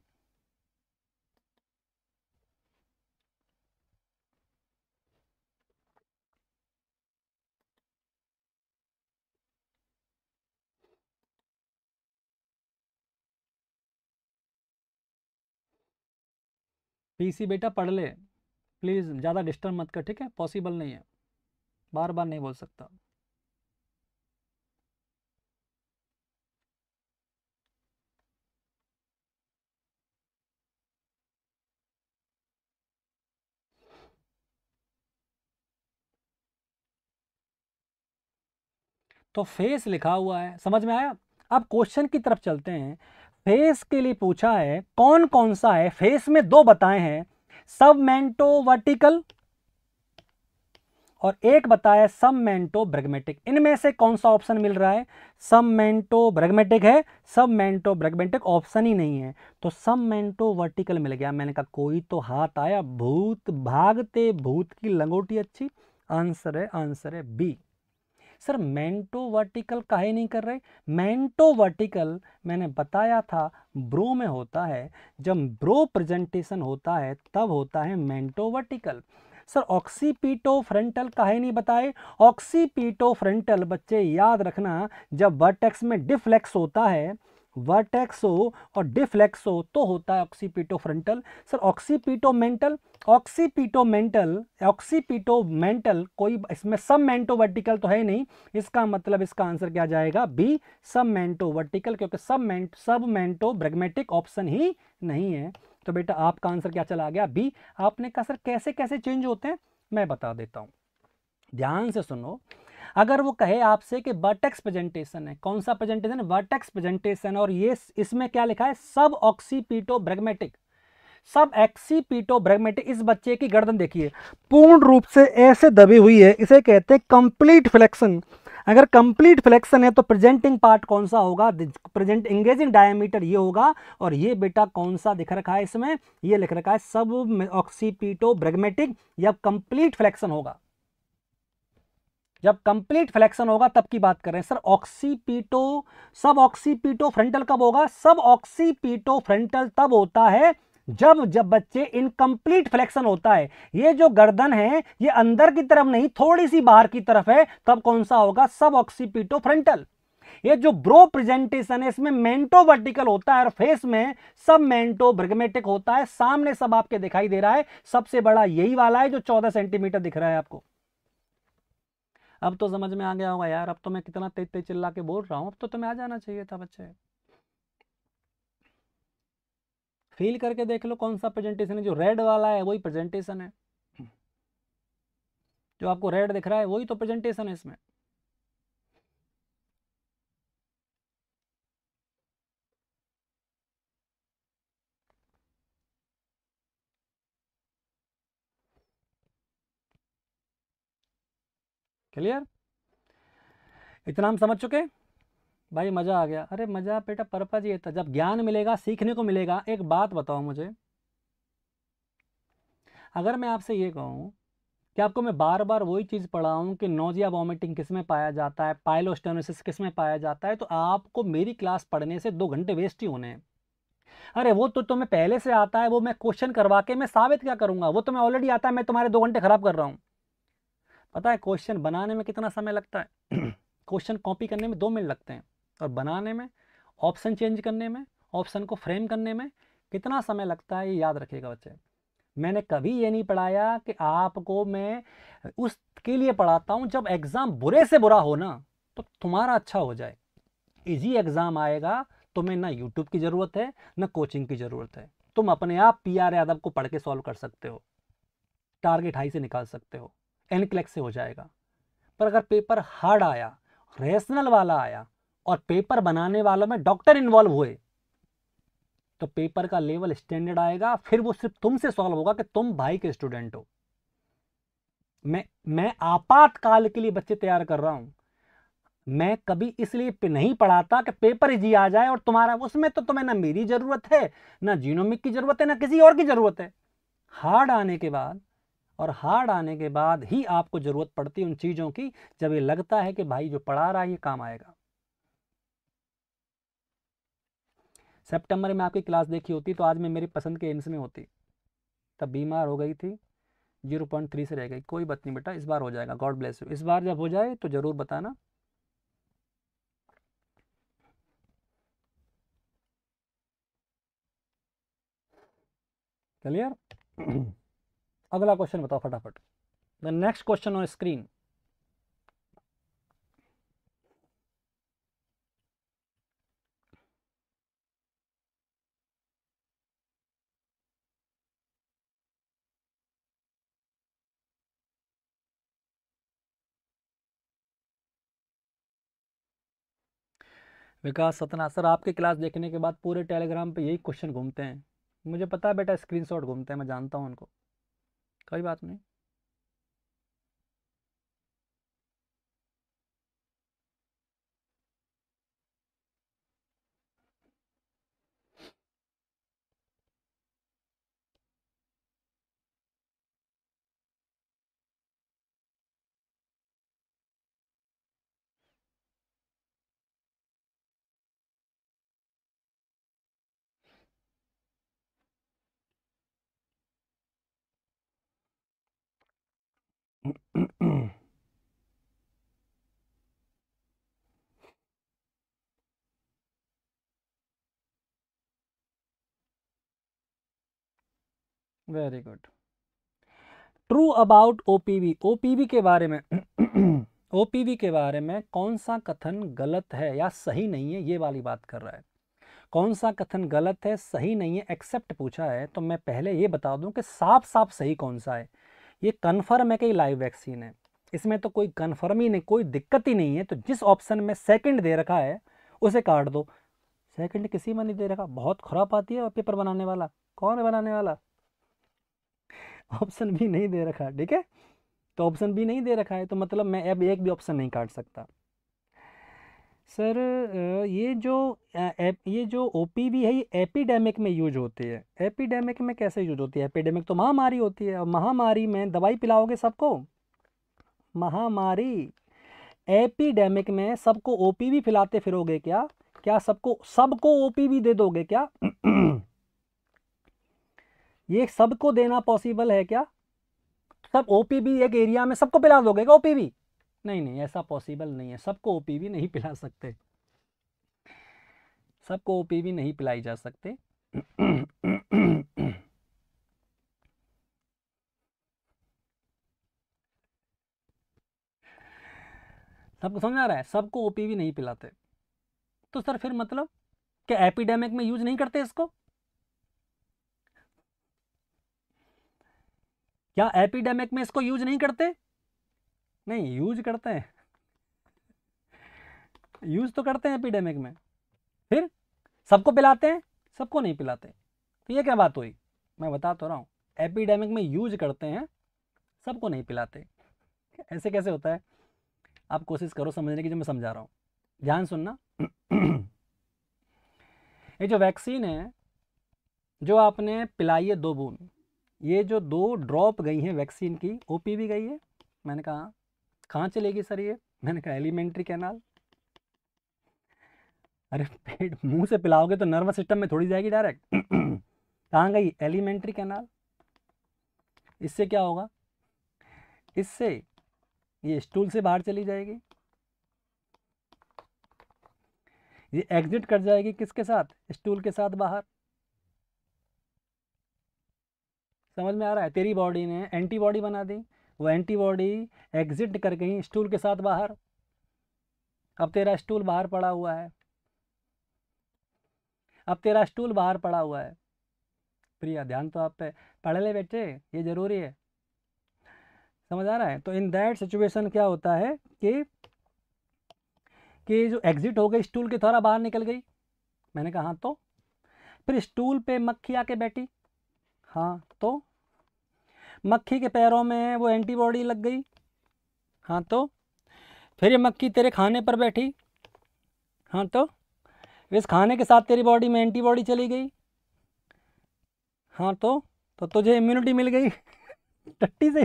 पीसी बेटा पढ़ ले प्लीज़ ज़्यादा डिस्टर्ब मत कर ठीक है पॉसिबल नहीं है बार बार नहीं बोल सकता तो फेस लिखा हुआ है समझ में आया अब क्वेश्चन की तरफ चलते हैं फेस के लिए पूछा है कौन कौन सा है फेस में दो बताए हैं सबमेंटो वर्टिकल और एक बताया सबमेंटो ब्रेगमेटिक इनमें से कौन सा ऑप्शन मिल रहा है सबमेंटो ब्रेगमेटिक है सबमेंटो ब्रेगमेटिक ऑप्शन ही नहीं है तो सबमेंटो वर्टिकल मिल गया मैंने कहा कोई तो हाथ आया भूत भागते भूत की लंगोटी अच्छी आंसर है आंसर है बी सर मेंटो वर्टिकल ही नहीं कर रहे मेंटो वर्टिकल मैंने बताया था ब्रो में होता है जब ब्रो प्रेजेंटेशन होता है तब होता है mento vertical sir occipito frontal काहे नहीं बताए ऑक्सीपीटो फ्रंटल बच्चे याद रखना जब वर्टेक्स में डिफ्लेक्स होता है वर्टेक्स हो और डिफ्लेक्स हो तो होता है occipito frontal sir occipito occipito mental mental occipito mental कोई इसमें सब मेंटो वर्टिकल तो है नहीं इसका मतलब इसका आंसर क्या जाएगा बी सब मेंटो वर्टिकल क्योंकि सब मेंट सब मेंटो ब्रेगमेटिक ऑप्शन ही नहीं है तो बेटा आपका आंसर क्या चला गया बी आपने कहा सर कैसे कैसे चेंज होते हैं मैं बता देता हूँ ध्यान से सुनो अगर वो कहे आपसे कि वर्टेक्स प्रेजेंटेशन है कौन सा प्रेजेंटेशन वर्टेक्स प्रेजेंटेशन और ये इसमें क्या लिखा है सब ऑक्सीपीटो ब्रेगमेटिक सब एक्सीपीटो ब्रेगमेटिक इस बच्चे की गर्दन देखिए पूर्ण रूप से ऐसे दबी हुई है इसे कहते हैं कंप्लीट फ्लेक्शन अगर कंप्लीट फ्लेक्शन है तो प्रेजेंटिंग पार्ट कौन सा होगा प्रेजेंट इंगेजिंग डायमीटर ये होगा और ये बेटा कौन सा दिख रखा है इसमें ये लिख रखा है सब ऑक्सीपीटो ब्रेगमेटिक या कंप्लीट फ्लेक्शन होगा जब कंप्लीट फ्लेक्शन होगा तब की बात कर रहे हैं सर ऑक्सीपीटो सब ऑक्सीपीटो फ्रंटल कब होगा सब ऑक्सीपीटो फ्रंटल तब होता है जब जब बच्चे इनकम्प्लीट फ्लेक्शन होता है ये जो गर्दन है ये अंदर की तरफ नहीं थोड़ी सी बाहर की तरफ है तब कौन सा होगा सब ऑक्सीपीटो फ्रंटल ये जो ब्रो प्रेजेंटेशन है इसमें मेंटो वर्टिकल होता है और फेस में सब मेंटो ब्रिगमेटिक होता है सामने सब आपके दिखाई दे रहा है सबसे बड़ा यही वाला है जो चौदह सेंटीमीटर दिख रहा है आपको अब तो समझ में आ गया होगा यार अब तो मैं कितना तेज तेज चिल्ला के बोल रहा हूँ अब तो तुम्हें आ जाना चाहिए था बच्चे फील करके देख लो कौन सा प्रेजेंटेशन है जो रेड वाला है वही प्रेजेंटेशन है जो आपको रेड दिख रहा है वही तो प्रेजेंटेशन है इसमें क्लियर इतना हम समझ चुके भाई मज़ा आ गया अरे मज़ा बेटा पर्पज ये था तो जब ज्ञान मिलेगा सीखने को मिलेगा एक बात बताओ मुझे अगर मैं आपसे ये कहूँ कि आपको मैं बार बार वही चीज़ पढ़ाऊँ कि नोजिया वॉमिटिंग किस में पाया जाता है पाइलोस्टेनोसिस किस में पाया जाता है तो आपको मेरी क्लास पढ़ने से दो घंटे वेस्ट ही होने हैं अरे वो तो तुम्हें पहले से आता है वो मैं क्वेश्चन करवा के मैं साबित क्या करूँगा वो तो मैं ऑलरेडी आता है मैं तुम्हारे दो घंटे ख़राब कर रहा हूँ पता है क्वेश्चन बनाने में कितना समय लगता है क्वेश्चन कॉपी करने में दो मिनट लगते हैं और बनाने में ऑप्शन चेंज करने में ऑप्शन को फ्रेम करने में कितना समय लगता है ये याद रखिएगा बच्चे मैंने कभी ये नहीं पढ़ाया कि आपको मैं उसके लिए पढ़ाता हूँ जब एग्ज़ाम बुरे से बुरा हो ना तो तुम्हारा अच्छा हो जाए इजी एग्ज़ाम आएगा तुम्हें ना यूट्यूब की ज़रूरत है ना कोचिंग की ज़रूरत है तुम अपने आप पी आर यादव को पढ़ के सॉल्व कर सकते हो टारगेट हाई से निकाल सकते हो एनक्लेक्स से हो जाएगा पर अगर पेपर हार्ड आया रेशनल वाला आया और पेपर बनाने वालों में डॉक्टर इन्वॉल्व हुए तो पेपर का लेवल स्टैंडर्ड आएगा फिर वो सिर्फ तुमसे सॉल्व होगा कि तुम भाई के स्टूडेंट हो मैं मैं आपातकाल के लिए बच्चे तैयार कर रहा हूं मैं कभी इसलिए नहीं पढ़ाता कि पेपर जी आ जाए और तुम्हारा उसमें तो तुम्हें ना मेरी जरूरत है ना जीनोमिक की जरूरत है ना किसी और की जरूरत है हार्ड आने के बाद और हार्ड आने के बाद ही आपको ज़रूरत पड़ती है उन चीज़ों की जब ये लगता है कि भाई जो पढ़ा रहा है ये काम आएगा सितंबर में आपकी क्लास देखी होती तो आज मैं मेरी पसंद के एम्स में होती तब बीमार हो गई थी जीरो पॉइंट थ्री से रह गई कोई बात नहीं बेटा इस बार हो जाएगा गॉड ब्लेस यू इस बार जब हो जाए तो ज़रूर बताना क्लियर अगला क्वेश्चन बताओ फटाफट the next question on screen Vikas Satna sir आपके क्लास देखने के बाद पूरे टेलीग्राम पे यही क्वेश्चन घूमते हैं मुझे पता है बेटा स्क्रीनशॉट घूमते हैं मैं जानता हूं उनको कोई बात नहीं very good true about OPV OPV के बारे में ओपीवी के बारे में कौन सा कथन गलत है या सही नहीं है ये वाली बात कर रहा है कौन सा कथन गलत है सही नहीं है एक्सेप्ट पूछा है तो मैं पहले ये बता दूं कि साफ साफ सही कौन सा है ये कन्फर्म है कि लाइव वैक्सीन है इसमें तो कोई कन्फर्म ही नहीं कोई दिक्कत ही नहीं है तो जिस ऑप्शन में सेकंड दे रखा है उसे काट दो सेकंड किसी में नहीं दे रखा बहुत खराब आती है पेपर बनाने वाला कौन है बनाने वाला ऑप्शन भी नहीं दे रखा ठीक है तो ऑप्शन भी नहीं दे रखा है तो मतलब मैं अब एक भी ऑप्शन नहीं काट सकता सर ये जो ये जो ओ पी भी है ये एपिडेमिक में यूज होती है एपिडेमिक में कैसे यूज होती है एपिडेमिक तो महामारी होती है और महामारी में दवाई पिलाओगे सबको महामारी एपिडेमिक में सबको ओ पी भी पिलाते फिरोगे क्या क्या सबको सबको ओ पी वी दे दोगे क्या ये सबको देना पॉसिबल है क्या सब ओपीबी एक एरिया में सबको पिला दोगे क्या ओपीबी नहीं नहीं ऐसा पॉसिबल नहीं है सबको ओपीबी नहीं पिला सकते सबको ओपीबी नहीं पिलाई जा सकते सबको समझ आ रहा है सबको ओपीवी नहीं पिलाते तो सर फिर मतलब क्या एपिडेमिक में यूज नहीं करते इसको क्या एपिडेमिक में इसको यूज नहीं करते नहीं यूज करते हैं यूज तो करते हैं एपिडेमिक में फिर सबको पिलाते हैं सबको नहीं पिलाते तो ये क्या बात हुई मैं बता तो रहा हूँ एपिडेमिक में यूज करते हैं सबको नहीं पिलाते ऐसे कैसे होता है आप कोशिश करो समझने की जो मैं समझा रहा हूँ ध्यान सुनना ये जो वैक्सीन है जो आपने पिलाई है दो बूंद ये जो दो ड्रॉप गई हैं वैक्सीन की ओ भी गई है मैंने कहा कहाँ चलेगी सर ये मैंने कहा एलिमेंट्री कैनाल अरे पेट मुंह से पिलाओगे तो नर्वस सिस्टम में थोड़ी जाएगी डायरेक्ट कहाँ गई एलिमेंट्री कैनाल इससे क्या होगा इससे ये स्टूल से बाहर चली जाएगी ये एग्जिट कर जाएगी किसके साथ स्टूल के साथ बाहर समझ में आ रहा है तेरी बॉडी ने एंटीबॉडी बना दी वो एंटीबॉडी एग्जिट कर गई स्टूल के साथ बाहर अब तेरा स्टूल बाहर पड़ा हुआ है अब तेरा स्टूल बाहर पड़ा हुआ है प्रिया ध्यान तो आप पे पढ़ ले बेटे ये ज़रूरी है समझ आ रहा है तो इन दैट सिचुएशन क्या होता है कि कि जो एग्जिट हो गई स्टूल के थोड़ा बाहर निकल गई मैंने कहा हाँ तो फिर स्टूल पे मक्खी आके बैठी हाँ तो मक्खी के पैरों में वो एंटीबॉडी लग गई हाँ तो फिर ये मक्खी तेरे खाने पर बैठी हाँ तो इस खाने के साथ तेरी बॉडी में एंटीबॉडी चली गई हाँ तो तो तुझे इम्यूनिटी मिल गई टट्टी से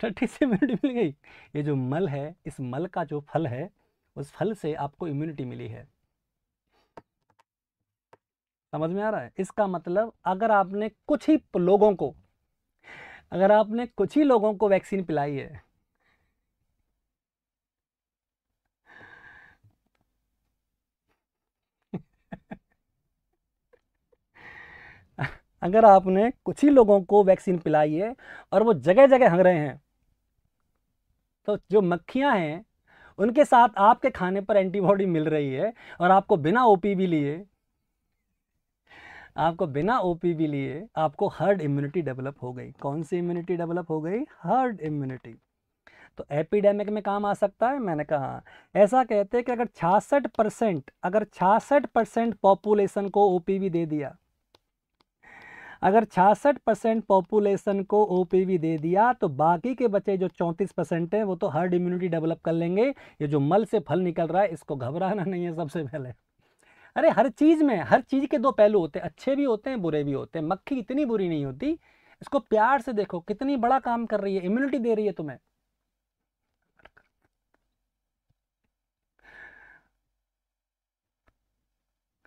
टट्टी से इम्यूनिटी मिल गई ये जो मल है इस मल का जो फल है उस फल से आपको इम्यूनिटी मिली है समझ में आ रहा है इसका मतलब अगर आपने कुछ ही लोगों को अगर आपने कुछ ही लोगों को वैक्सीन पिलाई है अगर आपने कुछ ही लोगों को वैक्सीन पिलाई है और वो जगह जगह हंग रहे हैं तो जो मक्खियां हैं उनके साथ आपके खाने पर एंटीबॉडी मिल रही है और आपको बिना ओपी भी लिए आपको बिना ओपीवी लिए आपको हर्ड इम्यूनिटी डेवलप हो गई कौन सी इम्यूनिटी डेवलप हो गई हर्ड इम्यूनिटी तो एपिडेमिक में काम आ सकता है मैंने कहा ऐसा कहते हैं कि अगर छियासठ परसेंट अगर 66 परसेंट पॉपुलेशन को ओ दे दिया अगर 66 परसेंट पॉपुलेशन को ओ दे दिया तो बाकी के बचे जो चौंतीस परसेंट है वो तो हर्ड इम्यूनिटी डेवलप कर लेंगे ये जो मल से फल निकल रहा है इसको घबराना नहीं है सबसे पहले अरे हर चीज़ में हर चीज़ के दो पहलू होते हैं अच्छे भी होते हैं बुरे भी होते हैं मक्खी इतनी बुरी नहीं होती इसको प्यार से देखो कितनी बड़ा काम कर रही है इम्यूनिटी दे रही है तुम्हें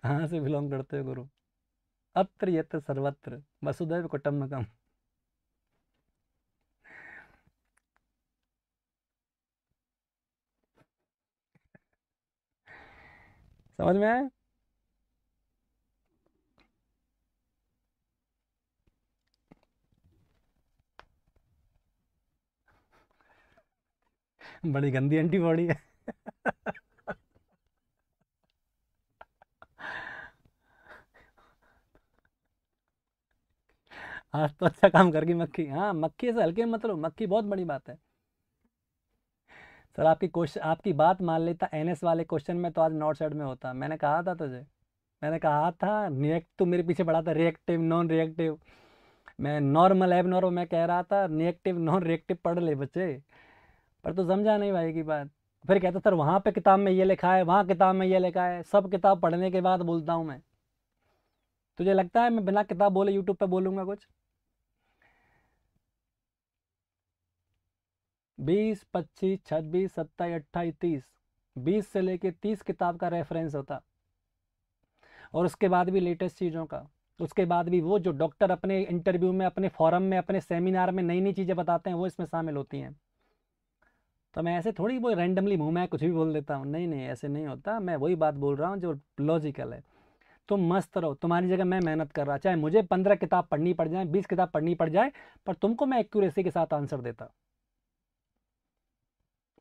कहाँ से बिलोंग करते हो गुरु अत्र यत्र सर्वत्र वसुदैव कम समझ में आए बड़ी गंदी एंटीबॉडी है आज तो अच्छा काम करगी मक्खी हाँ मक्खी से हल्के मतलब मक्खी बहुत बड़ी बात है सर आपकी क्वेश्चन आपकी बात मान लेता एनएस वाले क्वेश्चन में तो आज नॉर्थ साइड में होता मैंने कहा था तुझे मैंने कहा था रिएक्ट तो मेरे पीछे पड़ा था रिएक्टिव नॉन रिएक्टिव मैं नॉर्मल एब नॉर्मल मैं कह रहा था रिएक्टिव नॉन रिएक्टिव पढ़ ले बच्चे पर तो समझा नहीं भाई की बात फिर कहता सर वहाँ पे किताब में ये लिखा है वहाँ किताब में ये लिखा है सब किताब पढ़ने के बाद बोलता हूँ मैं तुझे लगता है मैं बिना किताब बोले यूट्यूब पे बोलूँगा कुछ बीस पच्चीस छब्बीस सत्ताईस अट्ठाईस तीस बीस से लेके तीस किताब का रेफरेंस होता और उसके बाद भी लेटेस्ट चीज़ों का उसके बाद भी वो जो डॉक्टर अपने इंटरव्यू में अपने फॉरम में अपने सेमिनार में नई नई चीज़ें बताते हैं वो इसमें शामिल होती हैं तो मैं ऐसे थोड़ी वो रैंडमली मुँह मैं कुछ भी बोल देता हूँ नहीं नहीं ऐसे नहीं होता मैं वही बात बोल रहा हूँ जो लॉजिकल है तुम मस्त रहो तुम्हारी जगह मैं मेहनत कर रहा चाहे मुझे पंद्रह किताब पढ़नी पड़ जाए बीस किताब पढ़नी पड़ जाए पर तुमको मैं एक्यूरेसी के साथ आंसर देता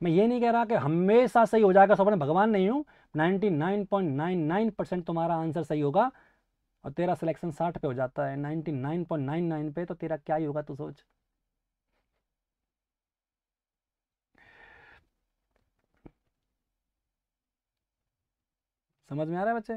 मैं ये नहीं कह रहा कि हमेशा सही हो जाएगा सब भगवान नहीं हूँ ninety nine point nine nine percent तुम्हारा आंसर सही होगा और तेरा सिलेक्शन साठ पे हो जाता है ninety nine point nine nine पे तो तेरा क्या ही होगा तू सोच समझ में आ रहा है बच्चे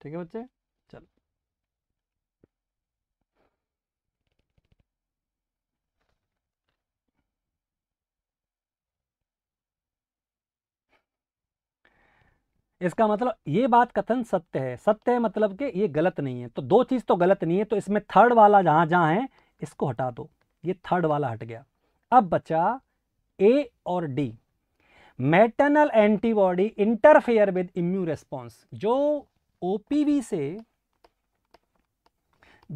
ठीक है बच्चे चलो इसका मतलब ये बात कथन सत्य है सत्य है मतलब कि ये गलत नहीं है तो दो चीज़ तो गलत नहीं है तो इसमें थर्ड वाला जहाँ जहाँ है इसको हटा दो ये थर्ड वाला हट गया अब बचा ए और D maternal antibody interfere with immune response जो ओपीवी से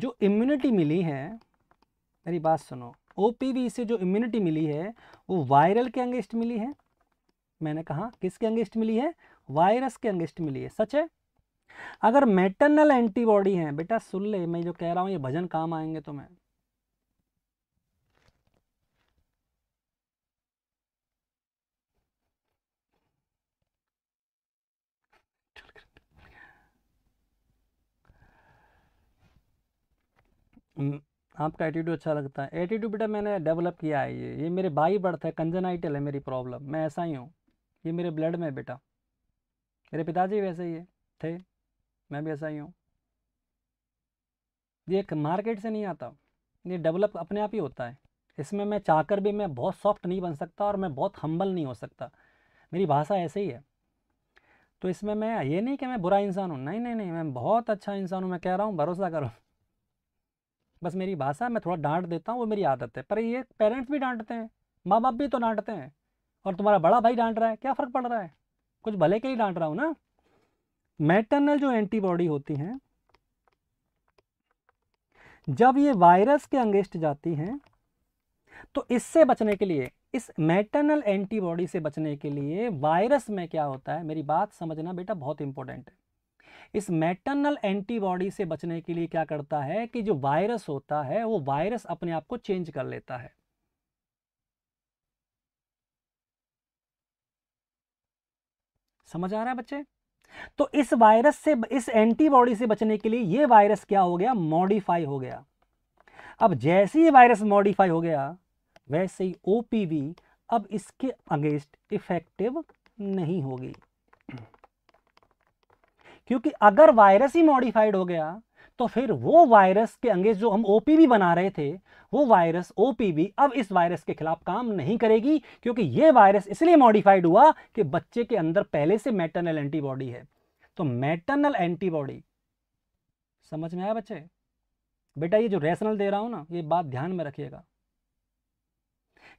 जो इम्यूनिटी मिली है मेरी बात सुनो ओपीवी से जो इम्यूनिटी मिली है वो वायरल के अंगेस्ट मिली है मैंने कहा किसके अंगेस्ट मिली है वायरस के अंगेस्ट मिली है सच है अगर मेटरनल एंटीबॉडी है बेटा सुन ले मैं जो कह रहा हूं ये भजन काम आएंगे तुम्हें आपका एटीट्यूड अच्छा लगता है एटीट्यूड बेटा मैंने डेवलप किया है ये ये मेरे बाई बर्थ है कंजनाइटल है मेरी प्रॉब्लम मैं ऐसा ही हूँ ये मेरे ब्लड में बेटा मेरे पिताजी वैसे ही है थे मैं भी ऐसा ही हूँ ये एक मार्केट से नहीं आता ये डेवलप अपने आप ही होता है इसमें मैं चाहकर भी मैं बहुत सॉफ्ट नहीं बन सकता और मैं बहुत हम्बल नहीं हो सकता मेरी भाषा ऐसे ही है तो इसमें मैं ये नहीं कि मैं बुरा इंसान हूँ नहीं नहीं नहीं मैं बहुत अच्छा इंसान हूँ मैं कह रहा हूँ भरोसा करो बस मेरी भाषा मैं थोड़ा डांट देता हूँ वो मेरी आदत है पर ये पेरेंट्स भी डांटते हैं माँ बाप भी तो डांटते हैं और तुम्हारा बड़ा भाई डांट रहा है क्या फ़र्क पड़ रहा है कुछ भले के लिए डांट रहा हूं ना मैटरनल जो एंटीबॉडी होती हैं जब ये वायरस के अंगेस्ट जाती हैं तो इससे बचने के लिए इस मैटरनल एंटीबॉडी से बचने के लिए वायरस में क्या होता है मेरी बात समझना बेटा बहुत इंपॉर्टेंट है इस मैटरनल एंटीबॉडी से बचने के लिए क्या करता है कि जो वायरस होता है वो वायरस अपने आप को चेंज कर लेता है समझ आ रहा है बच्चे तो इस वायरस से इस एंटीबॉडी से बचने के लिए यह वायरस क्या हो गया मॉडिफाई हो गया अब जैसे ही वायरस मॉडिफाई हो गया वैसे ही ओपीवी अब इसके अगेंस्ट इफेक्टिव नहीं होगी क्योंकि अगर वायरस ही मॉडिफाइड हो गया तो फिर वो वायरस के अंगेज जो हम ओपीवी बना रहे थे वो वायरस ओपीवी अब इस वायरस के खिलाफ काम नहीं करेगी क्योंकि ये वायरस इसलिए मॉडिफाइड हुआ कि बच्चे के अंदर पहले से मैटरनल एंटीबॉडी है तो मैटरनल एंटीबॉडी समझ में आया बच्चे बेटा ये जो रेशनल दे रहा हूं ना ये बात ध्यान में रखिएगा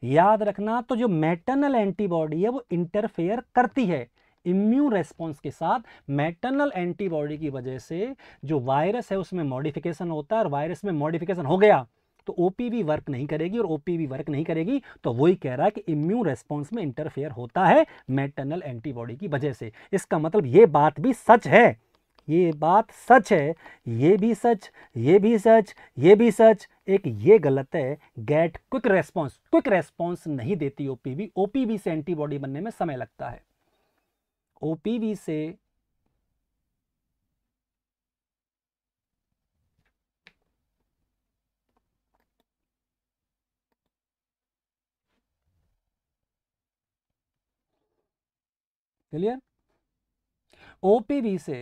याद रखना तो जो मैटरनल एंटीबॉडी है वो इंटरफेयर करती है इम्यून रेस्पॉन्स के साथ मैटरनल एंटीबॉडी की वजह से जो वायरस है उसमें मॉडिफिकेशन होता है और वायरस में मॉडिफिकेशन हो गया तो ओपीवी वर्क नहीं करेगी और ओपीवी वर्क नहीं करेगी तो वही कह रहा है कि इम्यून रेस्पॉन्स में इंटरफेयर होता है मैटरनल एंटीबॉडी की वजह से इसका मतलब ये बात भी सच है ये बात सच है ये भी सच ये भी सच ये भी सच एक ये गलत है get quick response quick response नहीं देती ओपीवी ओपीवी से एंटीबॉडी बनने में समय लगता है ओपीवी से क्लियर ओपीवी से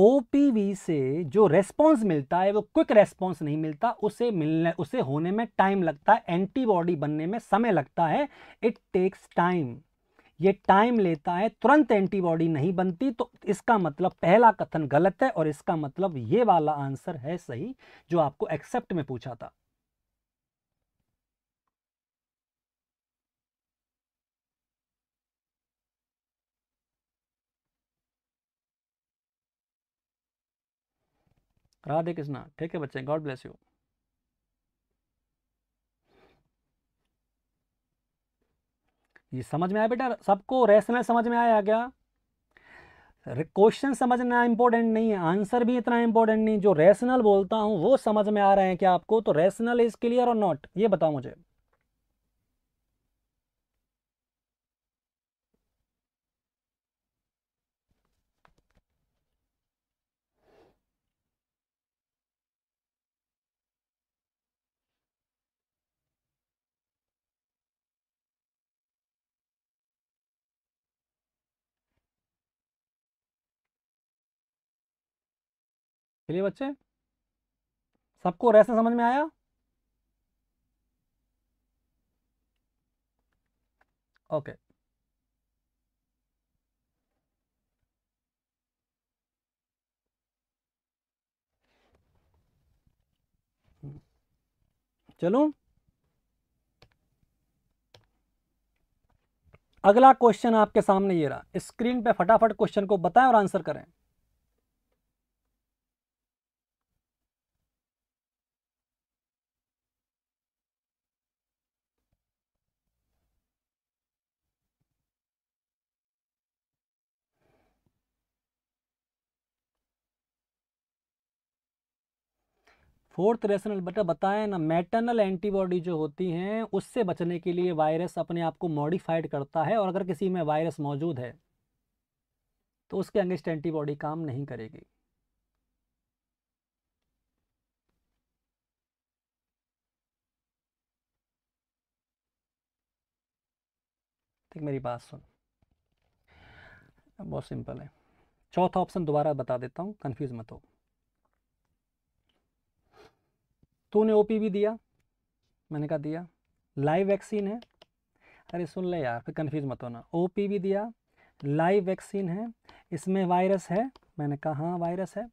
ओपीवी से जो रेस्पॉन्स मिलता है वो क्विक रेस्पॉन्स नहीं मिलता उसे मिलने उसे होने में टाइम लगता है एंटीबॉडी बनने में समय लगता है इट टेक्स टाइम ये टाइम लेता है तुरंत एंटीबॉडी नहीं बनती तो इसका मतलब पहला कथन गलत है और इसका मतलब ये वाला आंसर है सही जो आपको एक्सेप्ट में पूछा था राधे कृष्णा ठीक है बच्चे गॉड ब्लेस यू ये समझ में आया बेटा सबको रैशनल समझ में आया क्या क्वेश्चन समझना इंपॉर्टेंट नहीं है आंसर भी इतना इंपॉर्टेंट नहीं जो रैशनल बोलता हूँ वो समझ में आ रहे हैं क्या आपको तो रैशनल इज क्लियर और नॉट ये बताओ मुझे चलिए बच्चे सबको रहस्य समझ में आया ओके चलू चलो अगला क्वेश्चन आपके सामने ये रहा स्क्रीन पे फटाफट क्वेश्चन को बताएं और आंसर करें फोर्थ रेशनल बेटा बताएं ना मेटरनल एंटीबॉडी जो होती हैं उससे बचने के लिए वायरस अपने आप को मॉडिफाइड करता है और अगर किसी में वायरस मौजूद है तो उसके अंगेस्ट एंटीबॉडी काम नहीं करेगी ठीक मेरी बात सुन बहुत सिंपल है चौथा ऑप्शन दोबारा बता देता हूँ कन्फ्यूज मत हो तो उन्हें ओ भी दिया मैंने कहा दिया लाइव वैक्सीन है अरे सुन ले यार फिर कन्फ्यूज मत होना ओ भी दिया लाइव वैक्सीन है इसमें वायरस है मैंने कहा हाँ वायरस है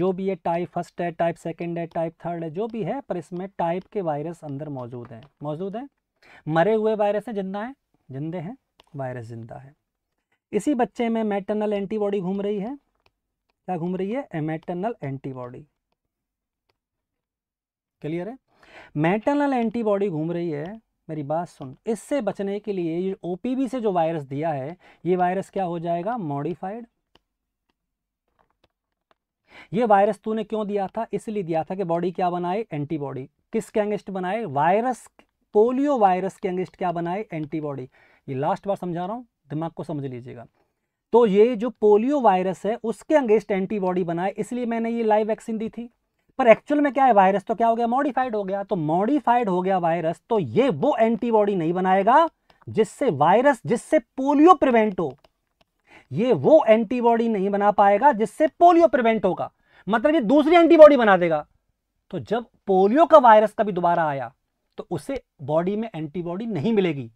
जो भी ये टाइप फर्स्ट है टाइप सेकंड है टाइप थर्ड है जो भी है पर इसमें टाइप के वायरस अंदर मौजूद हैं मौजूद हैं मरे हुए वायरस हैं जिंदा हैं जिंदे हैं वायरस जिंदा है इसी बच्चे में मैटरनल एंटीबॉडी घूम रही है क्या घूम रही है मेटरनल एंटीबॉडी क्लियर है मैटरनल एंटीबॉडी घूम रही है मेरी बात सुन इससे बचने के लिए ये से जो वायरस दिया है ये वायरस क्या हो जाएगा मॉडिफाइड ये वायरस तूने क्यों दिया था इसलिए दिया था कि बॉडी क्या बनाए एंटीबॉडी किसके अंगेस्ट बनाए वायरस पोलियो वायरस के अंगेस्ट क्या बनाए एंटीबॉडी ये लास्ट बार समझा रहा हूं दिमाग को समझ लीजिएगा तो ये जो पोलियो वायरस है उसके अंगेस्ट एंटीबॉडी बनाए इसलिए मैंने ये लाइव वैक्सीन दी थी पर एक्चुअल में क्या है वायरस तो क्या हो गया मॉडिफाइड हो गया तो मॉडिफाइड हो गया वायरस तो ये वो एंटीबॉडी नहीं बनाएगा जिससे वायरस जिससे पोलियो प्रिवेंट हो ये वो एंटीबॉडी नहीं बना पाएगा जिससे पोलियो प्रिवेंट होगा मतलब ये दूसरी एंटीबॉडी बना देगा तो जब पोलियो का वायरस कभी दोबारा आया तो उसे बॉडी में एंटीबॉडी नहीं मिलेगी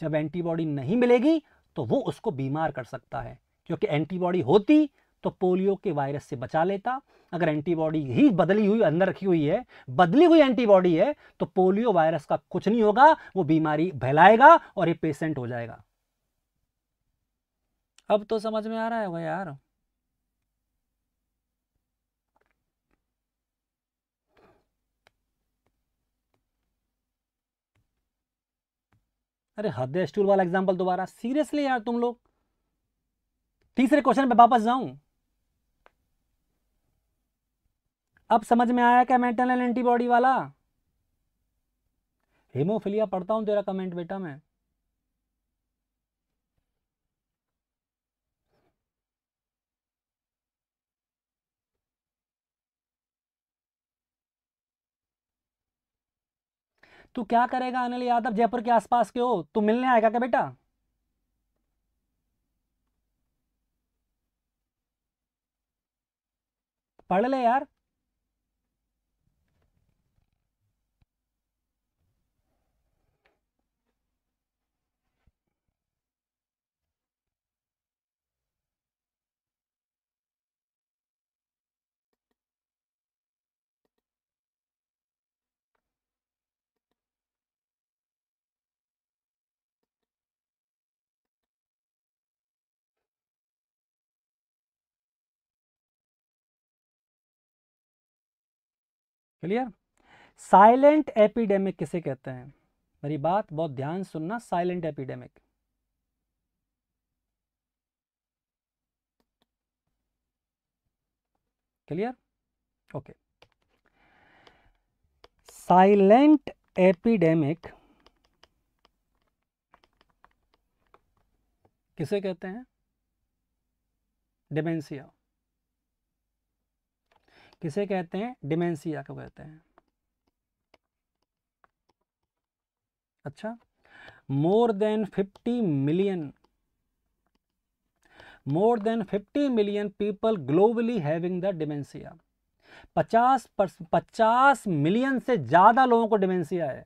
जब एंटीबॉडी नहीं मिलेगी तो वो उसको बीमार कर सकता है क्योंकि एंटीबॉडी होती तो पोलियो के वायरस से बचा लेता अगर एंटीबॉडी ही बदली हुई अंदर रखी हुई है बदली हुई एंटीबॉडी है तो पोलियो वायरस का कुछ नहीं होगा वो बीमारी फैलाएगा और ये पेशेंट हो जाएगा अब तो समझ में आ रहा है वह यार अरे हृदय स्टूल वाला एग्जाम्पल दोबारा सीरियसली यार तुम लोग तीसरे क्वेश्चन पे वापस जाऊं अब समझ में आया क्या मेटनल एंटीबॉडी वाला हेमोफिलिया पढ़ता हूं तेरा कमेंट बेटा मैं तू क्या करेगा अनिल यादव जयपुर के आसपास के हो तू मिलने आएगा क्या बेटा पढ़ ले यार क्लियर साइलेंट एपिडेमिक किसे कहते हैं मेरी बात बहुत ध्यान सुनना silent epidemic clear okay silent epidemic किसे कहते हैं डिमेंसिया किसे कहते हैं डिमेंसिया को कहते हैं अच्छा more than 50 million more than 50 million people globally having the dementia 50 पचास मिलियन से ज्यादा लोगों को डिमेंसिया है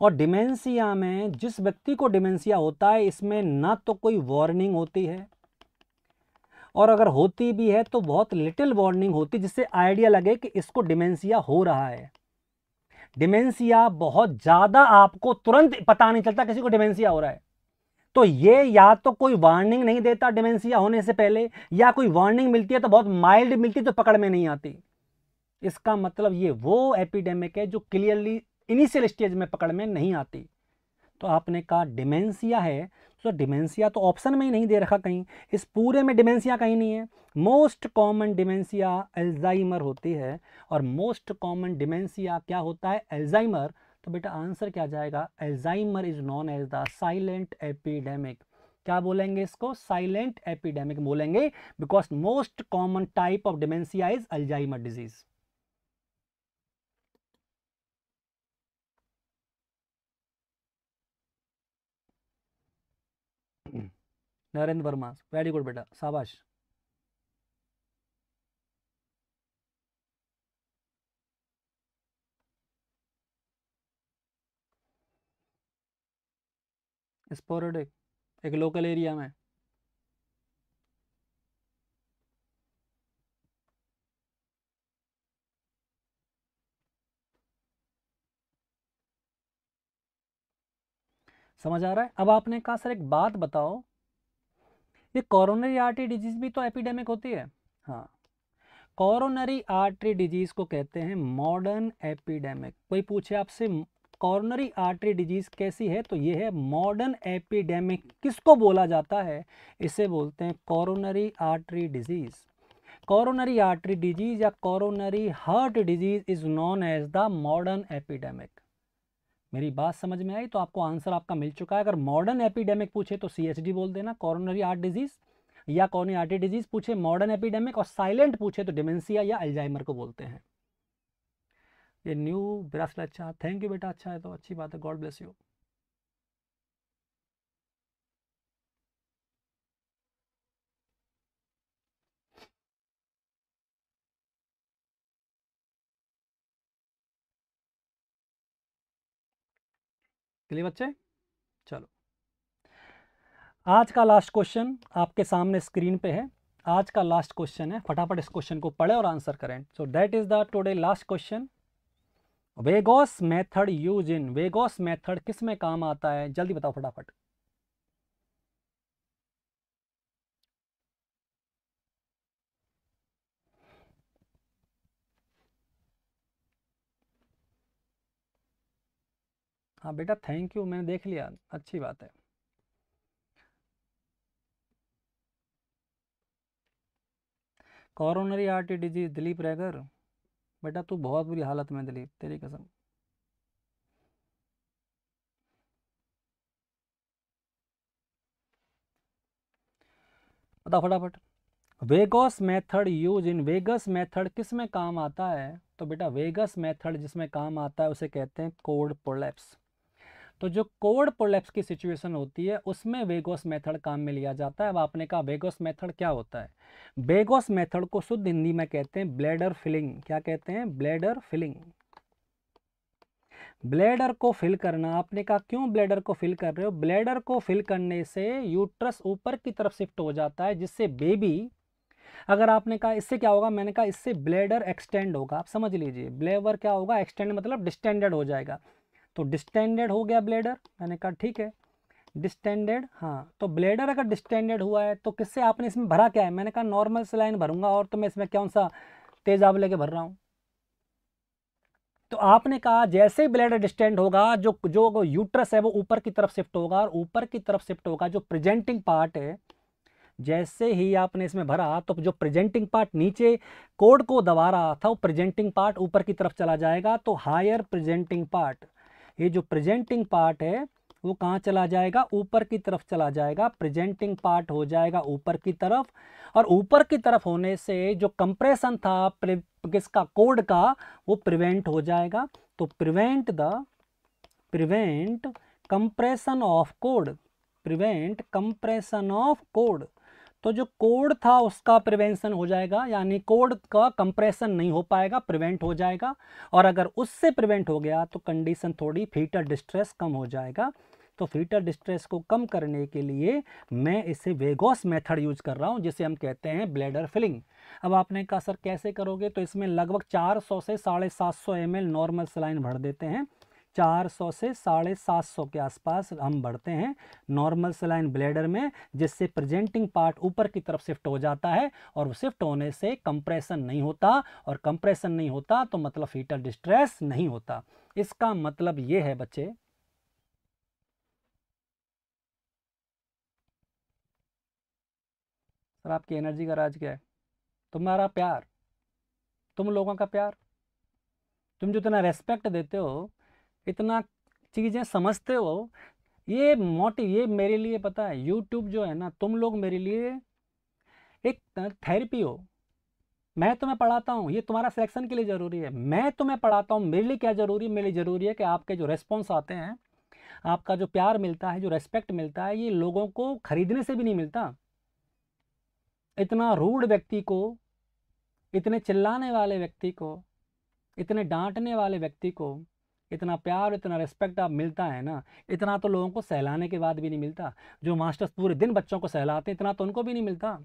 और डिमेंसिया में जिस व्यक्ति को डिमेंसिया होता है इसमें ना तो कोई वार्निंग होती है और अगर होती भी है तो बहुत लिटिल वार्निंग होती जिससे आइडिया लगे कि इसको डिमेंसिया हो रहा है डिमेंसिया बहुत ज़्यादा आपको तुरंत पता नहीं चलता किसी को डिमेंसिया हो रहा है तो ये या तो कोई वार्निंग नहीं देता डिमेंसिया होने से पहले या कोई वार्निंग मिलती है तो बहुत माइल्ड मिलती तो पकड़ में नहीं आती इसका मतलब ये वो एपिडेमिक है जो क्लियरली इनिशियल स्टेज में पकड़ में नहीं आती तो आपने कहा डिमेंसिया है सो डिमेंसिया तो ऑप्शन में ही नहीं दे रखा कहीं इस पूरे में डिमेंसिया कहीं नहीं है मोस्ट कॉमन डिमेंसिया एल्जाइमर होती है और मोस्ट कॉमन डिमेंसिया क्या होता है एल्जाइमर तो बेटा आंसर क्या जाएगा Alzheimer is known as the silent epidemic क्या बोलेंगे इसको साइलेंट एपिडेमिक बोलेंगे because most common type of dementia is Alzheimer disease Narendra Verma very good बेटा शाबाश स्पोरेडिक एक लोकल एरिया में समझ आ रहा है अब आपने कहा सर एक बात बताओ ये कॉरोनरी आर्टरी डिजीज भी तो एपिडेमिक होती है हाँ कॉरोनरी आर्टरी डिजीज को कहते हैं मॉडर्न एपिडेमिक कोई पूछे आपसे कॉरोनरी आर्टरी डिजीज़ कैसी है तो ये है मॉडर्न एपिडेमिक किसको बोला जाता है इसे बोलते हैं coronary artery disease coronary artery disease या coronary heart disease is known as the modern epidemic मेरी बात समझ में आई तो आपको आंसर आपका मिल चुका है अगर मॉडर्न एपिडेमिक पूछे तो सी बोल देना कॉरोनरी आर्ट डिजीज़ या कॉरोनरी आर्टी डिजीज़ पूछे मॉडर्न एपिडेमिक और साइलेंट पूछे तो डिमेंसिया या अल्जाइमर को बोलते हैं ये न्यू ब्रेसलेट अच्छा थैंक यू बेटा अच्छा है तो अच्छी बात है गॉड ब्लेस यू क्लियर बच्चे चलो आज का लास्ट क्वेश्चन आपके सामने स्क्रीन पे है आज का लास्ट क्वेश्चन है फटाफट इस क्वेश्चन को पढ़े और आंसर करें so that is the today last question vagus method use in vagus method किस में काम आता है जल्दी बताओ फटाफट हाँ बेटा थैंक यू मैंने देख लिया अच्छी बात है कॉरोनरी आर्टरी डिजीज दिलीप रहकर बेटा तू बहुत बुरी हालत में दिलीप तेरी कसम बताओ फटाफट vagus method use in vagus method किस में काम आता है तो बेटा वेगस मेथड जिसमें काम आता है उसे कहते हैं कोड प्रोलैप्स तो जो कोड प्रोलेप्स की सिचुएशन होती है उसमें वेगोस मेथड काम में लिया जाता है अब आपने कहा वेगोस मेथड क्या होता है वेगोस मेथड को शुद्ध हिंदी में कहते हैं ब्लेडर फिलिंग क्या कहते हैं ब्लेडर फिलिंग ब्लेडर को फिल करना आपने कहा क्यों ब्लेडर को फिल कर रहे हो ब्लेडर को फिल करने से यूट्रस ऊपर की तरफ शिफ्ट हो जाता है जिससे बेबी अगर आपने कहा इससे क्या होगा मैंने कहा इससे ब्लेडर एक्सटेंड होगा आप समझ लीजिए ब्लेवर क्या होगा एक्सटेंड मतलब डिस्टेंडेड हो जाएगा तो डिस्टेंडेड हो गया ब्लेडर मैंने कहा ठीक है डिस्टेंडेड हाँ तो ब्लेडर अगर डिस्टेंडेड हुआ है तो किससे आपने इसमें भरा क्या है मैंने कहा नॉर्मल सलाइन भरूंगा और तो मैं इसमें कौन सा तेजाब लेके भर रहा हूँ तो आपने कहा जैसे ही ब्लेडर डिस्टेंड होगा जो जो यूट्रस है वो ऊपर की तरफ शिफ्ट होगा और ऊपर की तरफ शिफ्ट होगा जो प्रेजेंटिंग पार्ट है जैसे ही आपने इसमें भरा तो जो प्रेजेंटिंग पार्ट नीचे कोड को दबा रहा था वो प्रेजेंटिंग पार्ट ऊपर की तरफ चला जाएगा तो हायर प्रेजेंटिंग पार्ट ये जो प्रेजेंटिंग पार्ट है वो कहाँ चला जाएगा ऊपर की तरफ चला जाएगा प्रेजेंटिंग पार्ट हो जाएगा ऊपर की तरफ और ऊपर की तरफ होने से जो कंप्रेशन था किसका कोड का वो प्रिवेंट हो जाएगा तो prevent the prevent compression of cord prevent compression of cord तो जो कोड था उसका प्रिवेंशन हो जाएगा यानी कोड का कंप्रेशन नहीं हो पाएगा प्रिवेंट हो जाएगा और अगर उससे प्रिवेंट हो गया तो कंडीशन थोड़ी फीटर डिस्ट्रेस कम हो जाएगा तो फीटर डिस्ट्रेस को कम करने के लिए मैं इसे वेगोस मेथड यूज कर रहा हूँ जिसे हम कहते हैं ब्लेडर फिलिंग अब आपने कहा सर कैसे करोगे तो इसमें लगभग 400 से साढ़े सात सौ नॉर्मल सलाइन भर देते हैं 400 से साढ़े सात सौ के आसपास हम बढ़ते हैं नॉर्मल सलाइन ब्लेडर में जिससे प्रेजेंटिंग पार्ट ऊपर की तरफ शिफ्ट हो जाता है और शिफ्ट होने से कंप्रेशन नहीं होता और कंप्रेशन नहीं होता तो मतलब फीटल डिस्ट्रेस नहीं होता इसका मतलब ये है बच्चे सर आपकी एनर्जी का राज क्या है तुम्हारा प्यार तुम लोगों का प्यार तुम जितना रेस्पेक्ट देते हो इतना चीज़ें समझते हो ये मोटिव ये मेरे लिए पता है यूट्यूब जो है ना तुम लोग मेरे लिए एक थेरेपी हो मैं तुम्हें पढ़ाता हूँ ये तुम्हारा सिलेक्शन के लिए ज़रूरी है मैं तुम्हें पढ़ाता हूँ मेरे लिए क्या ज़रूरी है मेरे लिए ज़रूरी है कि आपके जो रेस्पॉन्स आते हैं आपका जो प्यार मिलता है जो रेस्पेक्ट मिलता है ये लोगों को खरीदने से भी नहीं मिलता इतना रूढ़ व्यक्ति को इतने चिल्लाने वाले व्यक्ति को इतने डांटने वाले व्यक्ति को इतना प्यार इतना रिस्पेक्ट आप मिलता है ना इतना तो लोगों को सहलाने के बाद भी नहीं मिलता जो मास्टर्स पूरे दिन बच्चों को सहलाते इतना तो उनको भी नहीं मिलता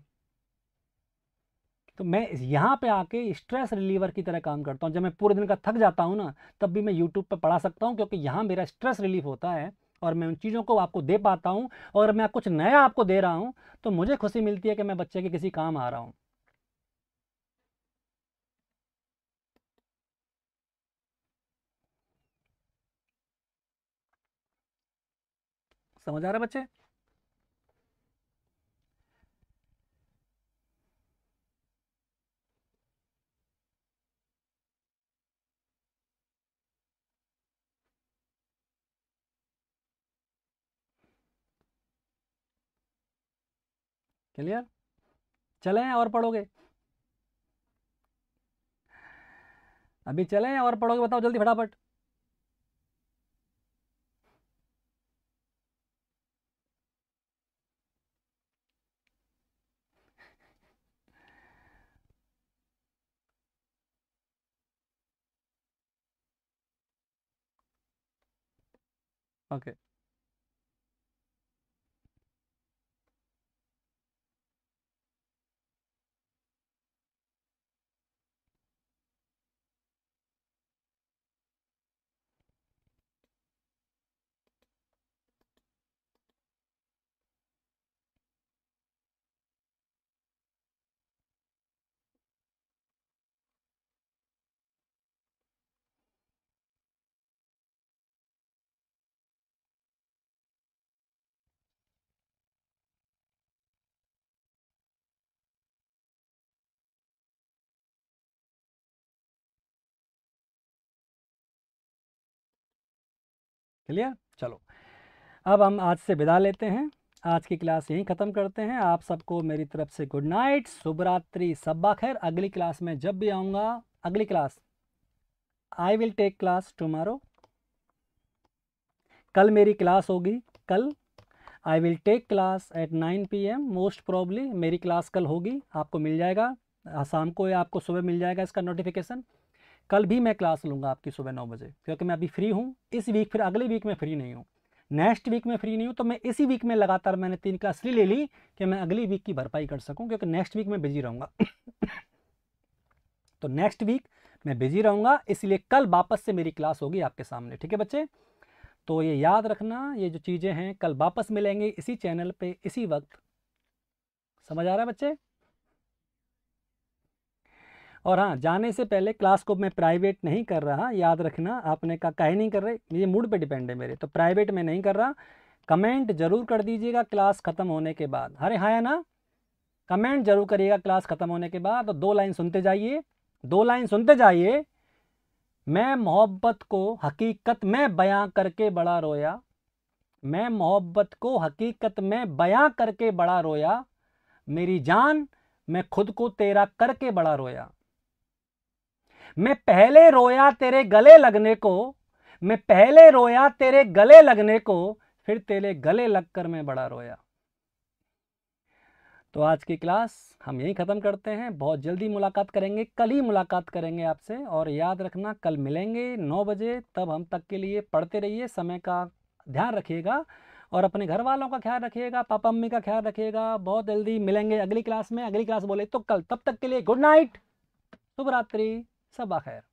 तो मैं यहाँ पे आके स्ट्रेस रिलीवर की तरह काम करता हूँ जब मैं पूरे दिन का थक जाता हूँ ना तब भी मैं यूट्यूब पर पढ़ा सकता हूँ क्योंकि यहाँ मेरा स्ट्रेस रिलीफ होता है और मैं उन चीज़ों को आपको दे पाता हूँ और मैं कुछ नया आपको दे रहा हूँ तो मुझे खुशी मिलती है कि मैं बच्चे के किसी काम आ रहा हूँ समझ आ रहा है बच्चे क्लियर चले और पढ़ोगे अभी चले और पढ़ोगे बताओ जल्दी फटाफट Okay क्लियर चलो अब हम आज से विदा लेते हैं आज की क्लास यहीं ख़त्म करते हैं आप सबको मेरी तरफ से गुड नाइट शुभरात्रि सब्बा खैर अगली क्लास में जब भी आऊँगा अगली class I will take class tomorrow कल मेरी क्लास होगी कल I will take class at nine P M most probably मेरी क्लास कल होगी आपको मिल जाएगा शाम को या आपको सुबह मिल जाएगा इसका नोटिफिकेशन कल भी मैं क्लास लूँगा आपकी सुबह नौ बजे क्योंकि मैं अभी फ्री हूँ इस वीक फिर अगले वीक में फ्री नहीं हूँ नेक्स्ट वीक में फ्री नहीं हूँ तो मैं इसी वीक में लगातार मैंने तीन क्लास इसलिए ले ली कि मैं अगली वीक की भरपाई कर सकूँ क्योंकि नेक्स्ट वीक में बिजी रहूँगा तो नेक्स्ट वीक मैं बिजी रहूँगा इसलिए कल वापस से मेरी क्लास होगी आपके सामने ठीक है बच्चे तो ये याद रखना ये जो चीज़ें हैं कल वापस मिलेंगे इसी चैनल पे इसी वक्त समझ आ रहा है बच्चे और हाँ जाने से पहले क्लास को मैं प्राइवेट नहीं कर रहा याद रखना आपने कहा कहे नहीं कर रहे ये मूड पे डिपेंड है मेरे तो प्राइवेट में नहीं कर रहा कमेंट जरूर कर दीजिएगा क्लास ख़त्म होने के बाद अरे हाँ ना कमेंट जरूर करिएगा क्लास ख़त्म होने के बाद और दो लाइन सुनते जाइए दो लाइन सुनते जाइए मैं मोहब्बत को हकीकत में बयां करके बड़ा रोया मैं मोहब्बत को हकीकत में बयां करके बड़ा रोया मेरी जान मैं खुद को तेरा करके बड़ा रोया मैं पहले रोया तेरे गले लगने को मैं पहले रोया तेरे गले लगने को फिर तेरे गले लगकर मैं बड़ा रोया तो आज की क्लास हम यहीं ख़त्म करते हैं बहुत जल्दी मुलाकात करेंगे कल ही मुलाकात करेंगे आपसे और याद रखना कल मिलेंगे नौ बजे तब हम तक के लिए पढ़ते रहिए समय का ध्यान रखिएगा और अपने घर वालों का ख्याल रखिएगा पापा मम्मी का ख्याल रखिएगा बहुत जल्दी मिलेंगे अगली क्लास में अगली क्लास बोले तो कल तब तक के लिए गुड नाइट शुभरात्रि सबा खैर